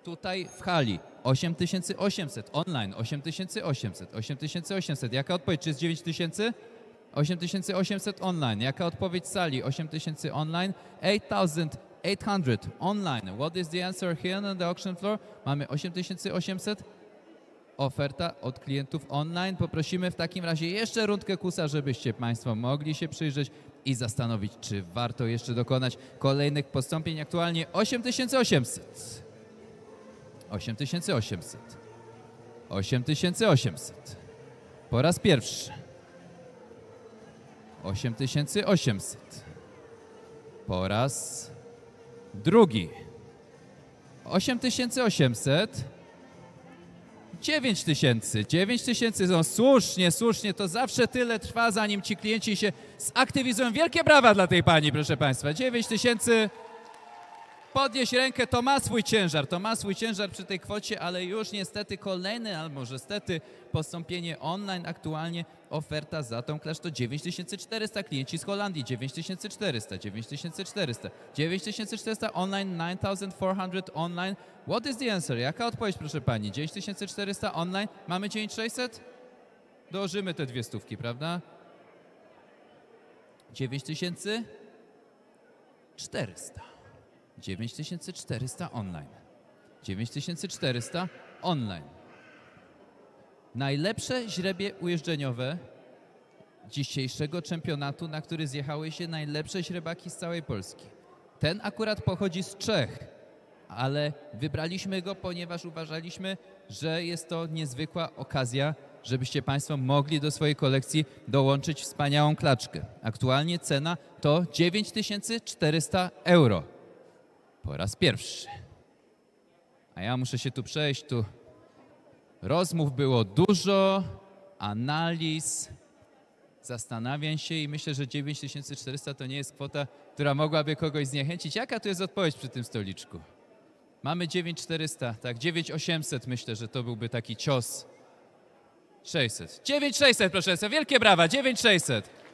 [SPEAKER 1] Tutaj w hali 8800, online 8800, 8800. Jaka odpowiedź? Czy jest 9000? 8800 online. Jaka odpowiedź sali? 8000 online. 8800 online. What is the answer here on the auction floor? Mamy 8800 oferta od klientów online. Poprosimy w takim razie jeszcze rundkę kusa, żebyście Państwo mogli się przyjrzeć i zastanowić, czy warto jeszcze dokonać kolejnych postąpień. Aktualnie 8800. 8800. 8800. Po raz pierwszy. 8800. Po raz drugi. 8800. 9000. 9000 są słusznie, słusznie. To zawsze tyle trwa, zanim ci klienci się zaktywizują. Wielkie brawa dla tej pani, proszę Państwa. 9000 podnieść rękę, to ma swój ciężar. To ma swój ciężar przy tej kwocie, ale już niestety kolejne, albo niestety postąpienie online aktualnie oferta za tą klasz to 9400 klienci z Holandii, 9400, 9400, 9400 online, 9400 online. What is the answer? Jaka odpowiedź, proszę pani? 9400 online, mamy 9600? Dołożymy te dwie stówki, prawda? 9400. 9400 online. 9400 online. Najlepsze źrebie ujeżdżeniowe dzisiejszego czempionatu, na który zjechały się najlepsze źrebaki z całej Polski. Ten akurat pochodzi z Czech, ale wybraliśmy go, ponieważ uważaliśmy, że jest to niezwykła okazja, żebyście Państwo mogli do swojej kolekcji dołączyć wspaniałą klaczkę. Aktualnie cena to 9400 euro po raz pierwszy. A ja muszę się tu przejść, tu rozmów było dużo, analiz, zastanawiam się i myślę, że 9400 to nie jest kwota, która mogłaby kogoś zniechęcić. Jaka tu jest odpowiedź przy tym stoliczku? Mamy 9400, tak, 9800 myślę, że to byłby taki cios. 600. 9600 proszę, wielkie brawa, 9600.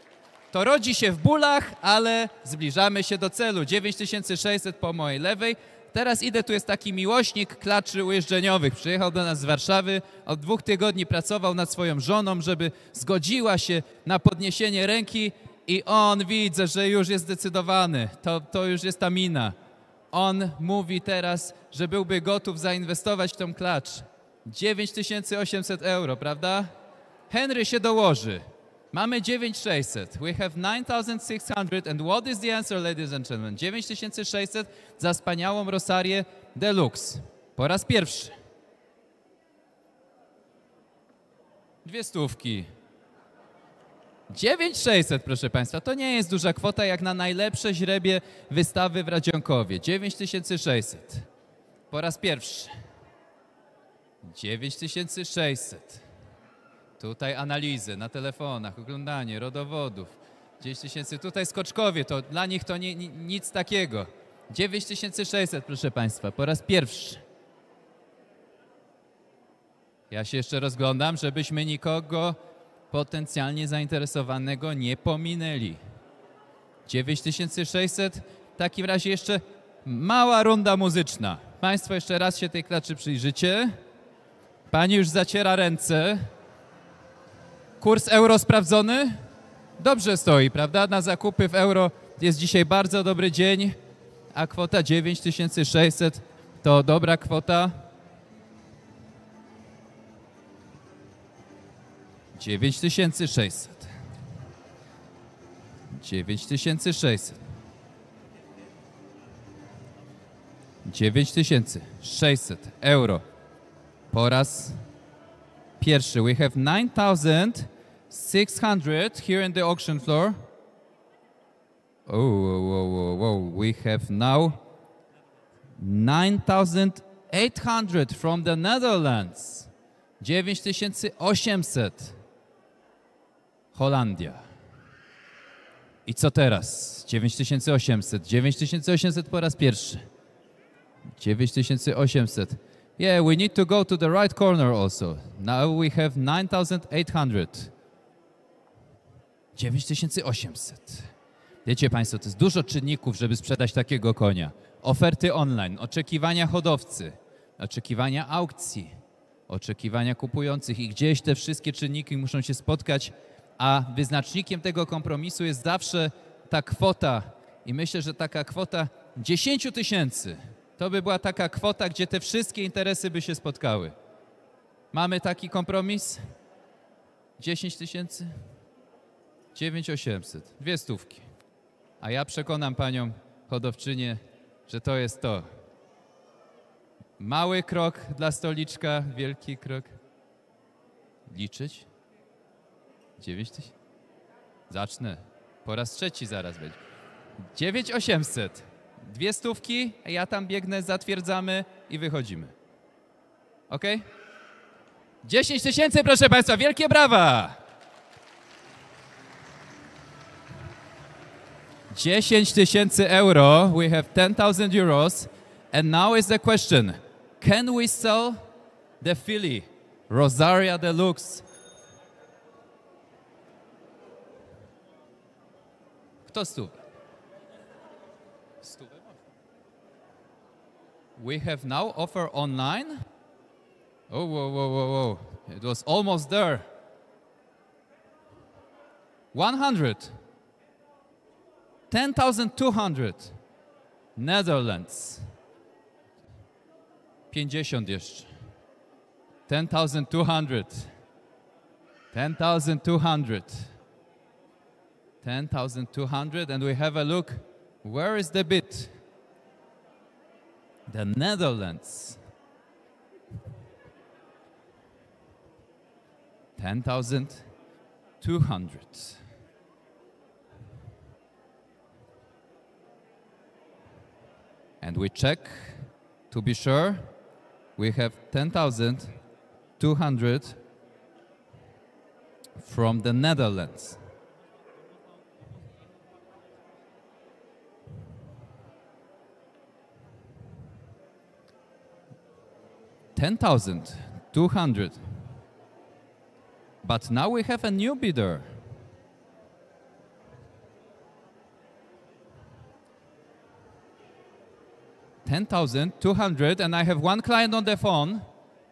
[SPEAKER 1] To rodzi się w bólach, ale zbliżamy się do celu. 9600 po mojej lewej. Teraz idę, tu jest taki miłośnik klaczy ujeżdżeniowych. Przyjechał do nas z Warszawy, od dwóch tygodni pracował nad swoją żoną, żeby zgodziła się na podniesienie ręki i on widzę, że już jest zdecydowany. To, to już jest ta mina. On mówi teraz, że byłby gotów zainwestować w tą klacz. 9800 euro, prawda? Henry się dołoży. Mamy 9600. We have 9600 and what is the answer, ladies and gentlemen? 9600 za wspaniałą Rosarię Deluxe. Po raz pierwszy. Dwie stówki. 9600, proszę Państwa, to nie jest duża kwota jak na najlepsze źrebie wystawy w Radzionkowie. 9600. Po raz pierwszy. 9600 tutaj analizy na telefonach, oglądanie rodowodów, 10 tysięcy, tutaj skoczkowie, to dla nich to ni, ni, nic takiego. 9600, proszę Państwa, po raz pierwszy. Ja się jeszcze rozglądam, żebyśmy nikogo potencjalnie zainteresowanego nie pominęli. 9600, w takim razie jeszcze mała runda muzyczna. Państwo jeszcze raz się tej klaczy przyjrzycie. Pani już zaciera ręce. Kurs euro sprawdzony? Dobrze stoi, prawda? Na zakupy w euro jest dzisiaj bardzo dobry dzień, a kwota 9600 to dobra kwota. 9600. 9600. 9600 euro po raz pierwszy. We have 9,600 here in the auction floor. Oh, whoa, oh, oh, whoa, oh, whoa. we have now 9,800 from the Netherlands. 9800 Holandia. I co teraz? 9800. 9800 po raz pierwszy. 9800. Yeah, we need to go to the right corner also. Now we have 9800. 9800. Wiecie Państwo, to jest dużo czynników, żeby sprzedać takiego konia. Oferty online, oczekiwania hodowcy, oczekiwania aukcji, oczekiwania kupujących i gdzieś te wszystkie czynniki muszą się spotkać, a wyznacznikiem tego kompromisu jest zawsze ta kwota i myślę, że taka kwota 10 tysięcy to by była taka kwota, gdzie te wszystkie interesy by się spotkały. Mamy taki kompromis? 10 tysięcy? 9800. Dwie stówki. A ja przekonam panią hodowczynię, że to jest to. Mały krok dla stoliczka, wielki krok. Liczyć? 9 tysięcy? Zacznę. Po raz trzeci zaraz będzie. 9800. Dwie stówki, ja tam biegnę, zatwierdzamy i wychodzimy. Ok? 10 tysięcy, proszę Państwa, wielkie brawa! 10 tysięcy euro, we have 10,000 euros. And now is the question, can we sell the filly, Rosaria Deluxe? Kto stów? we have now offer online. Oh, whoa, whoa, whoa, whoa. It was almost there. 100. 10,200. Netherlands. 50 jeszcze. 10,200. 10,200. 10,200. And we have a look. Where is the bit? the Netherlands. 10,200. And we check to be sure we have 10,200 from the Netherlands. 10,200. But now we have a new bidder. Ten thousand two hundred, and I have one client on the phone.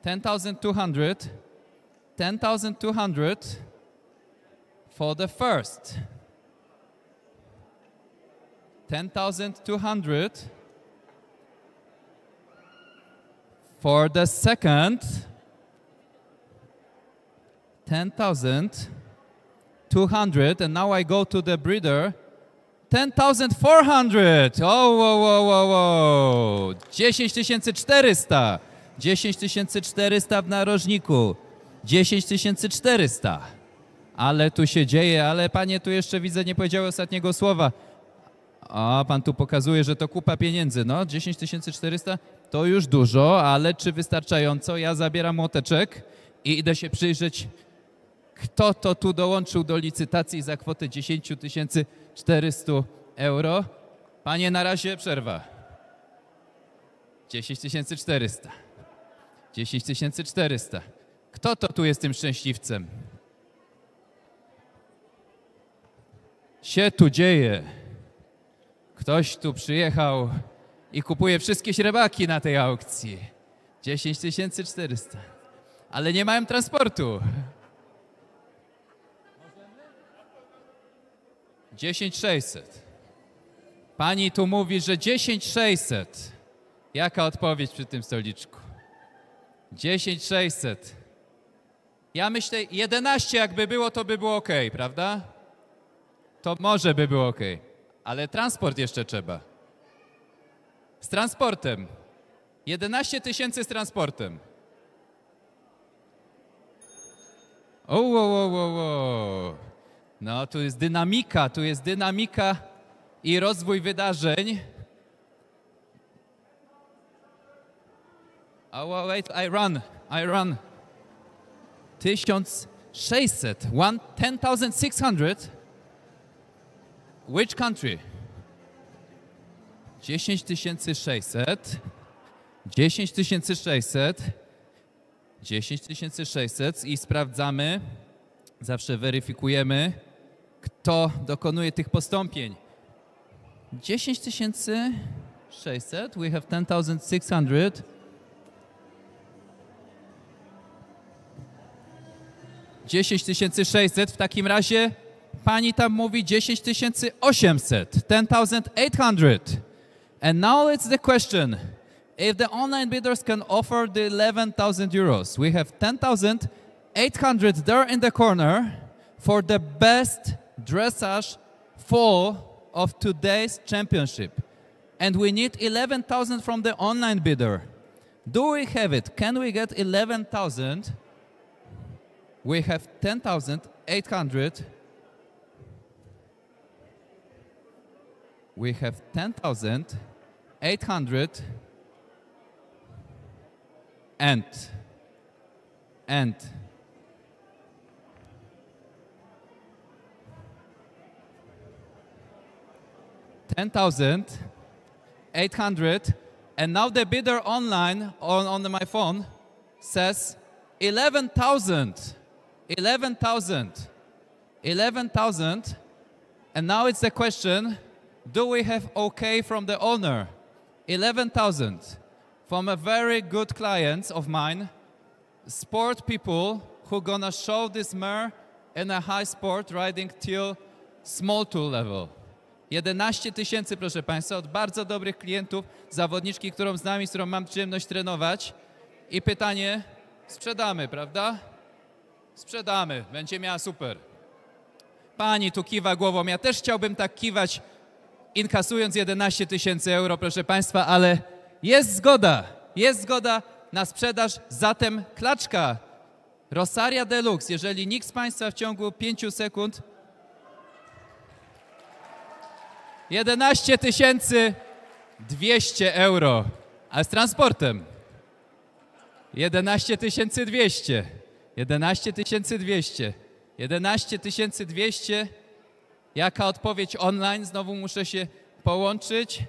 [SPEAKER 1] Ten thousand two hundred. Ten thousand two hundred. for the first. Ten thousand two hundred. For the second 10,200. And now I go to the breeder. 10,400. Oh, wow, wow, wow, wow. 10,400. 10,400 w narożniku. 10,400. Ale tu się dzieje, ale panie, tu jeszcze widzę, nie powiedziały ostatniego słowa. A pan tu pokazuje, że to kupa pieniędzy. No, 10 to już dużo, ale czy wystarczająco? Ja zabieram młoteczek i idę się przyjrzeć, kto to tu dołączył do licytacji za kwotę 10 400 euro. Panie, na razie przerwa. 10 400. 10 400. Kto to tu jest tym szczęśliwcem? Się tu dzieje. Ktoś tu przyjechał i kupuję wszystkie śrebaki na tej aukcji. 10 400. Ale nie mają transportu. 10 600. Pani tu mówi, że 10 600. Jaka odpowiedź przy tym stoliczku? 10 600. Ja myślę, 11 jakby było, to by było ok, prawda? To może by było ok, ale transport jeszcze trzeba. Z transportem. 11 tysięcy z transportem. O, o, o, o, o. No, tu jest dynamika, tu jest dynamika i rozwój wydarzeń. Oh, wait, I run, I run. 1600, 1600. Which country? 600. 10 600 i sprawdzamy, zawsze weryfikujemy, kto dokonuje tych postąpień. 600, we have 10600. 600, w takim razie pani tam mówi 10800, 10800. And now it's the question. If the online bidders can offer the 11,000 euros, we have 10,800 there in the corner for the best dressage fall of today's championship. And we need 11,000 from the online bidder. Do we have it? Can we get 11,000? We have 10,800. We have 10,000. 800 and and ten thousand eight hundred and now the bidder online on, on my phone says 11,000 11,000 11,000 and now it's the question do we have okay from the owner 11,000 from a very good client of mine, sport people who gonna show this mare in a high sport riding till small tool level. 11 tysięcy, proszę Państwa, od bardzo dobrych klientów, zawodniczki, którą z nami, z którą mam przyjemność trenować. I pytanie, sprzedamy, prawda? Sprzedamy, będzie miała super. Pani tu kiwa głową, ja też chciałbym tak kiwać, inkasując 11 tysięcy euro, proszę Państwa, ale jest zgoda, jest zgoda na sprzedaż, zatem klaczka. Rosaria Deluxe, jeżeli nikt z Państwa w ciągu 5 sekund 11 tysięcy 200 euro, a z transportem 11 tysięcy 200, 11 tysięcy 11 tysięcy 200 Jaka odpowiedź online? Znowu muszę się połączyć.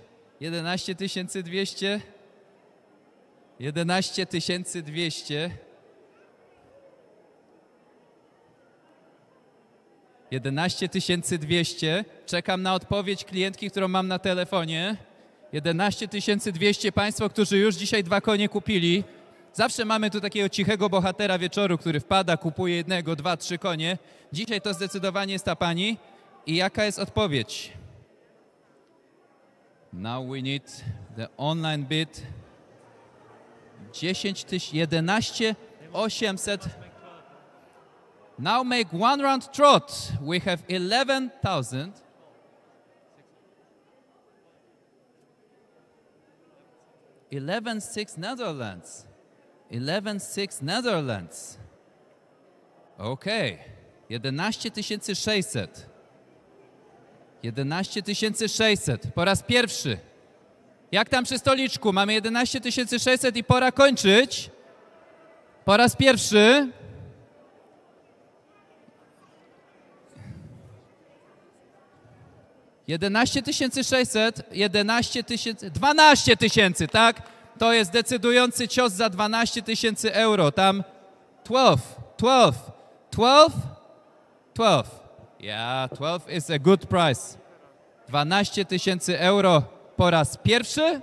[SPEAKER 1] 11 200. 11 200. 11 200. Czekam na odpowiedź klientki, którą mam na telefonie. 11 200 Państwo, którzy już dzisiaj dwa konie kupili. Zawsze mamy tu takiego cichego bohatera wieczoru, który wpada, kupuje jednego, dwa, trzy konie. Dzisiaj to zdecydowanie jest ta pani. I jaka jest odpowiedź? Now we need the online bid 10 11 800. Now make one round trot. We have 11,000. Eleven six Netherlands. Eleven six Netherlands. Okay. 11 600. 11 600. Po raz pierwszy. Jak tam przy stoliczku? Mamy 11 600 i pora kończyć. Po raz pierwszy. Jedenaście tysięcy sześćset, jedenaście tysięcy, dwanaście tysięcy, tak? To jest decydujący cios za 12 tysięcy euro. Tam 12, 12, 12, 12. Yeah, 12 is a good price. 12 tysięcy euro po raz pierwszy.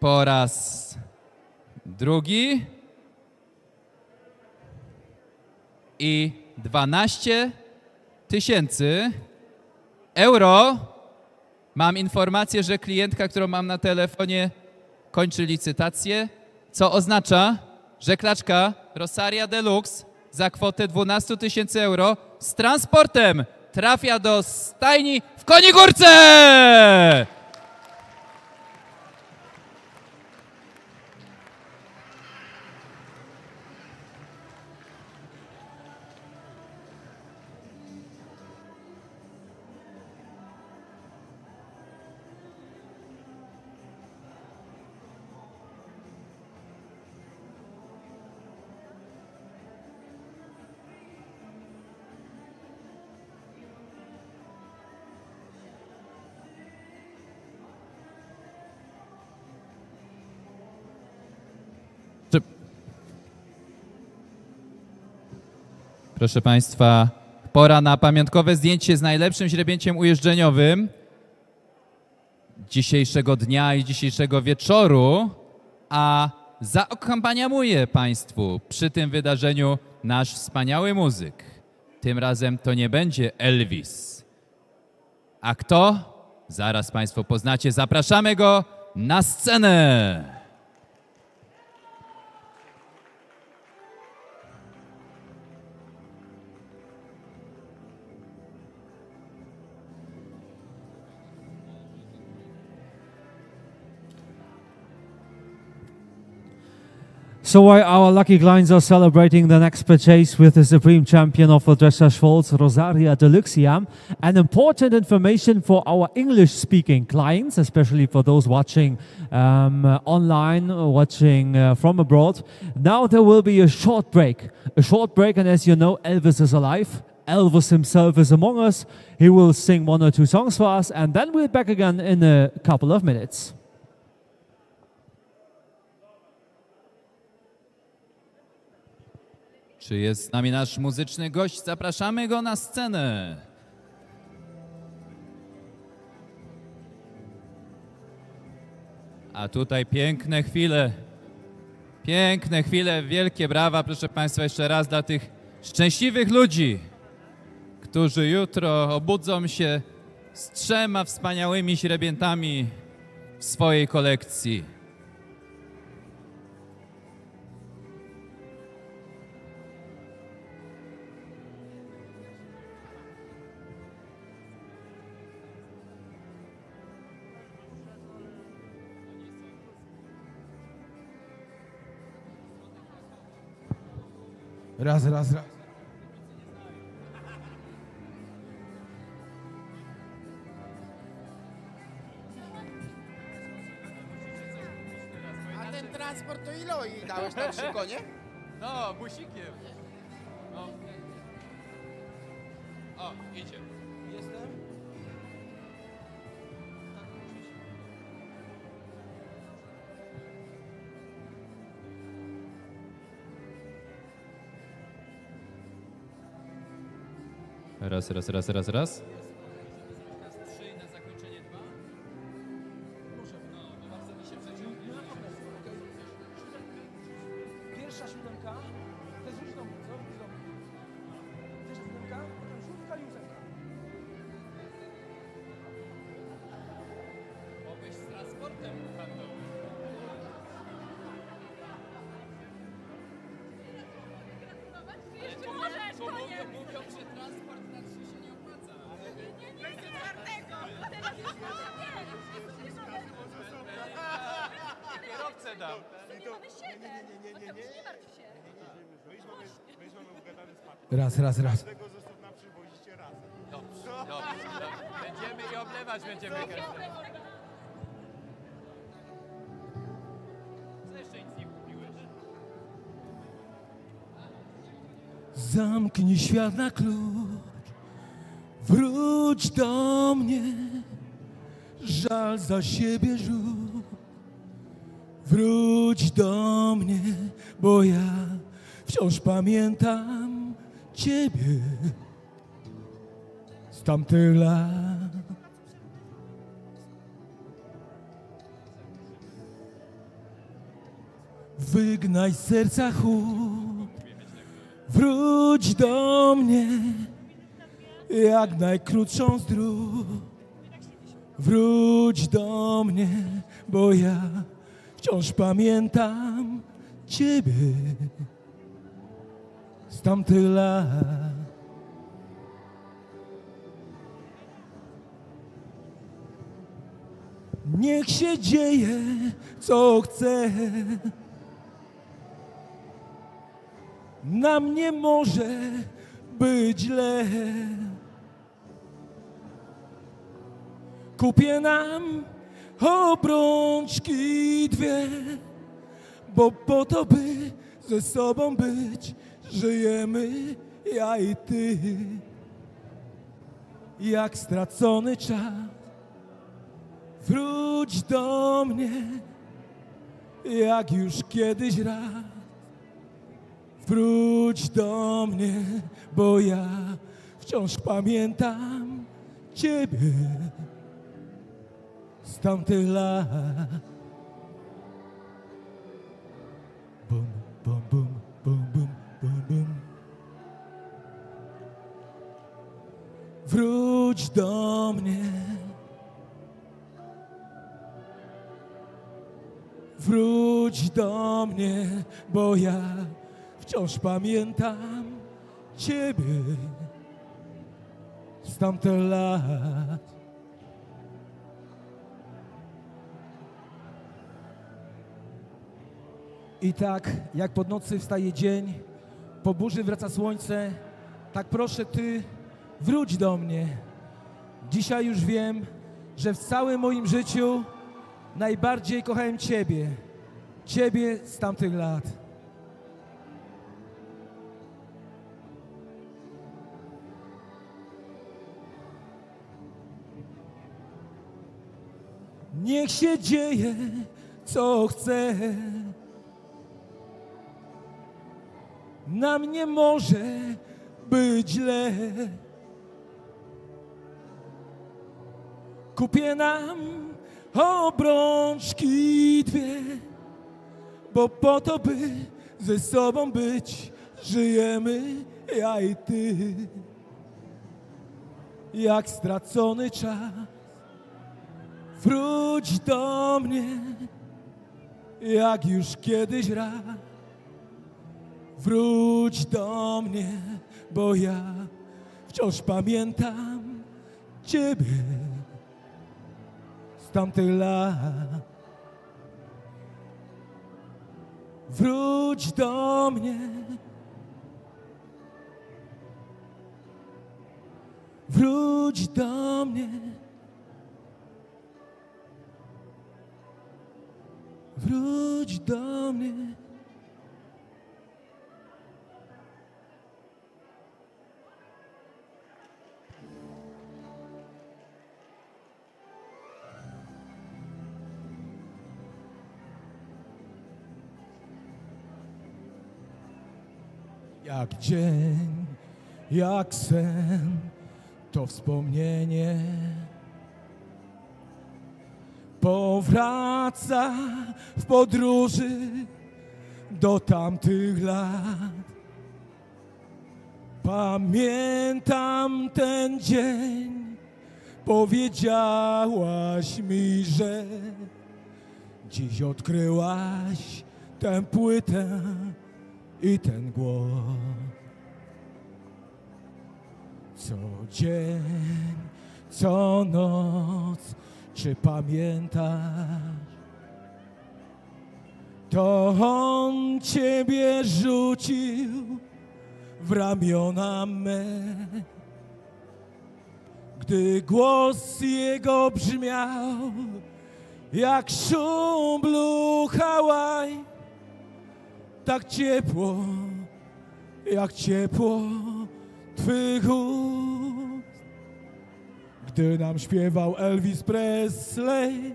[SPEAKER 1] Po raz drugi. I 12 tysięcy euro. Mam informację, że klientka, którą mam na telefonie, kończy licytację co oznacza, że klaczka Rosaria Deluxe za kwotę 12 tysięcy euro z transportem trafia do stajni w Konigórce! Proszę Państwa, pora na pamiątkowe zdjęcie z najlepszym źrebięciem ujeżdżeniowym dzisiejszego dnia i dzisiejszego wieczoru, a zaakompaniamuje Państwu przy tym wydarzeniu nasz wspaniały muzyk. Tym razem to nie będzie Elvis. A kto? Zaraz Państwo poznacie. Zapraszamy go na scenę.
[SPEAKER 2] So while our lucky clients are celebrating the next purchase with the Supreme Champion of the dressage Schwolz, Rosaria Deluxiam, and important information for our English-speaking clients, especially for those watching um, online, watching uh, from abroad, now there will be a short break. A short break, and as you know, Elvis is alive. Elvis himself is among us. He will sing one or two songs for us, and then we will be back again in a couple of minutes.
[SPEAKER 1] Czy jest z nami nasz muzyczny gość? Zapraszamy go na scenę. A tutaj piękne chwile. Piękne chwile, wielkie brawa, proszę Państwa, jeszcze raz dla tych szczęśliwych ludzi, którzy jutro obudzą się z trzema wspaniałymi śrebiętami w swojej kolekcji.
[SPEAKER 3] Raz, raz, raz. A ten transport to ile i dałeś tam
[SPEAKER 1] trzy konie? No, busikiem. No. O, idzie. Jestem? ras ras ras ras ras
[SPEAKER 3] raz, raz, raz. Dobrze, dobrze. Będziemy i oblewać będziemy Co jeszcze nic nie kupiłeś? Zamknij świat na klucz, wróć do mnie, żal za siebie rzuć. Wróć do mnie, bo ja wciąż pamiętam ciebie z tamtych lat. Wygnaj z serca chłód, wróć do mnie, jak najkrótszą zdrów. Wróć do mnie, bo ja wciąż pamiętam Ciebie tamtych lat. Niech się dzieje, co chce. Nam nie może być źle. Kupię nam obrączki dwie, bo po to by ze sobą być Żyjemy ja i ty, jak stracony czas. Wróć do mnie, jak już kiedyś raz. Wróć do mnie, bo ja wciąż pamiętam Ciebie z tamtych lat. Bum, bum, bum. wróć do mnie. Wróć do mnie, bo ja wciąż pamiętam Ciebie z tamtych lat. I tak jak pod nocy wstaje dzień, po burzy wraca słońce, tak proszę Ty, wróć do mnie. Dzisiaj już wiem, że w całym moim życiu najbardziej kochałem Ciebie. Ciebie z tamtych lat. Niech się dzieje, co chce. Nam nie może być źle. kupię nam obrączki dwie, bo po to, by ze sobą być, żyjemy ja i ty. Jak stracony czas, wróć do mnie, jak już kiedyś raz. Wróć do mnie, bo ja wciąż pamiętam Ciebie z tamtych lat. Wróć do mnie. Wróć do mnie. Wróć do mnie. Jak dzień, jak sen, to wspomnienie powraca w podróży do tamtych lat. Pamiętam ten dzień, powiedziałaś mi, że dziś odkryłaś tę płytę i ten głos. Co dzień, co noc, czy pamiętasz? To on ciebie rzucił w ramiona me. Gdy głos jego brzmiał jak szum blu tak ciepło, jak ciepło Twych ust. Gdy nam śpiewał Elvis Presley,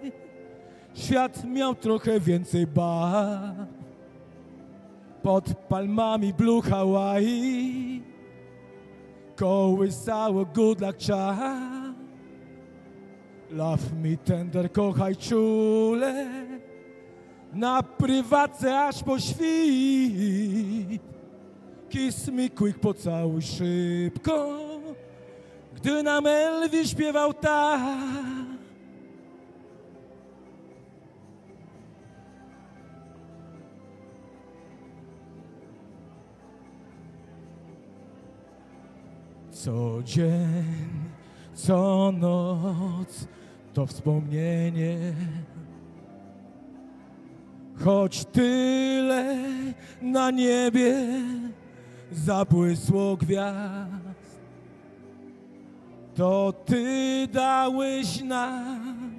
[SPEAKER 3] świat miał trochę więcej bar. Pod palmami Blue Hawaii kołysało good luck cha. Love me tender, kochaj czule na prywatce aż po świt. Kiss me quick, pocałuj szybko, gdy nam Elwi śpiewał tak. Co dzień, co noc, to wspomnienie Choć tyle na niebie zabłysło gwiazd, to Ty dałeś nam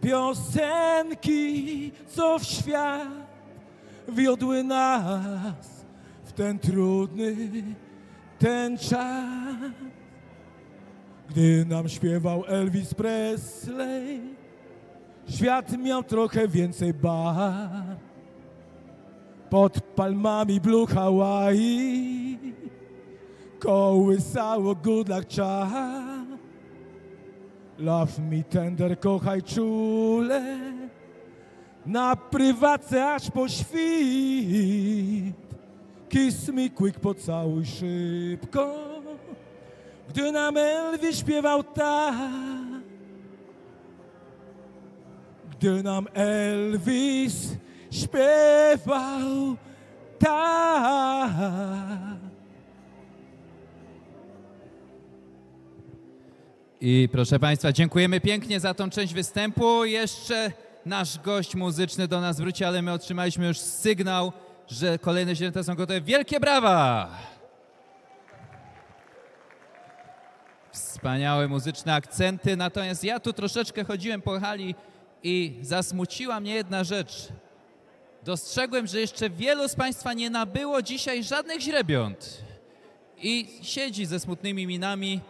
[SPEAKER 3] piosenki, co w świat wiodły nas w ten trudny, ten czas. Gdy nam śpiewał Elvis Presley, Świat miał trochę więcej bar Pod palmami blue Hawaii Kołysało good luck cha Love me tender, kochaj czule Na prywatce aż po świt Kiss me quick, pocałuj szybko Gdy nam Elvis śpiewał tak gdy nam Elvis śpiewał tak.
[SPEAKER 1] I proszę Państwa, dziękujemy pięknie za tą część występu. Jeszcze nasz gość muzyczny do nas wróci, ale my otrzymaliśmy już sygnał, że kolejne źrenice są gotowe. Wielkie brawa! Wspaniałe muzyczne akcenty, natomiast ja tu troszeczkę chodziłem po hali i zasmuciła mnie jedna rzecz. Dostrzegłem, że jeszcze wielu z Państwa nie nabyło dzisiaj żadnych źrebiąt i siedzi ze smutnymi minami,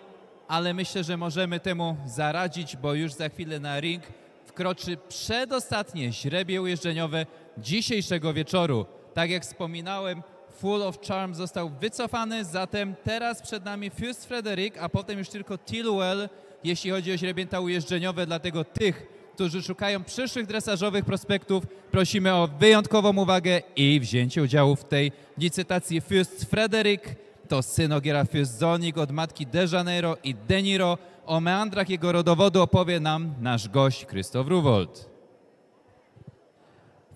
[SPEAKER 1] ale myślę, że możemy temu zaradzić, bo już za chwilę na ring wkroczy przedostatnie źrebie ujeżdżeniowe dzisiejszego wieczoru. Tak jak wspominałem, Full of Charm został wycofany, zatem teraz przed nami First Frederick, a potem już tylko Tilwell, jeśli chodzi o źrebięta ujeżdżeniowe, dlatego tych, którzy szukają przyszłych dresażowych prospektów, prosimy o wyjątkową uwagę i wzięcie udziału w tej licytacji Fürst Frederick To syn Ogiera Zonik od matki De Janeiro i Deniro. O meandrach jego rodowodu opowie nam nasz gość Krzysztof
[SPEAKER 2] Ruwold.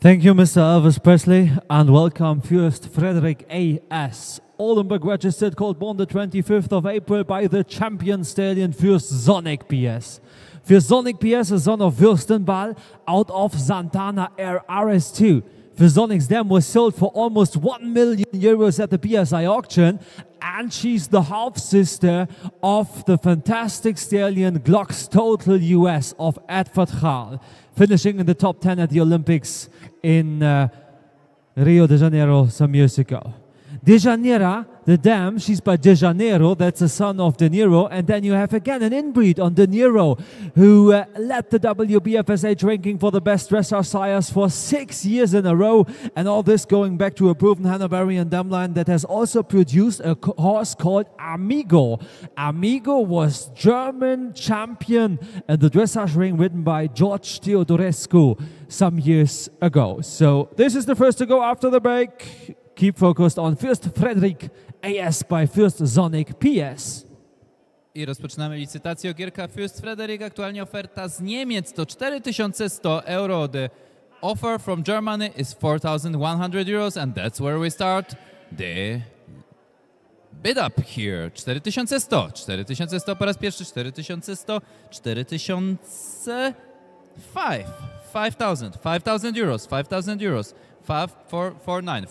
[SPEAKER 2] Thank you, Mr. Elvis Presley, and welcome Fürst Frederick A.S. Oldenburg registered called born the 25th of April by the champion stallion Fürst Sonic P.S. Für Sonic PS, Son of Würstenball, out of Santana Air RS2. For Sonic's Dam was sold for almost 1 million euros at the PSI auction, and she's the half sister of the fantastic stallion Glock's Total US of Edward Hall, finishing in the top 10 at the Olympics in uh, Rio de Janeiro some years ago. Dejanira, the dam, she's by Dejanero. that's a son of De Niro. And then you have again an inbreed on De Niro, who uh, led the WBFSH ranking for the best dressage sires for six years in a row. And all this going back to a proven Hanoverian dam line that has also produced a horse called Amigo. Amigo was German champion and the dressage ring ridden by George Teodorescu some years ago. So this is the first to go after the break. keep focused on First Frederick AS by First Sonic PS.
[SPEAKER 1] I rozpoczynamy licytację ogierka First Frederick. Aktualnie oferta z Niemiec to 4100 euro. The offer from Germany is 4100 euros and that's where we start the bid up here. 4100, 4100 po raz pierwszy, 4100, 4000, 5000, 5000 euros, 5000 euros. 5449,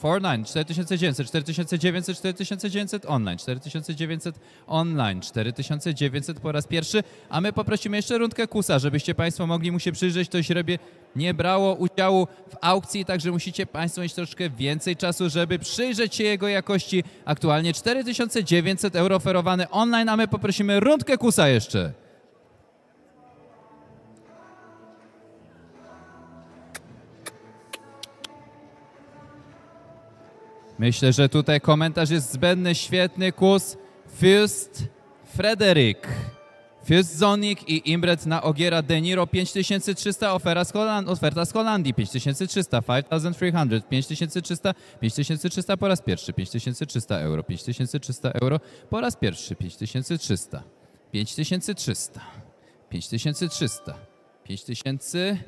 [SPEAKER 1] 4900, 4900, 4900 online, 4900 online, 4900 po raz pierwszy, a my poprosimy jeszcze rundkę kusa, żebyście Państwo mogli mu się przyjrzeć, to źrebie nie brało udziału w aukcji, także musicie Państwo mieć troszkę więcej czasu, żeby przyjrzeć się jego jakości. Aktualnie 4900 euro oferowane online, a my poprosimy rundkę kusa jeszcze. Myślę, że tutaj komentarz jest zbędny, świetny kurs. Fürst Frederik. Fürst Zonik i Imbret na Ogiera Deniro 5300, ofera z Holand oferta z Holandii 5300, 5300, 5300, 5300 po raz pierwszy, 5300 euro, 5300 euro po raz pierwszy, 5300, 5300, 5300. 5300.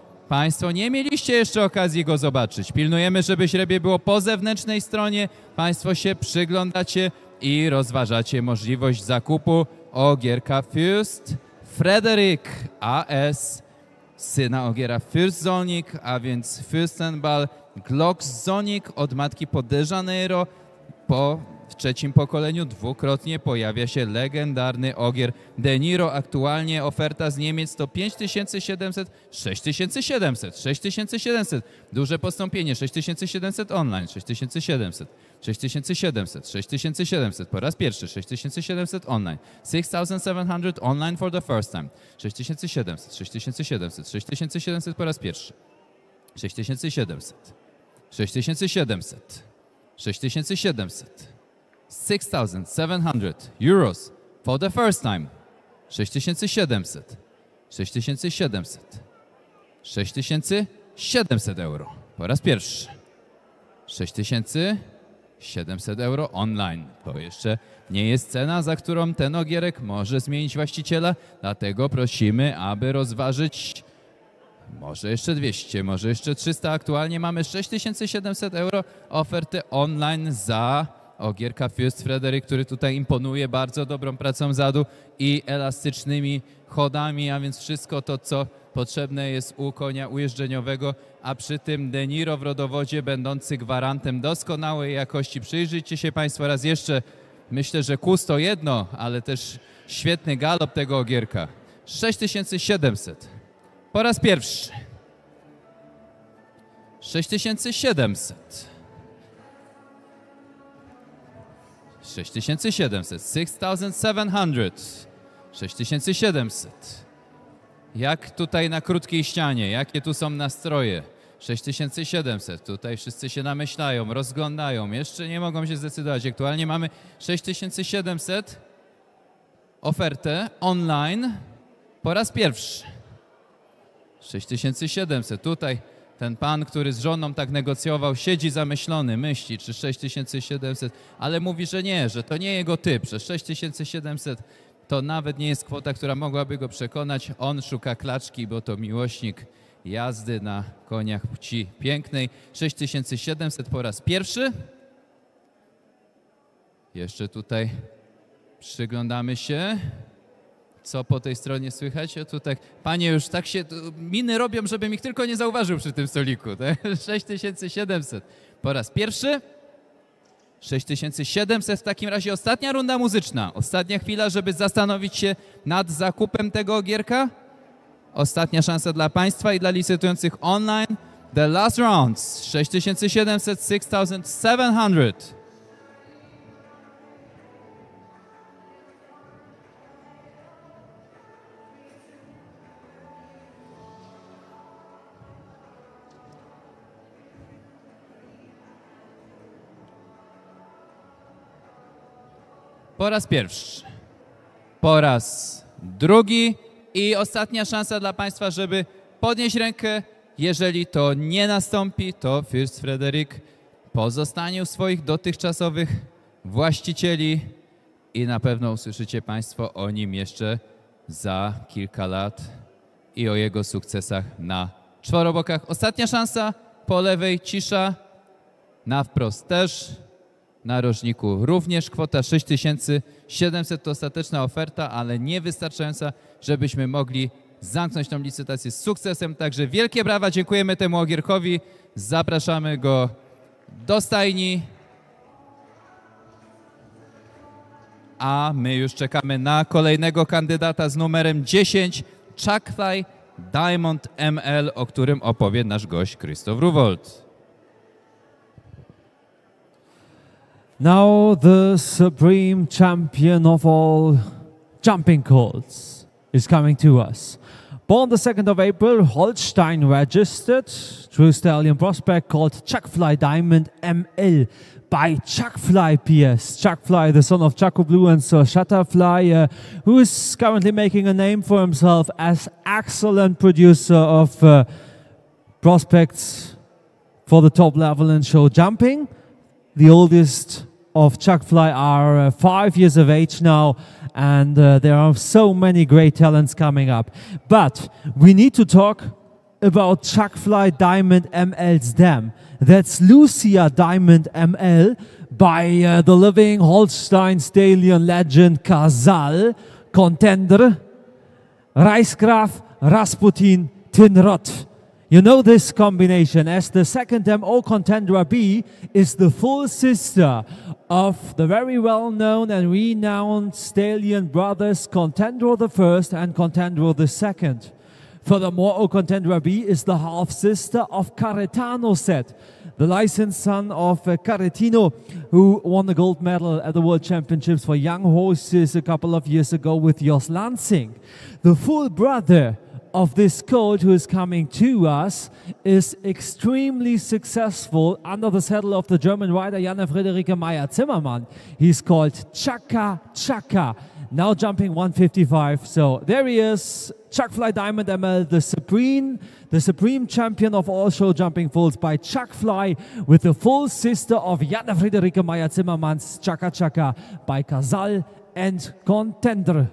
[SPEAKER 1] Państwo nie mieliście jeszcze okazji go zobaczyć. Pilnujemy, żeby śrebie było po zewnętrznej stronie. Państwo się przyglądacie i rozważacie możliwość zakupu ogierka Fürst Frederick AS, syna ogiera Fürstzonik, a więc Fürstenball Glockzonik od matki Podejanero po w trzecim pokoleniu dwukrotnie pojawia się legendarny ogier De Niro. Aktualnie oferta z Niemiec to 5700, 6700, 6700. Duże postąpienie 6700 online, 6700, 6700, 6700 po raz pierwszy, 6700 online, 6700 online for the first time, 6700, 6700, 6700 po raz pierwszy, 6700, 6700, 6700. 6,700 euros for the first time. 6700, 6700, 6700 euro po raz pierwszy. 6700 euro online. To jeszcze nie jest cena, za którą ten ogierek może zmienić właściciela, dlatego prosimy, aby rozważyć może jeszcze 200, może jeszcze 300. Aktualnie mamy 6700 euro oferty online za Ogierka Fürst Frederick, który tutaj imponuje bardzo dobrą pracą zadu i elastycznymi chodami, a więc wszystko to, co potrzebne jest u konia ujeżdżeniowego, a przy tym Deniro w rodowodzie będący gwarantem doskonałej jakości. Przyjrzyjcie się Państwo raz jeszcze. Myślę, że kus to jedno, ale też świetny galop tego Ogierka. 6700. Po raz pierwszy. 6700. 6700, 6700, 6700. Jak tutaj na krótkiej ścianie, jakie tu są nastroje? 6700, tutaj wszyscy się namyślają, rozglądają, jeszcze nie mogą się zdecydować. Aktualnie mamy 6700 ofertę online po raz pierwszy. 6700, tutaj ten pan, który z żoną tak negocjował, siedzi zamyślony, myśli, czy 6700, ale mówi, że nie, że to nie jego typ, że 6700 to nawet nie jest kwota, która mogłaby go przekonać. On szuka klaczki, bo to miłośnik jazdy na koniach płci pięknej. 6700 po raz pierwszy. Jeszcze tutaj przyglądamy się co po tej stronie słychać? O tu tak, panie już tak się, miny robią, żebym ich tylko nie zauważył przy tym stoliku. Tak? 6700. Po raz pierwszy? 6700 w takim razie ostatnia runda muzyczna. Ostatnia chwila, żeby zastanowić się nad zakupem tego ogierka. Ostatnia szansa dla Państwa i dla licytujących online. The last rounds 6700, 6700. po raz pierwszy, po raz drugi i ostatnia szansa dla Państwa, żeby podnieść rękę. Jeżeli to nie nastąpi, to First Frederick pozostanie u swoich dotychczasowych właścicieli i na pewno usłyszycie Państwo o nim jeszcze za kilka lat i o jego sukcesach na czworobokach. Ostatnia szansa, po lewej cisza, na wprost też narożniku. Również kwota 6700 to ostateczna oferta, ale niewystarczająca, żebyśmy mogli zamknąć tą licytację z sukcesem. Także wielkie brawa, dziękujemy temu Ogierkowi. Zapraszamy go do stajni. A my już czekamy na kolejnego kandydata z numerem 10, Chakwaj Diamond ML, o którym opowie nasz gość Krzysztof Ruwold.
[SPEAKER 2] Now the supreme champion of all jumping colts is coming to us. Born the 2nd of April, Holstein registered true stallion prospect called Chuckfly Diamond ML by Chuckfly PS. Chuckfly, the son of Chucko Blue and Sir Shutterfly, uh, who is currently making a name for himself as excellent producer of uh, prospects for the top level and show jumping, the oldest of Chuck Fly are uh, five years of age now, and uh, there are so many great talents coming up. But we need to talk about Chuck Fly Diamond ML's dam. That's Lucia Diamond ML by uh, the living Holstein stallion legend Kazal, contender Reisgraf Rasputin Tinrot. You know this combination as the second MO contender B is the full sister of the very well-known and renowned stallion brothers Contendro the First and Contendro the Second. Furthermore, O Contendra B is the half-sister of Caretano Set, the licensed son of uh, Caretino, who won the gold medal at the World Championships for young horses a couple of years ago with Jos Lansing. The full brother of this coach who is coming to us is extremely successful under the saddle of the German rider Jana Frederike Meyer Zimmermann. He's called Chaka Chaka. Now jumping 155. So there he is, Chuck Fly Diamond ML, the supreme, the supreme champion of all show jumping fulls by Chuck Fly, with the full sister of Jana Frederike Meyer Zimmermann's Chaka Chaka by Casal and Contender.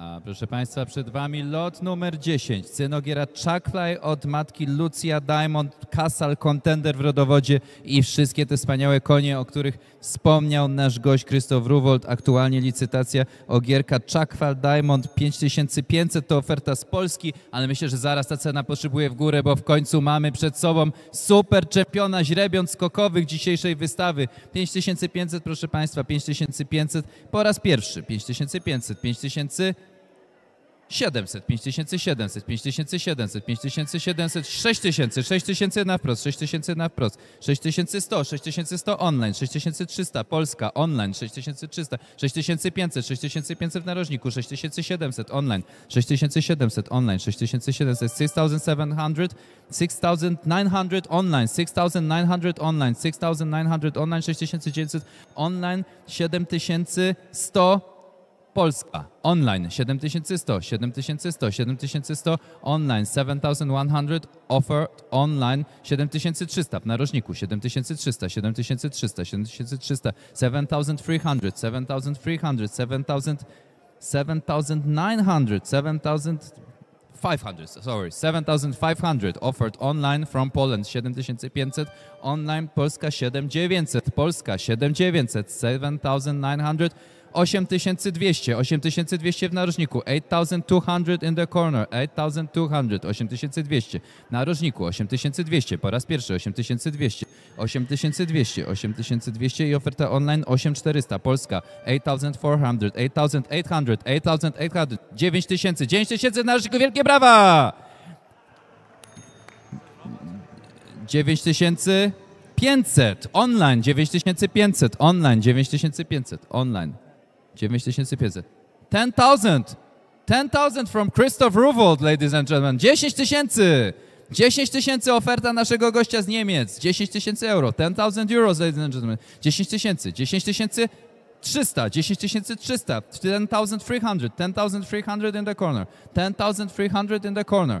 [SPEAKER 1] A proszę Państwa, przed Wami lot numer 10. Cynogiera Czaklaj od matki Lucia Diamond, Casal Contender w rodowodzie i wszystkie te wspaniałe konie, o których wspomniał nasz gość Krzysztof Ruwold. Aktualnie licytacja ogierka Chakwal Diamond 5500 to oferta z Polski, ale myślę, że zaraz ta cena potrzebuje w górę, bo w końcu mamy przed sobą super czempiona źrebiąt skokowych dzisiejszej wystawy. 5500, proszę Państwa, 5500 po raz pierwszy, 5500, 5500 700, 5700, 5700, 5700, 6000, 6000 na wprost, 6000 na wprost, 6100, 6100 online, 6300 Polska online, 6300, 6500, 6500 w narożniku, 6700 online, 6700 online, 6700, 6700, 6900 online, 6900 online, 6900 online, 6900 online, 7100 Polska. Online 7100, 7100, 7100, online 7100, offered online 7300, w narożniku 7300, 7300, 7300, 7300, 7300, 7000, 7900, 7500 sorry, 7500 offered online from Poland 7500, online Polska 7900, Polska 7900, 7900 8200, 8200 w narożniku, 8200 in the corner, 8200, 8200, w narożniku, 8200, po raz pierwszy 8200, 8200, 8200 i oferta online 8400, Polska, 8400, 8800, 8800, 9000, 9000 w narożniku, wielkie brawa! 9500 online, 9500 online, 9500 online. 9500. 10,000. 10,000 from Christoph Ruwold, ladies and gentlemen. 10 tysięcy. 10 tysięcy oferta naszego gościa z Niemiec. 10 tysięcy euro. 10,000 euros, ladies and gentlemen. 10 tysięcy. 10 tysięcy 300, 10,300, 10,300, 10,300 in the corner, 10,300 in the corner,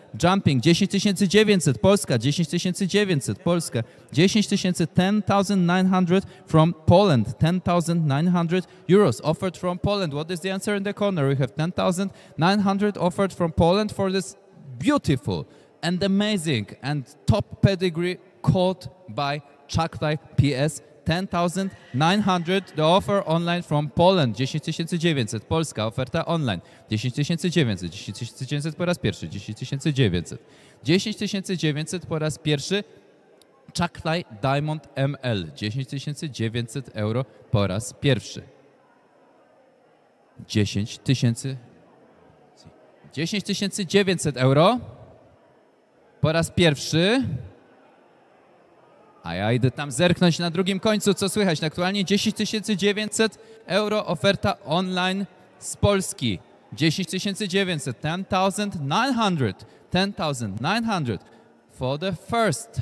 [SPEAKER 1] Jumping 10900 Polska, 10900 Polska, 10900 from Poland, 10900 euros offered from Poland. What is the answer in the corner? We have 10900 offered from Poland for this beautiful and amazing and top pedigree caught by Chakrai PS 10,900 the offer online from Poland 10900 Polska oferta online 10900 10900 po raz pierwszy 10900 10900 po raz pierwszy Chuckfly Diamond ML 10900 euro po raz pierwszy 10 tysięcy 10 900 euro po raz pierwszy a ja idę tam zerknąć na drugim końcu, co słychać. Aktualnie 10 900 euro oferta online z Polski. 10 900, 10 900, 10 900 for the first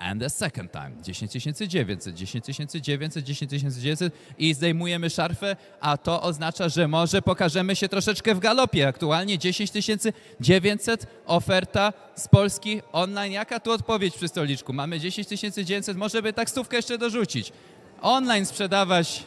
[SPEAKER 1] and the second time 10 10 900, 10900, 10900, 900 i zdejmujemy szarfę, a to oznacza, że może pokażemy się troszeczkę w galopie. Aktualnie 10 900 oferta z Polski online. Jaka tu odpowiedź przy stoliczku? Mamy 10 900, może by tak stówkę jeszcze dorzucić. Online sprzedawać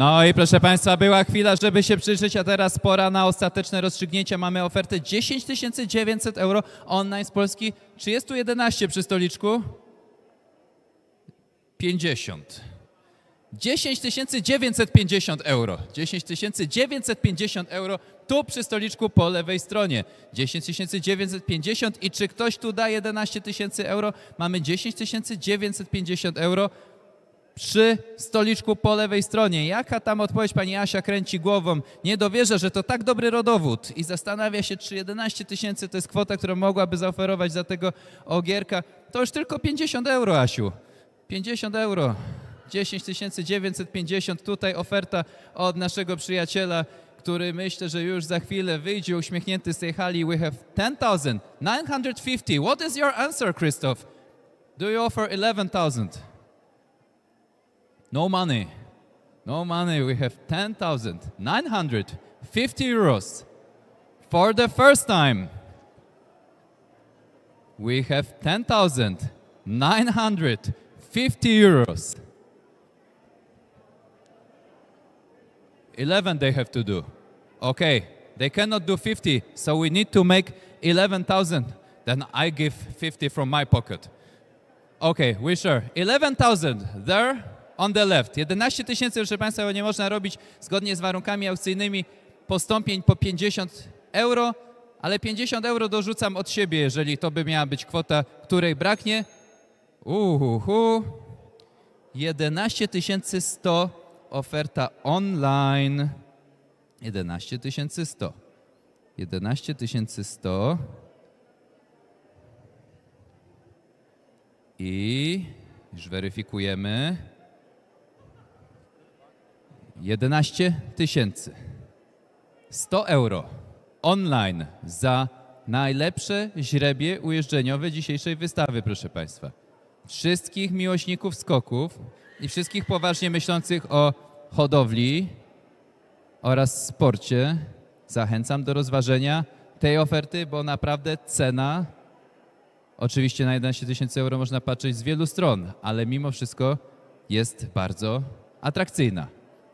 [SPEAKER 1] No i proszę Państwa, była chwila, żeby się przyjrzeć, a teraz pora na ostateczne rozstrzygnięcie. Mamy ofertę 10 900 euro online z Polski. Czy jest tu 11 przy stoliczku? 50. 10 950 euro. 10 950 euro tu przy stoliczku po lewej stronie. 10 950 i czy ktoś tu da 11 000 euro? Mamy 10 950 euro przy stoliczku po lewej stronie. Jaka tam odpowiedź? Pani Asia kręci głową. Nie dowierza, że to tak dobry rodowód i zastanawia się, czy 11 tysięcy to jest kwota, którą mogłaby zaoferować za tego ogierka. To już tylko 50 euro, Asiu. 50 euro. 10 950 tutaj oferta od naszego przyjaciela, który myślę, że już za chwilę wyjdzie uśmiechnięty z tej hali. We have 10,950. What is your answer, Christoph? Do you offer 11,000? no money. No money. We have 10,950 euros for the first time. We have 10,950 euros. 11 they have to do. Okay, they cannot do 50, so we need to make 11,000. Then I give 50 from my pocket. Okay, we sure. 11,000 there. on the left. 11 tysięcy, proszę Państwa, nie można robić zgodnie z warunkami aukcyjnymi postąpień po 50 euro, ale 50 euro dorzucam od siebie, jeżeli to by miała być kwota, której braknie. Uhu, 11 100 oferta online. 11 100. 11 100. I już weryfikujemy. 11 tysięcy. 100 euro online za najlepsze źrebie ujeżdżeniowe dzisiejszej wystawy, proszę Państwa. Wszystkich miłośników skoków i wszystkich poważnie myślących o hodowli oraz sporcie zachęcam do rozważenia tej oferty, bo naprawdę cena, oczywiście na 11 tysięcy euro można patrzeć z wielu stron, ale mimo wszystko jest bardzo atrakcyjna.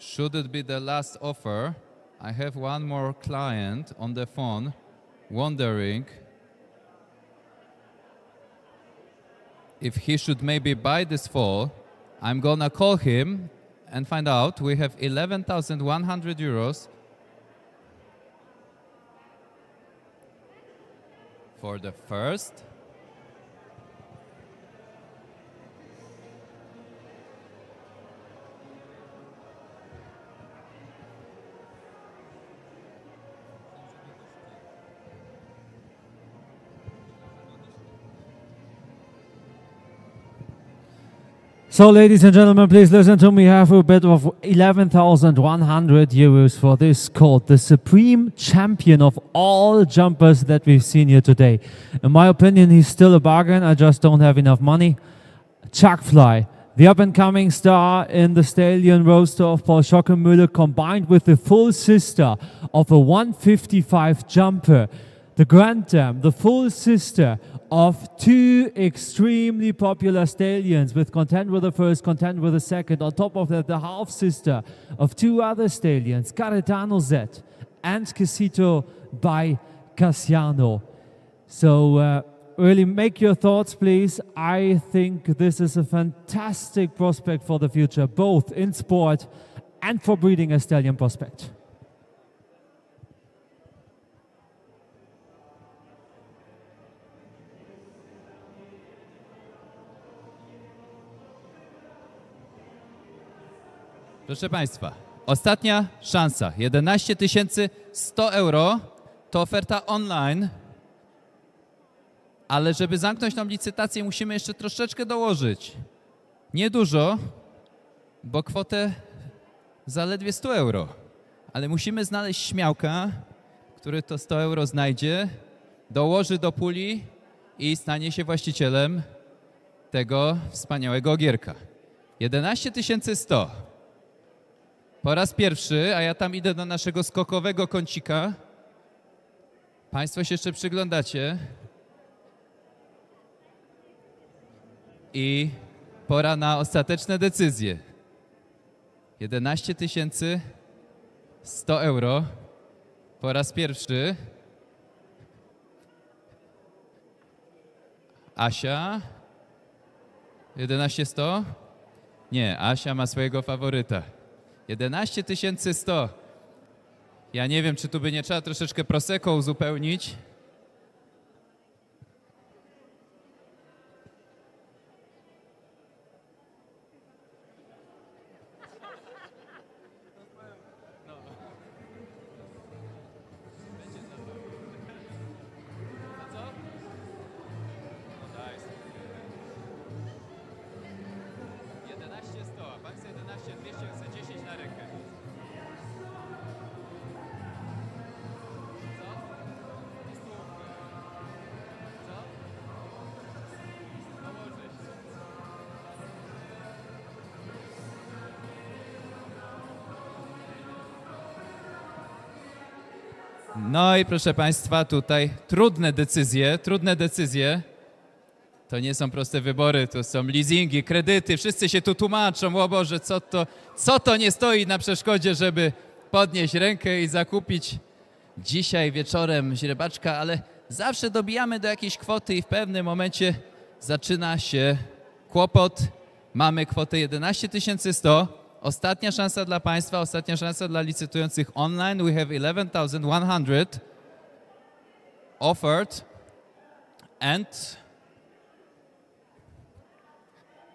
[SPEAKER 1] Should it be the last offer? I have one more client on the phone wondering if he should maybe buy this fall. I'm gonna call him and find out. We have 11,100 euros for the first
[SPEAKER 2] So, ladies and gentlemen, please listen to me. I have a bet of 11,100 euros for this court, the supreme champion of all jumpers that we've seen here today. In my opinion, he's still a bargain. I just don't have enough money. Chuck Fly, the up and coming star in the stallion roster of Paul Schockenmüller, combined with the full sister of a 155 jumper the Grandam, the full sister of two extremely popular stallions with contend with the first, contend with the second. On top of that, the half sister of two other stallions, Caretano Z and Casito by Cassiano. So, uh, really make your thoughts, please. I think this is a fantastic prospect for the future, both in sport and for breeding a stallion prospect.
[SPEAKER 1] Proszę Państwa, ostatnia szansa. 11 100 euro to oferta online, ale żeby zamknąć tą licytację, musimy jeszcze troszeczkę dołożyć. Niedużo, bo kwotę zaledwie 100 euro. Ale musimy znaleźć śmiałka, który to 100 euro znajdzie, dołoży do puli i stanie się właścicielem tego wspaniałego ogierka. 11 100. Po raz pierwszy, a ja tam idę do naszego skokowego kącika. Państwo się jeszcze przyglądacie. I pora na ostateczne decyzje. 11 tysięcy 100 euro po raz pierwszy. Asia 11 100? Nie, Asia ma swojego faworyta. 11 100. Ja nie wiem, czy tu by nie trzeba troszeczkę proseko uzupełnić. No i proszę Państwa, tutaj trudne decyzje, trudne decyzje. To nie są proste wybory, to są leasingi, kredyty. Wszyscy się tu tłumaczą, o Boże, co to, co to nie stoi na przeszkodzie, żeby podnieść rękę i zakupić dzisiaj wieczorem źrebaczka, ale zawsze dobijamy do jakiejś kwoty i w pewnym momencie zaczyna się kłopot. Mamy kwotę 11 100 Ostatnia szansa dla Państwa, ostatnia szansa dla licytujących online. We have 11,100 offered and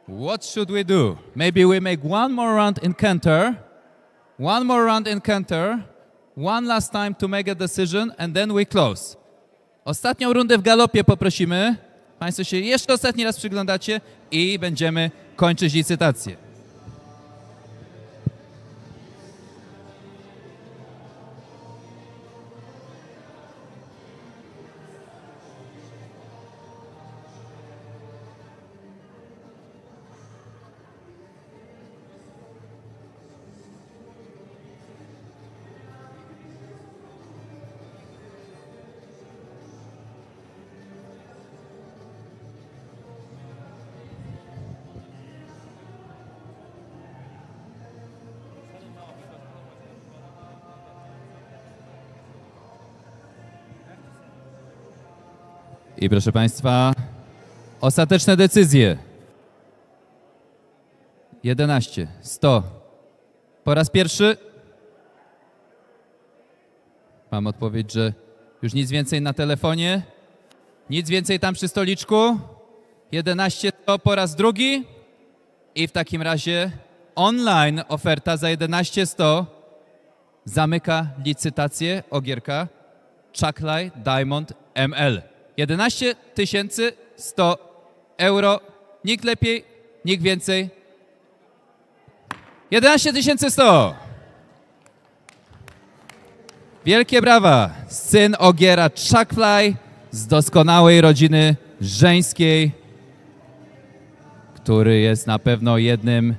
[SPEAKER 1] what should we do? Maybe we make one more round in counter, one more round in counter, one last time to make a decision and then we close. Ostatnią rundę w galopie poprosimy. Państwo się jeszcze ostatni raz przyglądacie i będziemy kończyć licytację. I proszę Państwa, ostateczne decyzje. 11, 100. Po raz pierwszy mam odpowiedź, że już nic więcej na telefonie, nic więcej tam przy stoliczku. 11, 100 po raz drugi. I w takim razie online oferta za 11, 100 zamyka licytację Ogierka Czaklaj Diamond ML. 11 100 euro. Nikt lepiej, nikt więcej. 11 100! Wielkie brawa! Syn Ogiera Chuckfly z doskonałej rodziny żeńskiej, który jest na pewno jednym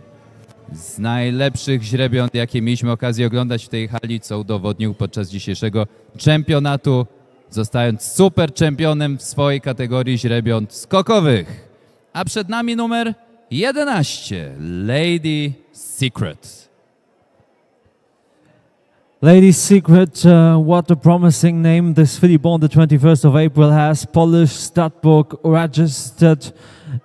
[SPEAKER 1] z najlepszych źrebiąt, jakie mieliśmy okazję oglądać w tej hali, co udowodnił podczas dzisiejszego czempionatu zostając super czempionem w swojej kategorii źrebiąt skokowych. A przed nami numer 11, Lady Secret.
[SPEAKER 2] Lady Secret, uh, what a promising name. This filly born the 21st of April has Polish stud book registered.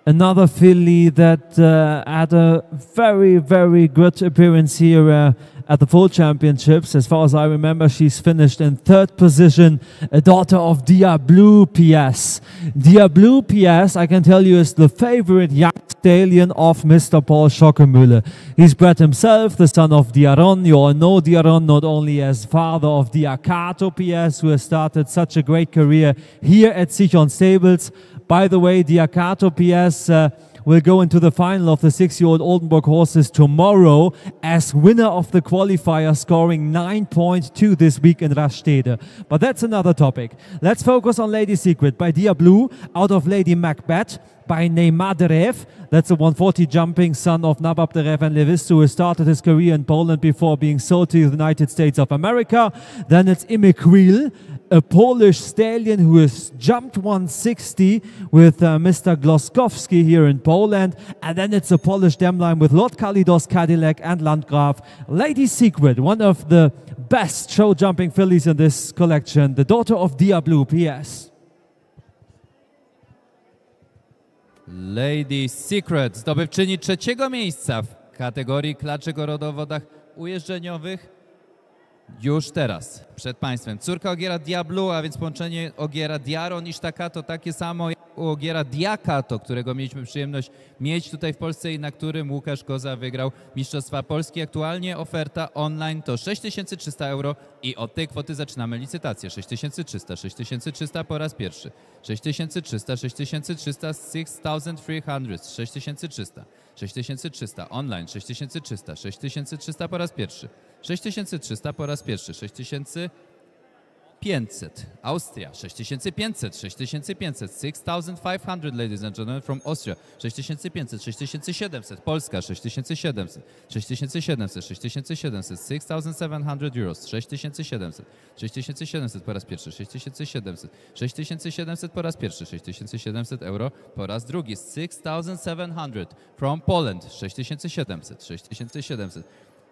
[SPEAKER 2] Another filly that uh, had a very, very good appearance here. Uh, at the full championships. As far as I remember, she's finished in third position, a daughter of Diablo PS. Diablo PS, I can tell you, is the favorite young stallion of Mr. Paul Schokemüller. He's bred himself, the son of Diaron. You all know Diaron not only as father of Diacato PS, who has started such a great career here at Sichon Stables. By the way, Diacato PS. Uh, will go into the final of the six-year-old Oldenburg horses tomorrow as winner of the qualifier, scoring 9.2 this week in Rastede. But that's another topic. Let's focus on Lady Secret by Dia Blue out of Lady Macbeth by Neymaderev. That's a 140 jumping son of Derev and Levistu, who started his career in Poland before being sold to the United States of America. Then it's Imikwil, a Polish stallion who has jumped 160 with uh, Mr. Gloskowski here in Poland. And then it's a Polish line with Lord Kalidos Cadillac and Landgraf. Lady Secret, one of the best show jumping fillies in this collection, the daughter of Diablo PS.
[SPEAKER 1] Lady Secret, zdobywczyni trzeciego miejsca w kategorii klaczy ujeżdżeniowych Już teraz, przed Państwem. Córka Ogiera Diablu, a więc połączenie Ogiera Diaron i to takie samo jak u Ogiera Diakato, którego mieliśmy przyjemność mieć tutaj w Polsce i na którym Łukasz Koza wygrał Mistrzostwa Polski. Aktualnie oferta online to 6300 euro i od tej kwoty zaczynamy licytację. 6300, 6300 po raz pierwszy, 6300, 6300, 6300, 6300. 6300, online 6300, 6300 po raz pierwszy, 6300 po raz pierwszy, 6300 500, Austria 6500, 6500, 6500, ladies and gentlemen from Austria 6500, 6700, Polska 6700, 6700, 6700, 6700 euros, 6700, 6700 po raz pierwszy, 6700, 6700 po raz pierwszy, 6700 euro po raz drugi, 6700 from Poland 6700, 6700,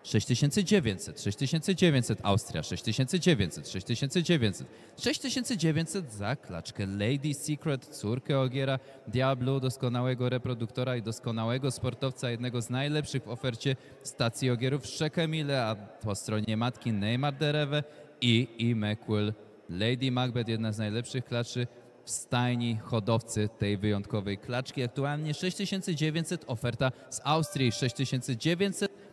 [SPEAKER 1] 6900, 6900 Austria, 6900, 6900, 6900 za klaczkę Lady Secret, córkę Ogiera, Diablo, doskonałego reproduktora i doskonałego sportowca, jednego z najlepszych w ofercie stacji Ogierów, Szekemile, a po stronie matki Neymar Derewe i i Lady Macbeth, jedna z najlepszych klaczy w stajni hodowcy tej wyjątkowej klaczki. Aktualnie 6900, oferta z Austrii 6900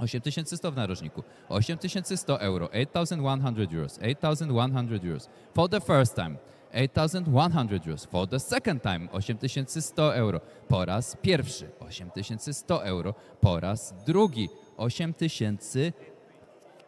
[SPEAKER 1] 8100 w narożniku, 8100 euro, 8100 euros, 8100 euros for the first time, 8100 euros for the second time, 8100 euro po raz pierwszy, 8100 euro po raz drugi, 8100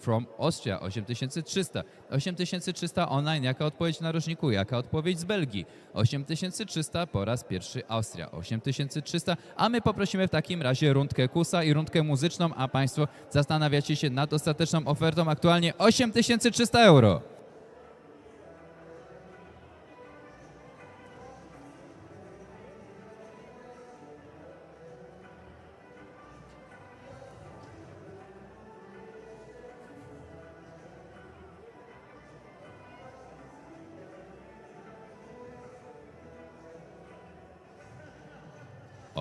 [SPEAKER 1] from Austria 8300. 8300 online, jaka odpowiedź na roczniku, jaka odpowiedź z Belgii. 8300 po raz pierwszy Austria 8300, a my poprosimy w takim razie rundkę kusa i rundkę muzyczną, a Państwo zastanawiacie się nad ostateczną ofertą aktualnie 8300 euro.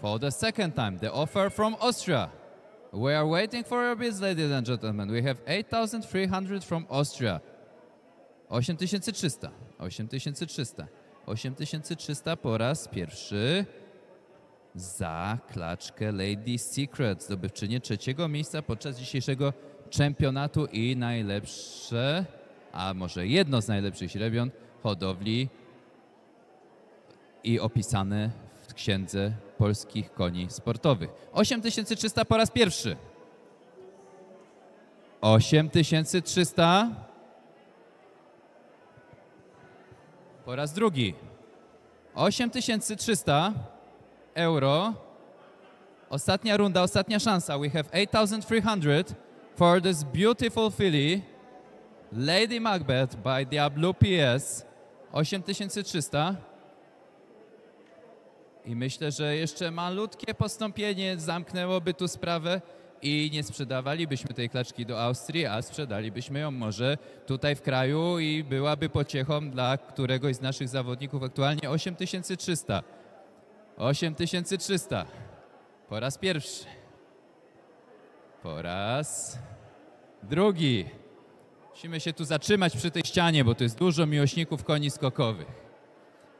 [SPEAKER 1] for the second time, the offer from Austria. We are waiting for your bids, ladies and gentlemen. We have 8,300 from Austria. 8300, 8300, 8300 po raz pierwszy za klaczkę Lady Secret, zdobywczynię trzeciego miejsca podczas dzisiejszego czempionatu i najlepsze, a może jedno z najlepszych źrebion hodowli i opisane księdze polskich koni sportowych. 8300 po raz pierwszy. 8300 po raz drugi. 8300 euro. Ostatnia runda, ostatnia szansa. We have 8300 for this beautiful filly, Lady Macbeth by Diablo PS. 8300. I myślę, że jeszcze malutkie postąpienie zamknęłoby tu sprawę i nie sprzedawalibyśmy tej klaczki do Austrii, a sprzedalibyśmy ją może tutaj w kraju i byłaby pociechą dla któregoś z naszych zawodników aktualnie 8300. 8300. Po raz pierwszy. Po raz drugi. Musimy się tu zatrzymać przy tej ścianie, bo to jest dużo miłośników koni skokowych.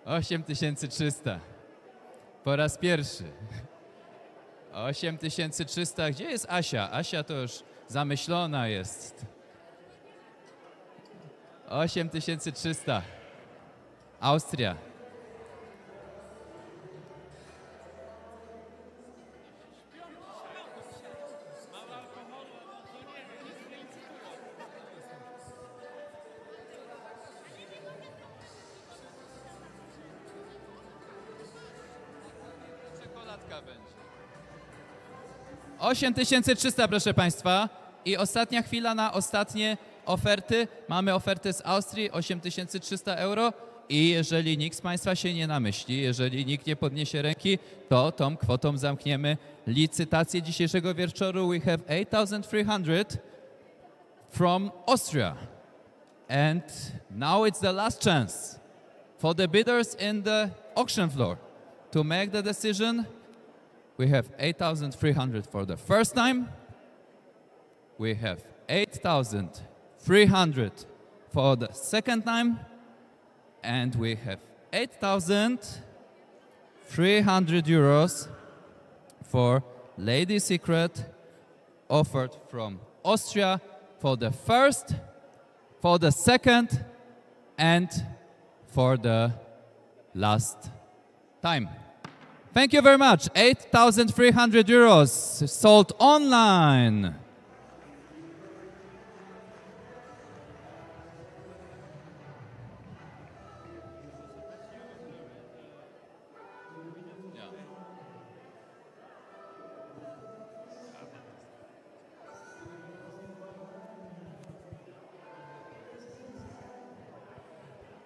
[SPEAKER 1] 8300. Po raz pierwszy. 8300. Gdzie jest Asia? Asia to już zamyślona jest. 8300. Austria. 8300, proszę Państwa. I ostatnia chwila na ostatnie oferty. Mamy ofertę z Austrii 8300 euro. I jeżeli nikt z Państwa się nie namyśli, jeżeli nikt nie podniesie ręki, to tą kwotą zamkniemy licytację dzisiejszego wieczoru. We have 8300 from Austria. And now it's the last chance for the bidders in the auction floor to make the decision we have 8,300 for the first time. We have 8,300 for the second time. And we have 8,300 euros for Lady Secret offered from Austria for the first, for the second, and for the last time. Thank you very much. 8,300 euros sold online.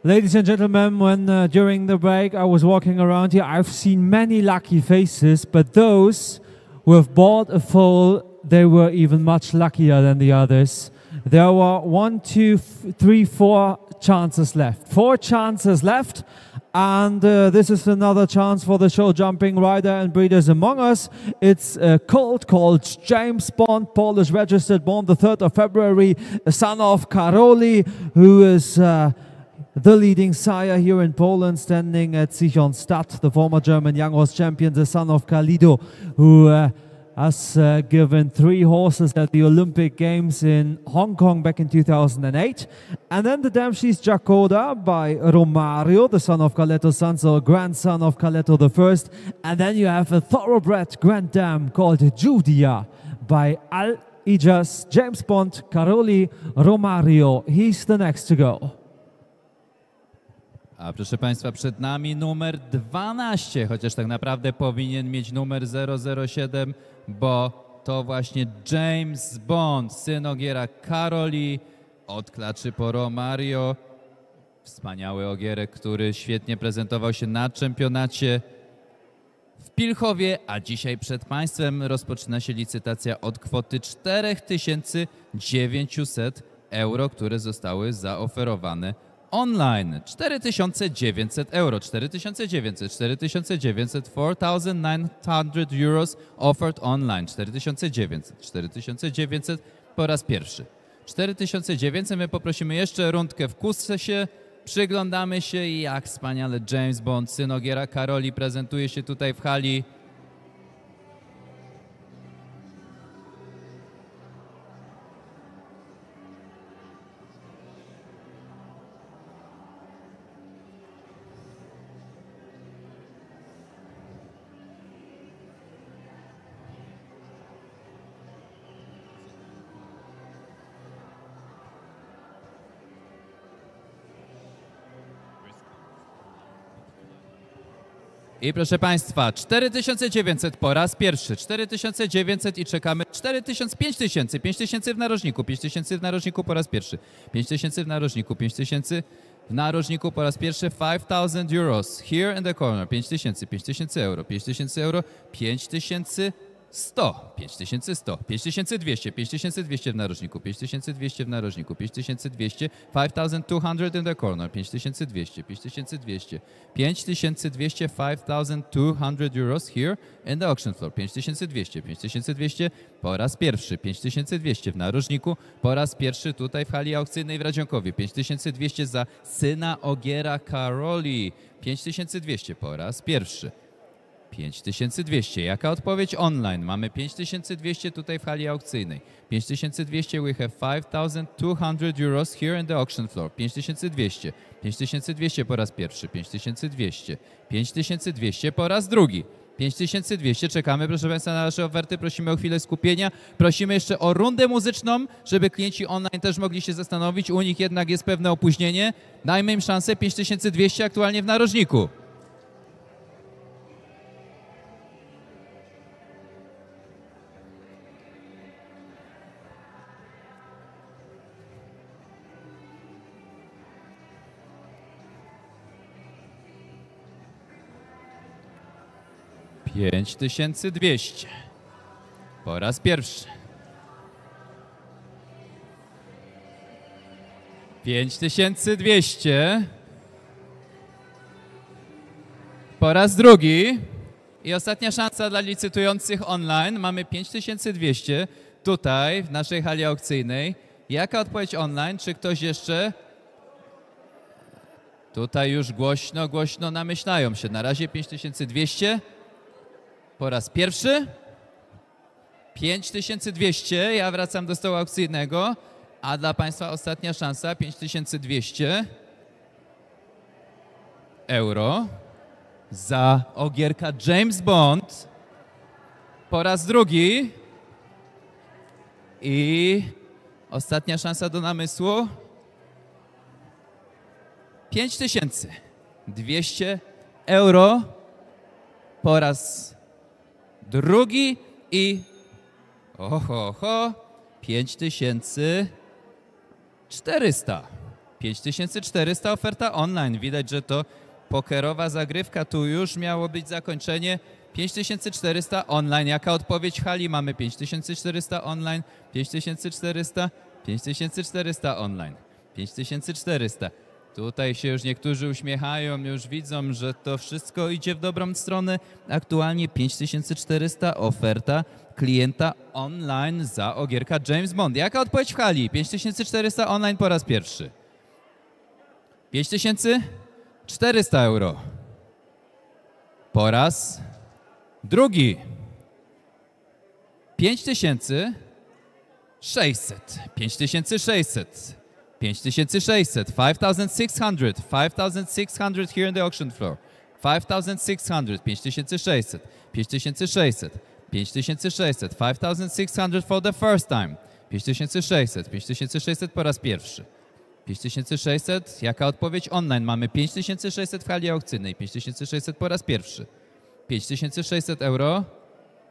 [SPEAKER 2] Ladies and gentlemen, when uh, during the break I was walking around here, I've seen many lucky faces, but those who have bought a foal, they were even much luckier than the others. There were one, two, three, four chances left. Four chances left, and uh, this is another chance for the show jumping rider and breeders among us. It's a colt called James Bond, Polish registered, born the 3rd of February, son of Karoli, who is. Uh, the leading sire here in Poland, standing at Stad, the former German young horse champion, the son of Kalido, who uh, has uh, given three horses at the Olympic Games in Hong Kong back in 2008. And then the Damshi's Jacoda by Romario, the son of Caletto Sanso, grandson of Caletto I. And then you have a thoroughbred grand dam called Judia by Al Ijas, James Bond, Caroli Romario. He's the next to go.
[SPEAKER 1] A proszę Państwa, przed nami numer 12, chociaż tak naprawdę powinien mieć numer 007, bo to właśnie James Bond, syn ogiera Karoli, odklaczy poro Mario. Wspaniały ogierek, który świetnie prezentował się na czempionacie w Pilchowie, a dzisiaj przed Państwem rozpoczyna się licytacja od kwoty 4900 euro, które zostały zaoferowane online 4900 euro, 4900, 4900, 4900 euros offered online, 4900, 4900 po raz pierwszy. 4900 my poprosimy jeszcze rundkę w kusce się, przyglądamy się jak wspaniale James Bond, synogiera Karoli prezentuje się tutaj w hali. I proszę Państwa, 4900 po raz pierwszy, 4900 i czekamy 4000, 5000, 5000 w narożniku, 5000 w narożniku po raz pierwszy, 5000 w narożniku, 5000 w narożniku po raz pierwszy 5000 euros, here in the corner, 5000, 5000 euro, 5000 euro, 5000 euro. 100, 5100, 5200, 5200 w narożniku, 5200 w narożniku, 5200, 5200 in the corner, 5200, 5200, 5200, 5200 euros here in the auction floor, 5200, 5200 po raz pierwszy, 5200 w narożniku, po raz pierwszy tutaj w hali aukcyjnej w Radzionkowie, 5200 za syna Ogiera Karoli, 5200 po raz pierwszy. 5200. Jaka odpowiedź online? Mamy 5200 tutaj w hali aukcyjnej. 5200 we have 5200 euros here in the auction floor. 5200. 5200 po raz pierwszy. 5200. 5200 po raz drugi. 5200. Czekamy, proszę Państwa, na nasze oferty. Prosimy o chwilę skupienia. Prosimy jeszcze o rundę muzyczną, żeby klienci online też mogli się zastanowić. U nich jednak jest pewne opóźnienie. Dajmy im szansę. 5200 aktualnie w narożniku. 5200. Po raz pierwszy. 5200. Po raz drugi. I ostatnia szansa dla licytujących online. Mamy 5200 tutaj w naszej hali aukcyjnej. Jaka odpowiedź online? Czy ktoś jeszcze? Tutaj już głośno, głośno namyślają się. Na razie 5200 po raz pierwszy. 5200, ja wracam do stołu aukcyjnego, a dla Państwa ostatnia szansa 5200 euro za ogierka James Bond po raz drugi i ostatnia szansa do namysłu 5200 euro po raz drugi i oho, oho, 5400. 5400 oferta online. Widać, że to pokerowa zagrywka. Tu już miało być zakończenie. 5400 online. Jaka odpowiedź hali? Mamy 5400 online, 5400, 5400 online, 5400. Tutaj się już niektórzy uśmiechają, już widzą, że to wszystko idzie w dobrą stronę. Aktualnie 5400 oferta klienta online za ogierka James Bond. Jaka odpowiedź w hali? 5400 online po raz pierwszy. 5400 euro. Po raz drugi. 5600. 5600. 5600, 5600, 5600 here in the auction floor. 5600, 5600, 5600, 5600, 5600 for the first time. 5600, 5600 po raz pierwszy. 5600, jaka odpowiedź online? Mamy 5600 w hali aukcyjnej, 5600 po raz pierwszy. 5600 euro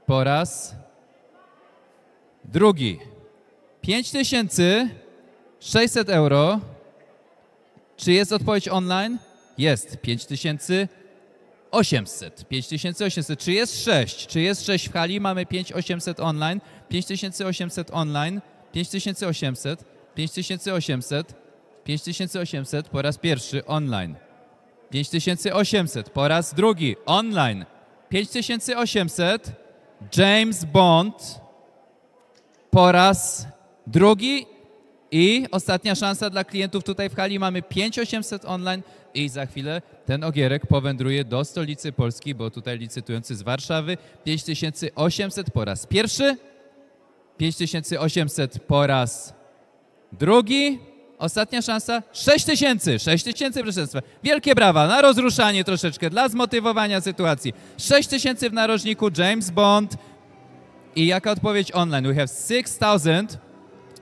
[SPEAKER 1] po raz drugi. 5000 600 euro. Czy jest odpowiedź online? Jest. 5800. 5800. Czy jest 6? Czy jest 6 w hali? Mamy 5800 online. 5800 online. 5800. 5800. 5800 po raz pierwszy online. 5800 po raz drugi online. 5800 James Bond po raz drugi i ostatnia szansa dla klientów tutaj w hali. Mamy 5800 online i za chwilę ten ogierek powędruje do stolicy Polski, bo tutaj licytujący z Warszawy 5800 po raz pierwszy, 5800 po raz drugi, ostatnia szansa 6000, 6000 proszę Państwa. Wielkie brawa na rozruszanie troszeczkę, dla zmotywowania sytuacji. 6000 w narożniku James Bond i jaka odpowiedź online? We have 6000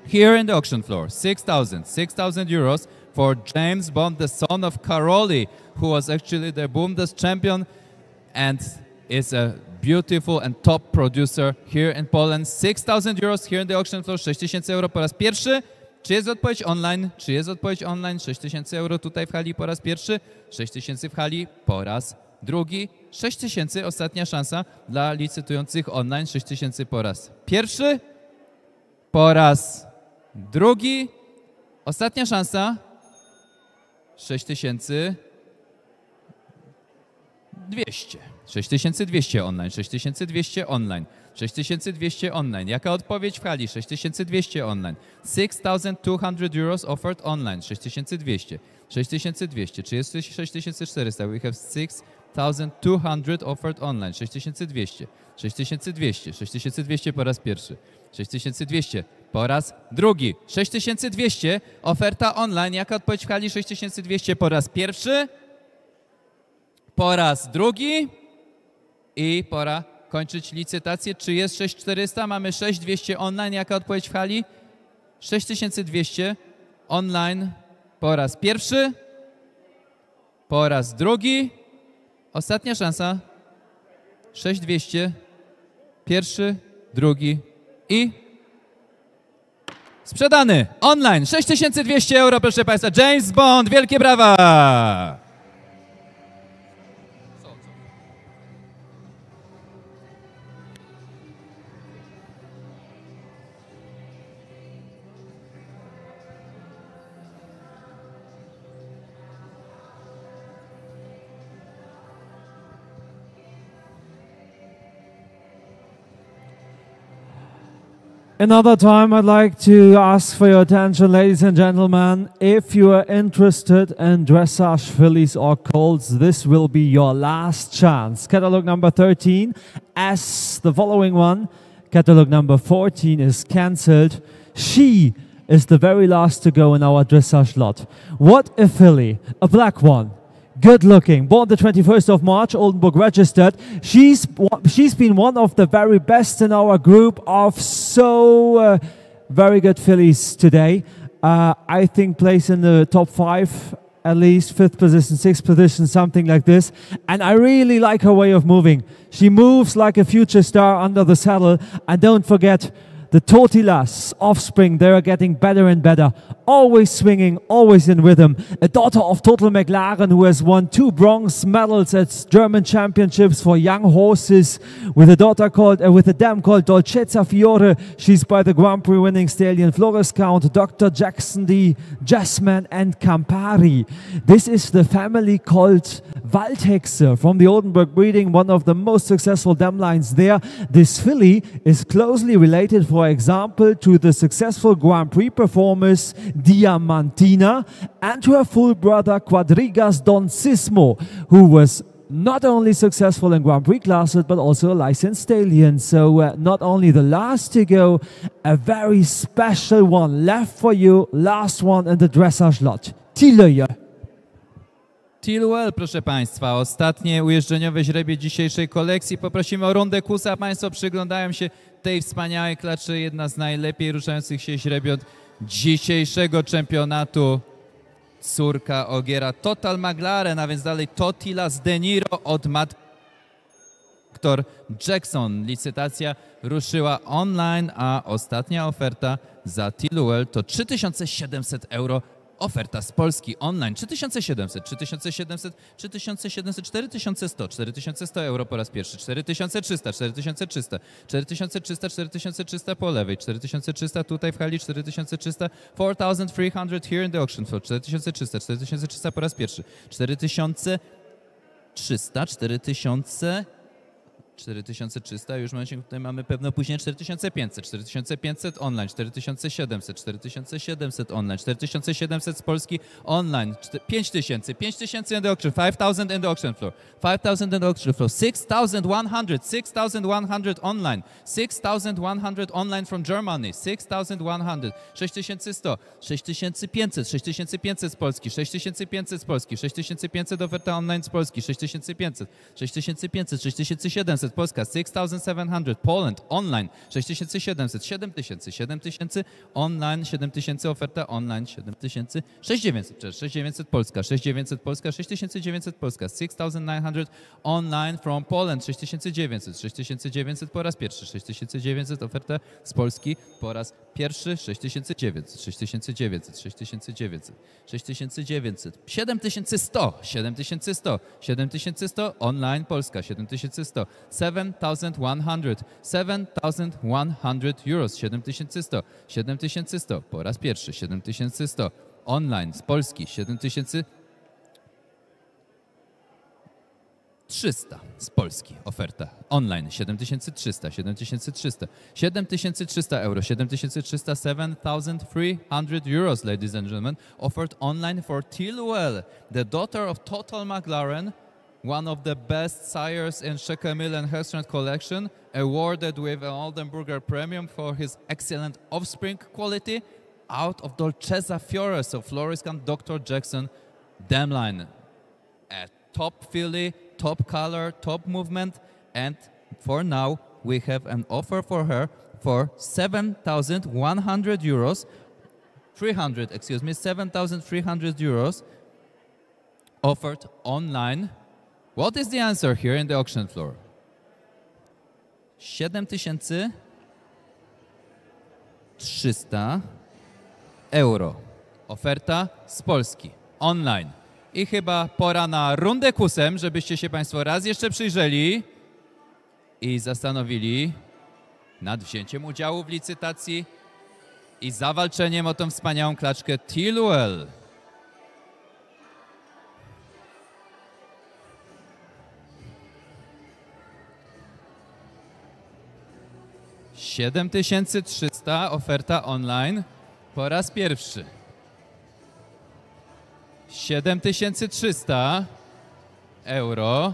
[SPEAKER 1] here in the auction floor 6,000 6,000 euros for James Bond, the son of Caroli, who was actually the Bundes champion and is a beautiful and top producer here in Poland. 6,000 euros here in the auction floor, 6,000 euro po raz pierwszy. Czy jest odpowiedź online? Czy jest odpowiedź online? 6000 euro tutaj w hali po raz pierwszy, 6000 w hali po raz drugi, tysięcy ostatnia szansa dla licytujących online, tysięcy po raz pierwszy, po raz Drugi, ostatnia szansa. 6200. 6200 online, 6200 online, 6200 online. Jaka odpowiedź w hali? 6200 online. 6200 euros offered online, 6200. 6200, czy jest 6400? We have 6200 offered online, 6200. 6200, 6200 po raz pierwszy. 6200, po raz drugi. 6200, oferta online. Jaka odpowiedź w hali 6200 po raz pierwszy? Po raz drugi i pora kończyć licytację. Czy jest 6400? Mamy 6200 online. Jaka odpowiedź w hali? 6200 online po raz pierwszy, po raz drugi. Ostatnia szansa. 6200, pierwszy, drugi i Sprzedany online. 6200 euro, proszę Państwa. James Bond, wielkie brawa!
[SPEAKER 2] Another time, I'd like to ask for your attention, ladies and gentlemen. If you are interested in dressage fillies or colts, this will be your last chance. Catalog number 13 as the following one. Catalog number 14 is cancelled. She is the very last to go in our dressage lot. What a filly, a black one good looking. Born the 21st of March, Oldenburg registered. She's she's been one of the very best in our group of so uh, very good fillies today. Uh, I think place in the top five, at least fifth position, sixth position, something like this. And I really like her way of moving. She moves like a future star under the saddle. And don't forget the Tortillas offspring, they are getting better and better, always swinging, always in rhythm. A daughter of Total McLaren who has won two bronze medals at German championships for young horses with a daughter called, uh, with a dam called Dolcezza Fiore. She's by the Grand Prix winning stallion Flores Count, Dr. Jackson D, Jasmine and Campari. This is the family called Waldhexe from the Oldenburg breeding, one of the most successful dam lines there. This filly is closely related for for example, to the successful Grand Prix performers Diamantina and her full brother Quadrigas Don Sismo, who was not only successful in Grand Prix classes, but also a licensed stallion. So uh, not only the last to go, a very special one left for you, last one in the dressage lot. Tileje.
[SPEAKER 1] Tilwell, proszę Państwa, ostatnie ujeżdżeniowe źrebie dzisiejszej kolekcji. Poprosimy o rundę kusa. Państwo przyglądają się tej wspaniałej klaczy jedna z najlepiej ruszających się źrebiot dzisiejszego czempionatu. Córka Ogiera Total McLaren, a więc dalej Totilas De Niro od Matt Ktor Jackson. Licytacja ruszyła online, a ostatnia oferta za Tiluel to 3700 euro Oferta z Polski online 3700, 3700, 3700, 4100, 4100 euro po raz pierwszy, 4300, 4300, 4300, 4300 po lewej, 4300 tutaj w hali, 4300, 4300 here in the auction floor, 4300, 4300 po raz pierwszy, 4300, 4000 4300, już momencie, tutaj mamy pewne opóźnienie 4500, 4500 online, 4700, 4700 online, 4700 z Polski online, 5000, 5000 in the auction, 5000 in the auction floor, 5000 in the auction floor, 6100, 6100 online, 6100 online from Germany, 6100, 6100, 6500, 6500 z Polski, 6500 z Polski, 6500 oferta online z Polski, 6500, 6500, 6700, Polska 6700, Poland online 6700, 7000, 7000 online, 7000 oferta online, 7000, 6900, 6900 Polska, 6900 Polska, 6900 Polska, 6900 online from Poland, 6900, 6900 po raz pierwszy, 6900 oferta z Polski po raz pierwszy, 6900, 6900, 6900, 6900, 7100, 7100, 7100 online Polska, 7100, 7100, 7100 euros, 7100, 7100, po raz pierwszy 7100, online z Polski seven thousand three hundred. z Polski oferta online 7300, 7300, 7300 euro, 7300, 7300 euros, ladies and gentlemen, offered online for Tilwell, the daughter of Total McLaren one of the best sires in Schöckermill and Herstrand collection, awarded with an Oldenburger Premium for his excellent offspring quality out of Dolcezza Fiore, so Floriscan Dr. Jackson Damline. A top filly, top color, top movement, and for now we have an offer for her for 7,100 euros, 300, excuse me, 7,300 euros offered online What is the answer here in the auction floor? 7300 euro. Oferta z Polski, online. I chyba pora na rundę kusem, żebyście się Państwo raz jeszcze przyjrzeli i zastanowili nad wzięciem udziału w licytacji i zawalczeniem o tą wspaniałą klaczkę Tilwell. 7300 oferta online po raz pierwszy. 7300 euro.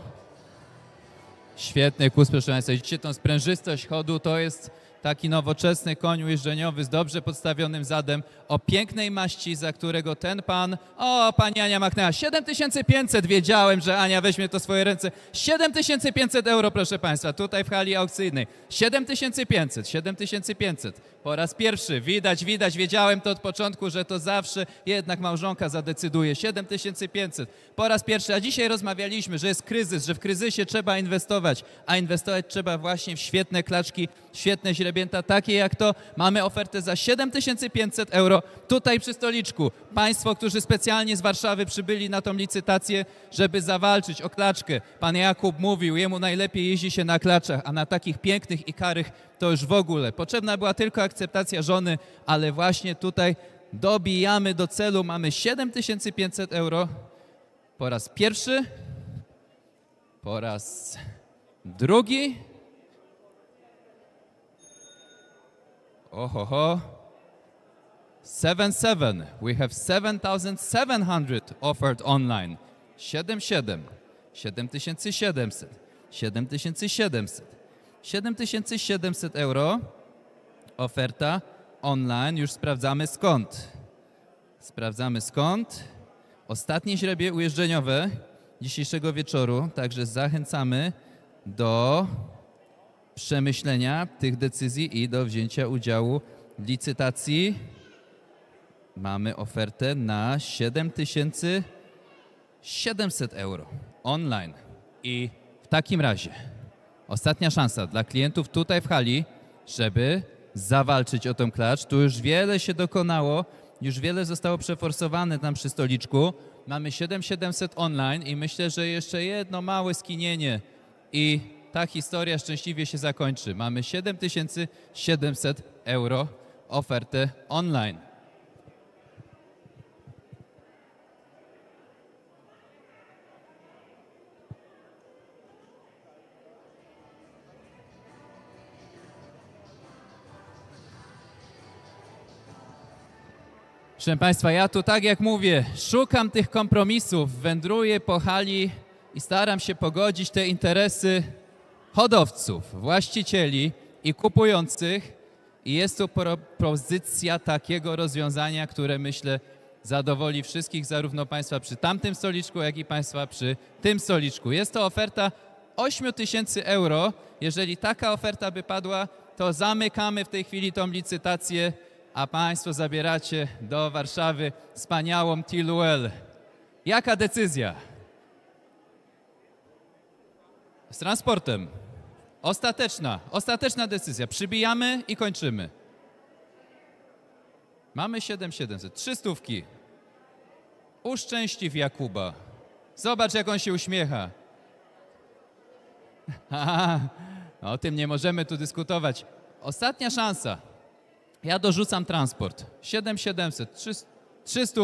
[SPEAKER 1] Świetny kurs, proszę Państwa. Widzicie tą sprężystość chodu, to jest taki nowoczesny koń ujeżdżeniowy z dobrze podstawionym zadem o pięknej maści, za którego ten pan, o pani Ania Machnęła, 7500, wiedziałem, że Ania weźmie to w swoje ręce, 7500 euro proszę państwa, tutaj w hali aukcyjnej, 7500, 7500, po raz pierwszy. Widać, widać, wiedziałem to od początku, że to zawsze jednak małżonka zadecyduje. 7500. Po raz pierwszy, a dzisiaj rozmawialiśmy, że jest kryzys, że w kryzysie trzeba inwestować, a inwestować trzeba właśnie w świetne klaczki, świetne źrebięta, takie jak to. Mamy ofertę za 7500 euro tutaj przy stoliczku. Państwo, którzy specjalnie z Warszawy przybyli na tą licytację, żeby zawalczyć o klaczkę. Pan Jakub mówił, jemu najlepiej jeździ się na klaczach, a na takich pięknych i karych to już w ogóle. Potrzebna była tylko akceptacja żony, ale właśnie tutaj dobijamy do celu. Mamy 7500 euro po raz pierwszy, po raz drugi. Ohoho. 77. We have 7700 offered online. 77. 7700. 7700. 7700 euro. Oferta online. Już sprawdzamy skąd. Sprawdzamy skąd. Ostatnie źrebie ujeżdżeniowe dzisiejszego wieczoru. Także zachęcamy do przemyślenia tych decyzji i do wzięcia udziału w licytacji. Mamy ofertę na 7700 euro online. I w takim razie Ostatnia szansa dla klientów tutaj w hali, żeby zawalczyć o tą klacz. Tu już wiele się dokonało, już wiele zostało przeforsowane tam przy stoliczku. Mamy 7700 online i myślę, że jeszcze jedno małe skinienie i ta historia szczęśliwie się zakończy. Mamy 7700 euro ofertę online. Proszę Państwa, ja tu tak jak mówię, szukam tych kompromisów, wędruję po hali i staram się pogodzić te interesy hodowców, właścicieli i kupujących. I jest tu propozycja takiego rozwiązania, które myślę zadowoli wszystkich, zarówno Państwa przy tamtym stoliczku, jak i Państwa przy tym stoliczku. Jest to oferta 8 tysięcy euro. Jeżeli taka oferta by padła, to zamykamy w tej chwili tą licytację a Państwo zabieracie do Warszawy wspaniałą Tiluel. Jaka decyzja? Z transportem. Ostateczna, ostateczna decyzja. Przybijamy i kończymy. Mamy 7700. Trzy stówki. Uszczęśliw Jakuba. Zobacz, jak on się uśmiecha. Aha, no, o tym nie możemy tu dyskutować. Ostatnia szansa. Ja dorzucam transport. 7700, 300,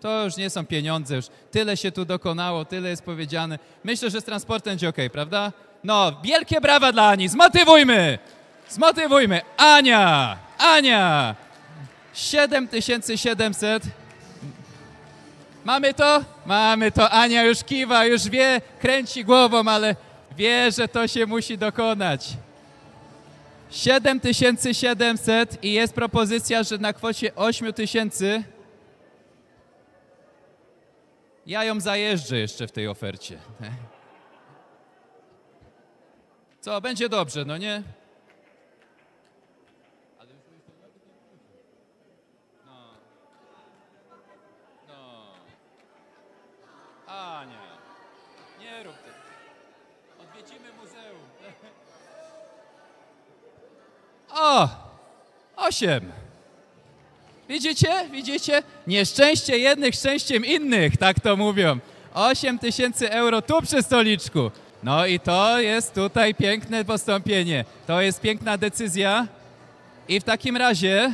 [SPEAKER 1] To już nie są pieniądze, już tyle się tu dokonało, tyle jest powiedziane. Myślę, że z transportem będzie ok, prawda? No, wielkie brawa dla Ani, zmotywujmy! Zmotywujmy! Ania! Ania! 7700. Mamy to? Mamy to. Ania już kiwa, już wie, kręci głową, ale wie, że to się musi dokonać. 7700 i jest propozycja, że na kwocie 8000 ja ją zajeżdżę jeszcze w tej ofercie. Co, będzie dobrze, no nie? No. No. A nie. O, osiem. Widzicie? Widzicie? Nieszczęście jednych szczęściem innych, tak to mówią. 8 tysięcy euro tu przy stoliczku. No i to jest tutaj piękne postąpienie. To jest piękna decyzja. I w takim razie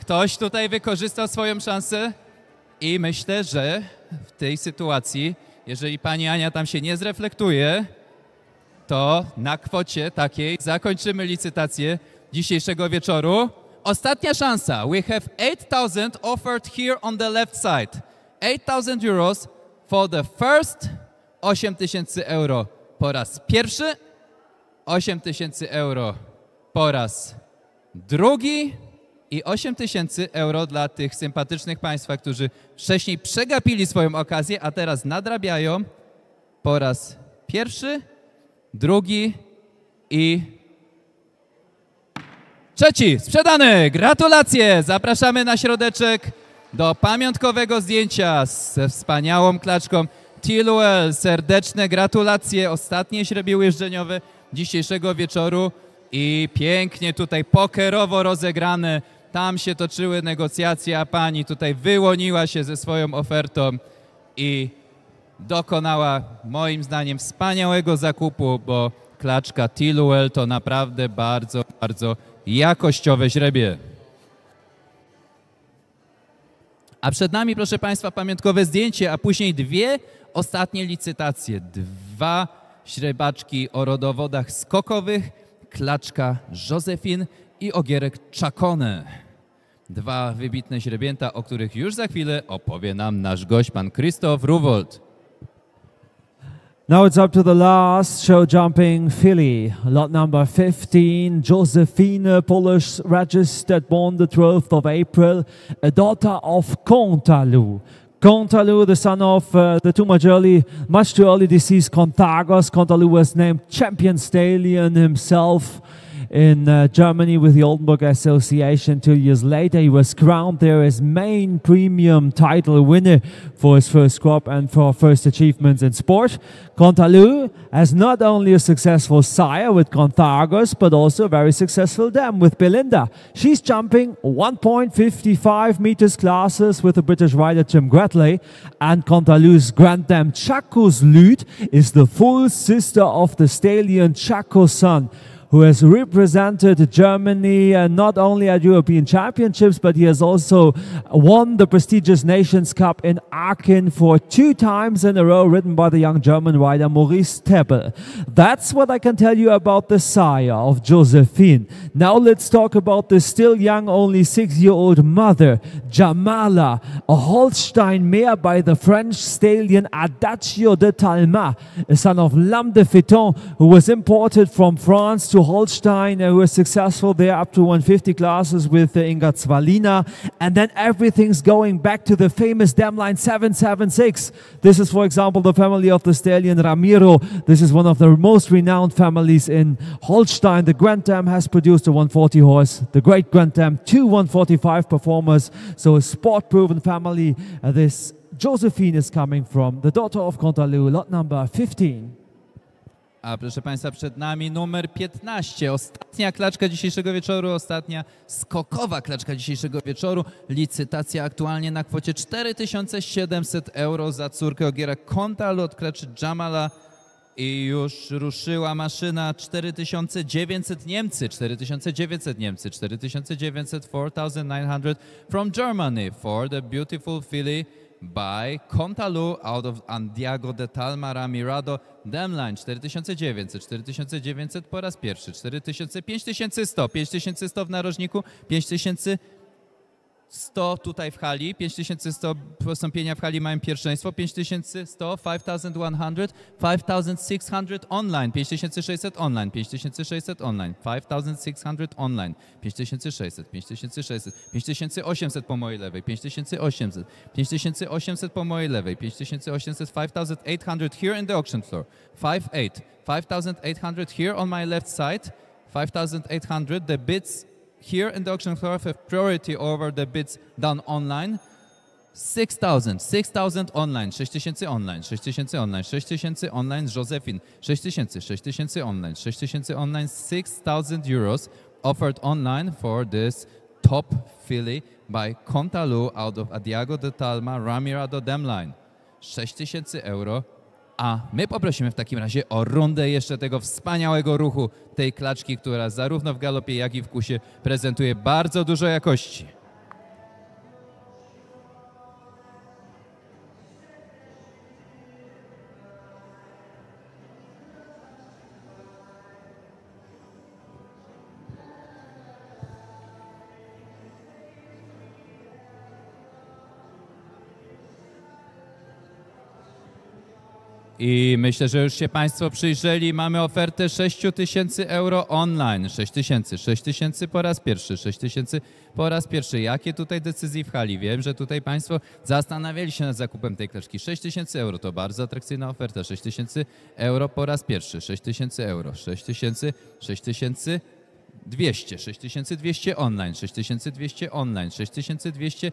[SPEAKER 1] ktoś tutaj wykorzystał swoją szansę i myślę, że w tej sytuacji, jeżeli pani Ania tam się nie zreflektuje, to na kwocie takiej zakończymy licytację dzisiejszego wieczoru. Ostatnia szansa. We have 8,000 offered here on the left side. 8,000 euros for the first 8000 euro po raz pierwszy, 8000 euro po raz drugi i 8000 euro dla tych sympatycznych Państwa, którzy wcześniej przegapili swoją okazję, a teraz nadrabiają po raz pierwszy drugi i trzeci. Sprzedany! Gratulacje! Zapraszamy na środeczek do pamiątkowego zdjęcia ze wspaniałą klaczką Tilluel. Serdeczne gratulacje. Ostatnie śrebił jeżdżeniowe dzisiejszego wieczoru i pięknie tutaj pokerowo rozegrane. Tam się toczyły negocjacje, a pani tutaj wyłoniła się ze swoją ofertą i dokonała moim zdaniem wspaniałego zakupu, bo klaczka Tilluel to naprawdę bardzo, bardzo jakościowe źrebie. A przed nami, proszę Państwa, pamiątkowe zdjęcie, a później dwie ostatnie licytacje. Dwa śrebaczki o rodowodach skokowych, klaczka Józefin i ogierek Czakone. Dwa wybitne źrebięta, o których już za chwilę opowie nam nasz gość, pan Krzysztof Ruwold.
[SPEAKER 2] Now it's up to the last show jumping filly, lot number 15, Josephine, Polish registered, born the 12th of April, a daughter of Contalou, Contalou, the son of uh, the too much early, much too early deceased Contagos. Contalou was named champion stallion himself in uh, Germany with the Oldenburg Association. Two years later, he was crowned there as main premium title winner for his first crop and for first achievements in sport. Contalou has not only a successful sire with Contargos, but also a very successful dam with Belinda. She's jumping 1.55 meters classes with the British rider Tim Gratley, and Contalou's grand dam Chaco's Lute is the full sister of the stallion Chaco's son who has represented Germany uh, not only at European Championships, but he has also won the prestigious Nations Cup in Aachen for two times in a row, written by the young German rider Maurice Teppel. That's what I can tell you about the sire of Josephine. Now let's talk about the still young, only six-year-old mother, Jamala, a Holstein mare by the French stallion Adagio de Talma, a son of Lam de Feton, who was imported from France to to Holstein, uh, was successful there up to 150 classes with uh, Inga Zvalina, And then everything's going back to the famous dam line 776. This is, for example, the family of the stallion Ramiro. This is one of the most renowned families in Holstein. The Grand Dam has produced a 140 horse, the Great Grand Dam, two 145 performers. So a sport proven family. Uh, this Josephine is coming from, the daughter of Contalou, lot number 15.
[SPEAKER 1] A proszę Państwa, przed nami numer 15. Ostatnia klaczka dzisiejszego wieczoru, ostatnia skokowa klaczka dzisiejszego wieczoru. Licytacja aktualnie na kwocie 4700 euro za córkę ogiera Kontalu od klaczy Jamala. I już ruszyła maszyna 4900 Niemcy, 4900 Niemcy, 4900, 4900 from Germany for the beautiful filly by Contalu out of Andiago de Talmara Mirado Demline 4900, 4900 po raz pierwszy, 4000, 5100, 5100 w narożniku, 5000 100 tutaj w hali, 5100 postąpienia w hali mają pierwszeństwo, 5100, 5100, 5600 online, 5600 online, 5600 online, 5600 online, 5600, 5600, 5800 po mojej lewej, 5800, 5800 po mojej lewej, 5800, 5800 here in the auction floor, 58, 5800 here on my left side, 5800, the bids here in the auction house have priority over the bids done online. 6000, 6000 online, 6000 online, 6000 online, 6000 online, Josephine, 6000, 6000 online, 6000 online, 6000 euros offered online for this top filly by Contalu out of Adiago de Talma, Ramirado Demline. 6000 euro a my poprosimy w takim razie o rundę jeszcze tego wspaniałego ruchu, tej klaczki, która zarówno w galopie, jak i w kusie prezentuje bardzo dużo jakości. I myślę, że już się Państwo przyjrzeli. Mamy ofertę 6 tysięcy euro online. 6 tysięcy, 6 tysięcy po raz pierwszy, 6 tysięcy po raz pierwszy. Jakie tutaj decyzje w hali? Wiem, że tutaj Państwo zastanawiali się nad zakupem tej kleszki. 6 tysięcy euro to bardzo atrakcyjna oferta. 6 tysięcy euro po raz pierwszy, 6 tysięcy euro, 6 tysięcy, 6 tysięcy 200, 6200 online, 6200 online, 6200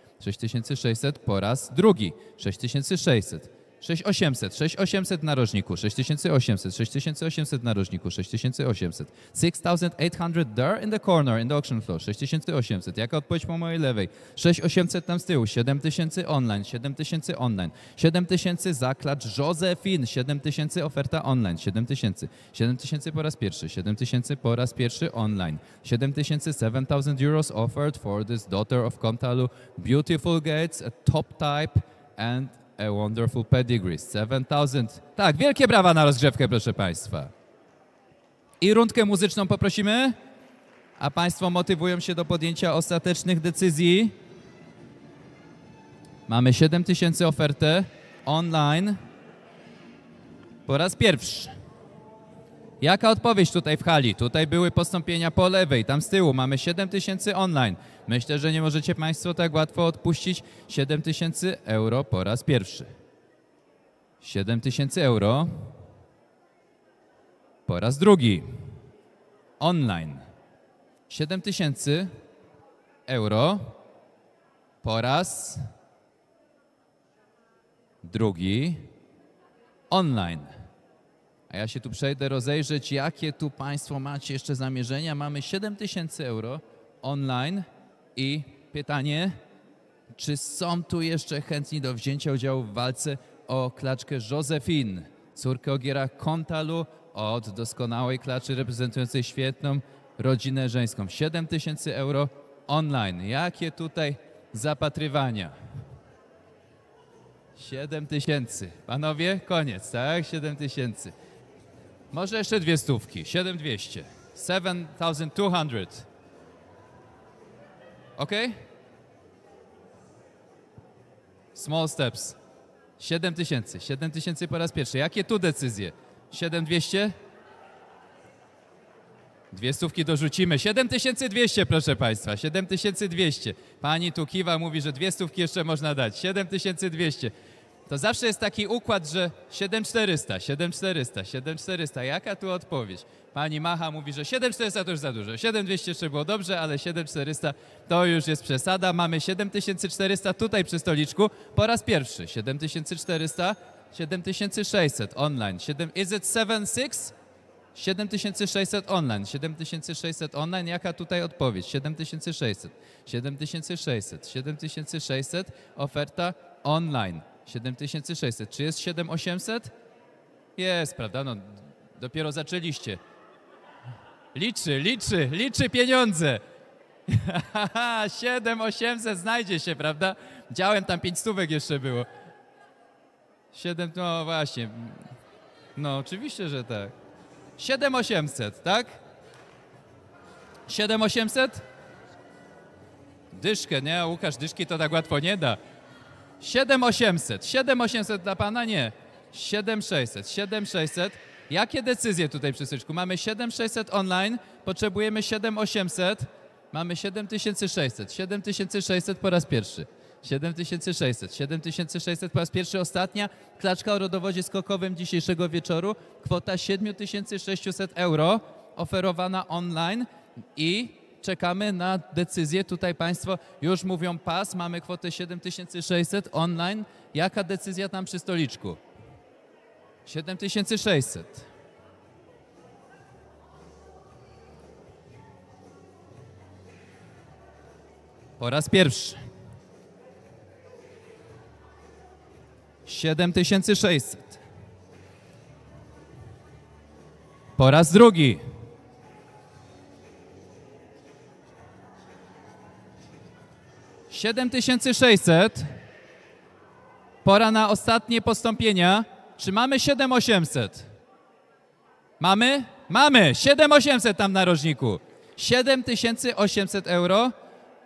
[SPEAKER 1] 6600 po raz drugi. 6600. 6800, 6800 narożniku, 6800, 6800 narożniku, 6800. 6800 there in the corner, in the auction floor, 6800. Jaka odpowiedź po mojej lewej? 6800 tam z tyłu, 7000 online, 7000 online, 7000 zaklacz Josephine, 7000 oferta online, 7000, 7000 po raz pierwszy, 7000 po raz pierwszy online, 7000, 7000 euros offered for this daughter of Kontalu, beautiful gates, top type and a Wonderful Pedigree, 7000. Tak, wielkie brawa na rozgrzewkę, proszę Państwa. I rundkę muzyczną poprosimy. A Państwo motywują się do podjęcia ostatecznych decyzji. Mamy 7000 ofertę online po raz pierwszy. Jaka odpowiedź tutaj w hali? Tutaj były postąpienia po lewej, tam z tyłu mamy 7000 online. Myślę, że nie możecie Państwo tak łatwo odpuścić 7000 euro po raz pierwszy. 7000 euro po raz drugi. Online. 7000 euro po raz drugi online. A ja się tu przejdę rozejrzeć, jakie tu Państwo macie jeszcze zamierzenia. Mamy 7000 euro online i pytanie, czy są tu jeszcze chętni do wzięcia udziału w walce o klaczkę Josephine, córkę Ogiera Kontalu od doskonałej klaczy reprezentującej świetną rodzinę żeńską. 7000 euro online. Jakie tutaj zapatrywania? 7000, Panowie, koniec, tak? 7000. tysięcy. Może jeszcze dwie stówki. 7200. 7200. Ok? Small steps. 7000. 7000 po raz pierwszy. Jakie tu decyzje? 7200? Dwie stówki dorzucimy. 7200, proszę Państwa. 7200. Pani tu kiwa, mówi, że dwie stówki jeszcze można dać. 7200 to zawsze jest taki układ, że 7400, 7400, 7400. Jaka tu odpowiedź? Pani Macha mówi, że 7400 to już za dużo. 7200 jeszcze było dobrze, ale 7400 to już jest przesada. Mamy 7400 tutaj przy stoliczku po raz pierwszy. 7400, 7600 online. 7, is it 76? 7600 online, 7600 online, jaka tutaj odpowiedź? 7600, 7600, 7600, oferta online. 7600. Czy jest 7800? Jest, prawda? No, dopiero zaczęliście. Liczy, liczy, liczy pieniądze. 7800 znajdzie się, prawda? Działem tam 5 stówek jeszcze było. 7, no właśnie. No oczywiście, że tak. 7800, tak? 7800? Dyszkę, nie? Łukasz, dyszki to tak łatwo nie da. 7800. 7800 dla pana? Nie. 7600. 7600. Jakie decyzje tutaj przy styczku? Mamy 7600 online, potrzebujemy 7800. Mamy 7600. 7600 po raz pierwszy. 7600. 7600 po raz pierwszy. Ostatnia klaczka o rodowodzie skokowym dzisiejszego wieczoru. Kwota 7600 euro oferowana online i czekamy na decyzję. Tutaj Państwo już mówią pas, mamy kwotę 7600 online. Jaka decyzja tam przy stoliczku? 7600. Po raz pierwszy. 7600. Po raz drugi. 7600. Pora na ostatnie postąpienia. Czy mamy 7800? Mamy? Mamy! 7800 tam na rożniku. 7800 euro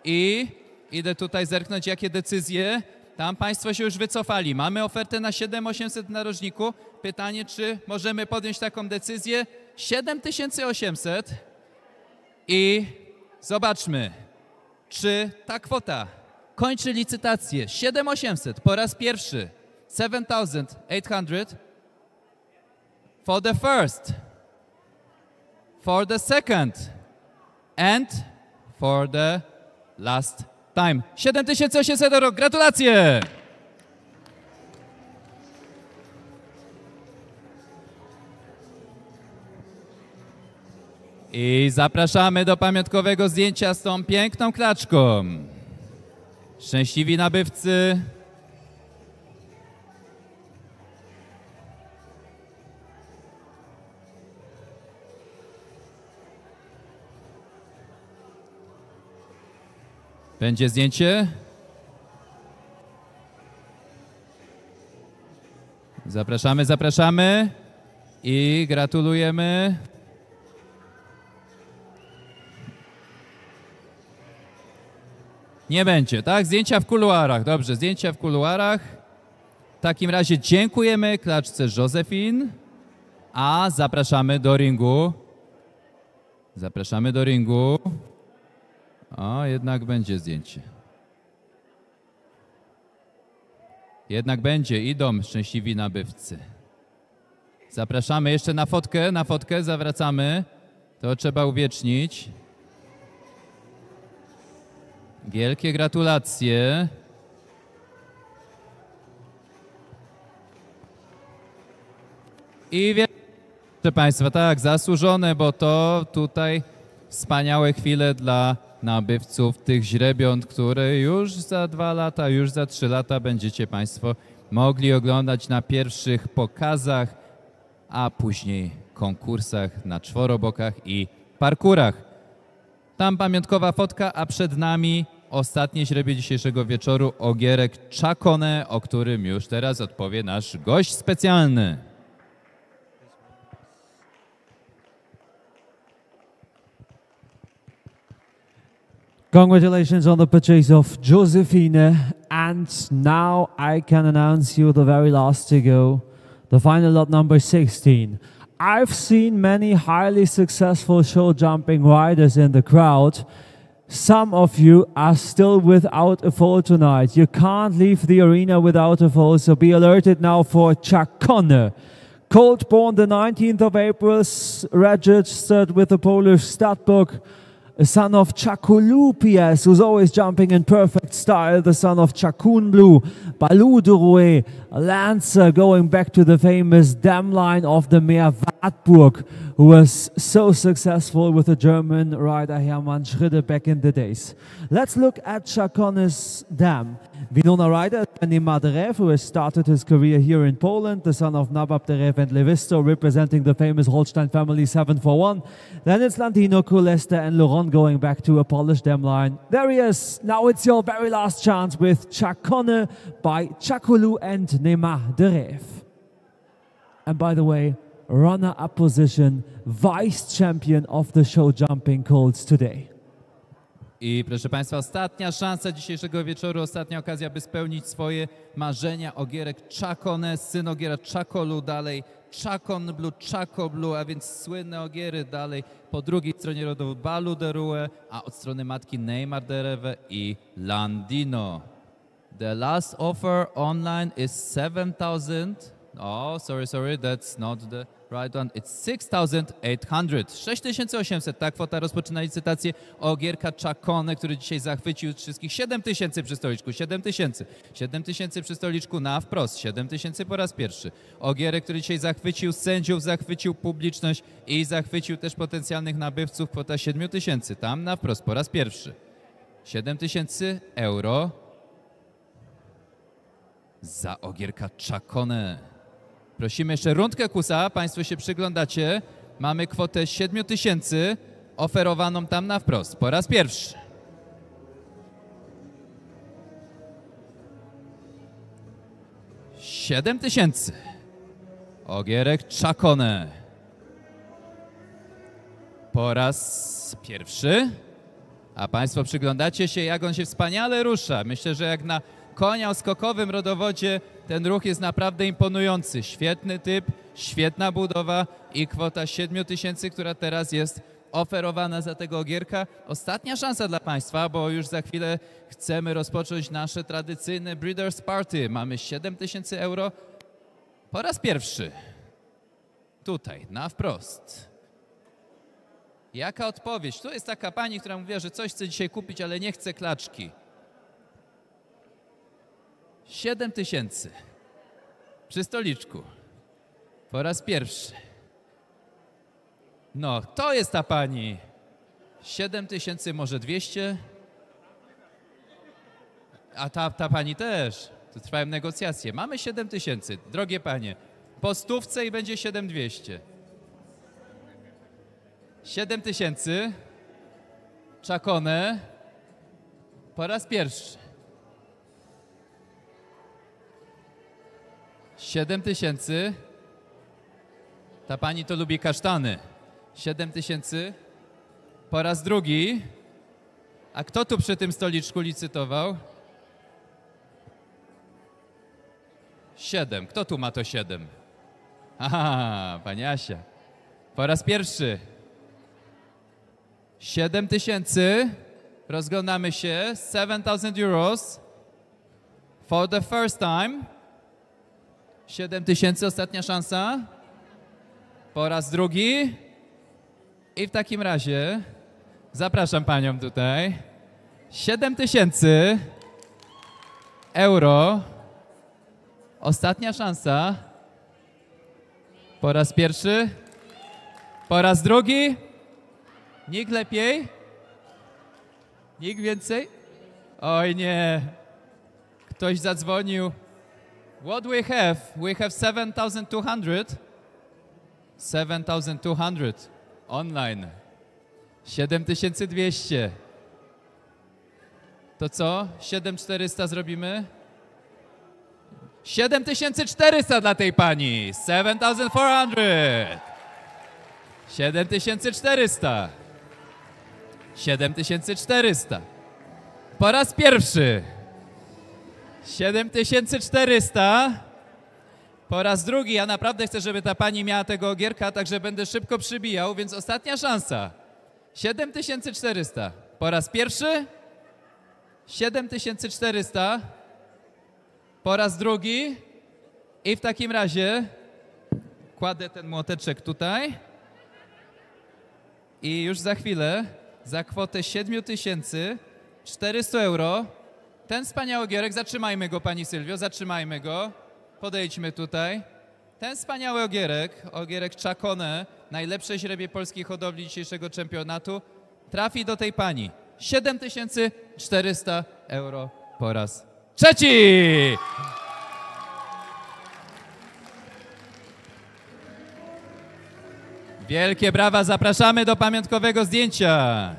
[SPEAKER 1] i idę tutaj zerknąć, jakie decyzje. Tam państwo się już wycofali. Mamy ofertę na 7800 na rożniku. Pytanie, czy możemy podjąć taką decyzję? 7800 i zobaczmy, czy ta kwota kończy licytację. 7800 po raz pierwszy. 7800 for the first, for the second and for the last time. 7800 euro. Gratulacje! I zapraszamy do pamiątkowego zdjęcia z tą piękną klaczką. Szczęśliwi nabywcy. Będzie zdjęcie. Zapraszamy, zapraszamy i gratulujemy. Nie będzie, tak? Zdjęcia w kuluarach. Dobrze, zdjęcia w kuluarach. W takim razie dziękujemy klaczce Josephine, a zapraszamy do ringu. Zapraszamy do ringu. O, jednak będzie zdjęcie. Jednak będzie, idą szczęśliwi nabywcy. Zapraszamy jeszcze na fotkę, na fotkę zawracamy. To trzeba uwiecznić. Wielkie gratulacje. I wie... proszę Państwa, tak, zasłużone, bo to tutaj wspaniałe chwile dla nabywców tych źrebiąt, które już za dwa lata, już za trzy lata będziecie Państwo mogli oglądać na pierwszych pokazach, a później konkursach na czworobokach i parkurach. Tam pamiątkowa fotka, a przed nami ostatnie źrebie dzisiejszego wieczoru Ogierek Czakone, o którym już teraz odpowie nasz gość specjalny.
[SPEAKER 2] Congratulations on the purchase of Josephine. And now I can announce you the very last to go, the final lot number 16. I've seen many highly successful show jumping riders in the crowd. Some of you are still without a fall tonight. You can't leave the arena without a fall, so be alerted now for Chuck Connor. Colt born the 19th of April, registered with the Polish stat book a son of Chakulupias, who's always jumping in perfect style, the son of Chakunblu, Baludurue, a lancer going back to the famous dam line of the Meer Wartburg, who was so successful with the German rider Hermann Schritte back in the days. Let's look at Chakonis Dam. Vinona Ryder, Danny Madarev, who has started his career here in Poland, the son of Nabab Derev and Levisto, representing the famous Holstein family 7 for 1. Then it's Landino, Kulesta, and Laurent going back to a Polish dam line. There he is. Now it's your very last chance with Chakone by Chakulu and Derev. And by the way, runner up position, vice champion of the show jumping colts today.
[SPEAKER 1] I proszę Państwa, ostatnia szansa dzisiejszego wieczoru, ostatnia okazja, by spełnić swoje marzenia o Gierek Czakone, syn ogiera Czakolu dalej, Czakon Blue, Czako Blue, a więc słynne ogiery dalej. Po drugiej stronie rodów Balu de Rue, a od strony matki Neymar de Rewe i Landino. The last offer online is 7000 Oh, sorry, sorry, that's not the right one. It's 6800. 6800, ta kwota rozpoczyna licytację Ogierka czakone, który dzisiaj zachwycił wszystkich 7000 przy stoliczku, 7000. 7000 przy stoliczku na wprost, 7000 po raz pierwszy. Ogierek, który dzisiaj zachwycił sędziów, zachwycił publiczność i zachwycił też potencjalnych nabywców, kwota 7000, tam na wprost po raz pierwszy. 7000 euro za Ogierka Czakone. Prosimy jeszcze rundkę kusa. Państwo się przyglądacie. Mamy kwotę 7 tysięcy oferowaną tam na wprost. Po raz pierwszy. Siedem tysięcy. Ogierek Czakone. Po raz pierwszy. A Państwo przyglądacie się, jak on się wspaniale rusza. Myślę, że jak na konia o skokowym rodowodzie, ten ruch jest naprawdę imponujący. Świetny typ, świetna budowa i kwota 7 tysięcy, która teraz jest oferowana za tego ogierka. Ostatnia szansa dla Państwa, bo już za chwilę chcemy rozpocząć nasze tradycyjne Breeders' Party. Mamy 7 tysięcy euro po raz pierwszy. Tutaj, na wprost. Jaka odpowiedź? Tu jest taka pani, która mówiła, że coś chce dzisiaj kupić, ale nie chce klaczki. 7 tysięcy. Przy stoliczku. Po raz pierwszy. No, to jest ta pani. 7 tysięcy, może 200. A ta, ta pani też. Tu trwają negocjacje. Mamy 7 tysięcy. Drogie panie, po stówce i będzie 7200. 7 tysięcy. Czakone. Po raz pierwszy. 7 tysięcy. Ta pani to lubi kasztany. 7 tysięcy. Po raz drugi. A kto tu przy tym stoliczku licytował? 7. Kto tu ma to 7? Aha, pani Asia. Po raz pierwszy. 7 tysięcy. Rozglądamy się. 7000 euros. For the first time. 7 tysięcy, ostatnia szansa. Po raz drugi. I w takim razie zapraszam panią tutaj. 7 tysięcy euro. Ostatnia szansa. Po raz pierwszy. Po raz drugi. Nikt lepiej? Nikt więcej? Oj nie. Ktoś zadzwonił. What we have? We have 7200. 7200 online. 7200. To co? 7400 zrobimy? 7400 dla tej pani. 7400. 7400. 7400. Po raz pierwszy 7400. Po raz drugi, ja naprawdę chcę, żeby ta pani miała tego ogierka, także będę szybko przybijał, więc ostatnia szansa. 7400. Po raz pierwszy? 7400. Po raz drugi? I w takim razie kładę ten młoteczek tutaj. I już za chwilę, za kwotę 7400 euro, ten wspaniały ogierek, zatrzymajmy go Pani Sylwio, zatrzymajmy go. Podejdźmy tutaj. Ten wspaniały ogierek, ogierek Czakone, najlepsze źrebie polskiej hodowli dzisiejszego czempionatu, trafi do tej Pani. 7400 euro po raz trzeci! Wielkie brawa, zapraszamy do pamiątkowego zdjęcia.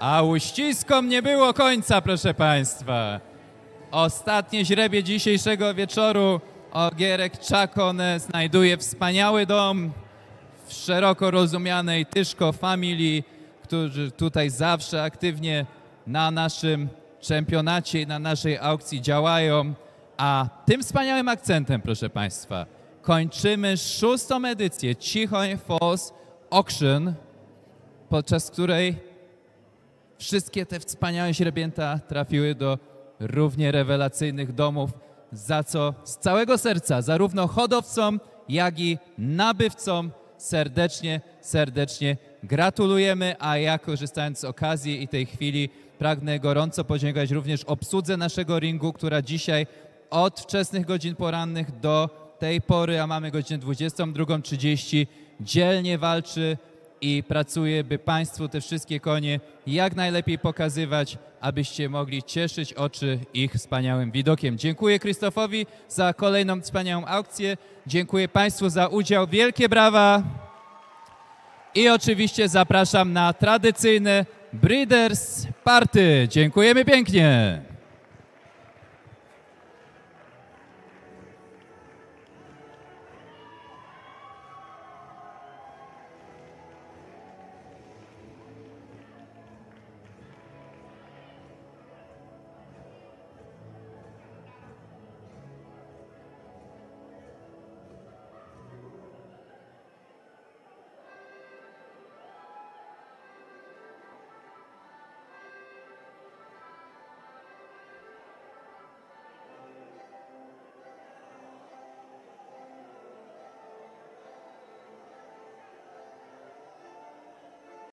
[SPEAKER 1] A uściskom nie było końca, proszę Państwa. Ostatnie źrebie dzisiejszego wieczoru Ogierek Czakone znajduje wspaniały dom w szeroko rozumianej Tyszko Family, którzy tutaj zawsze aktywnie na naszym czempionacie i na naszej aukcji działają. A tym wspaniałym akcentem, proszę Państwa, kończymy szóstą edycję Cichoń Falls Auction, podczas której Wszystkie te wspaniałe źrebięta trafiły do równie rewelacyjnych domów, za co z całego serca zarówno hodowcom, jak i nabywcom serdecznie, serdecznie gratulujemy, a ja korzystając z okazji i tej chwili pragnę gorąco podziękować również obsłudze naszego ringu, która dzisiaj od wczesnych godzin porannych do tej pory, a mamy godzinę 22.30, dzielnie walczy i pracuję, by Państwu te wszystkie konie jak najlepiej pokazywać, abyście mogli cieszyć oczy ich wspaniałym widokiem. Dziękuję Krzysztofowi za kolejną wspaniałą aukcję. Dziękuję Państwu za udział. Wielkie brawa! I oczywiście zapraszam na tradycyjne Breeders Party. Dziękujemy pięknie!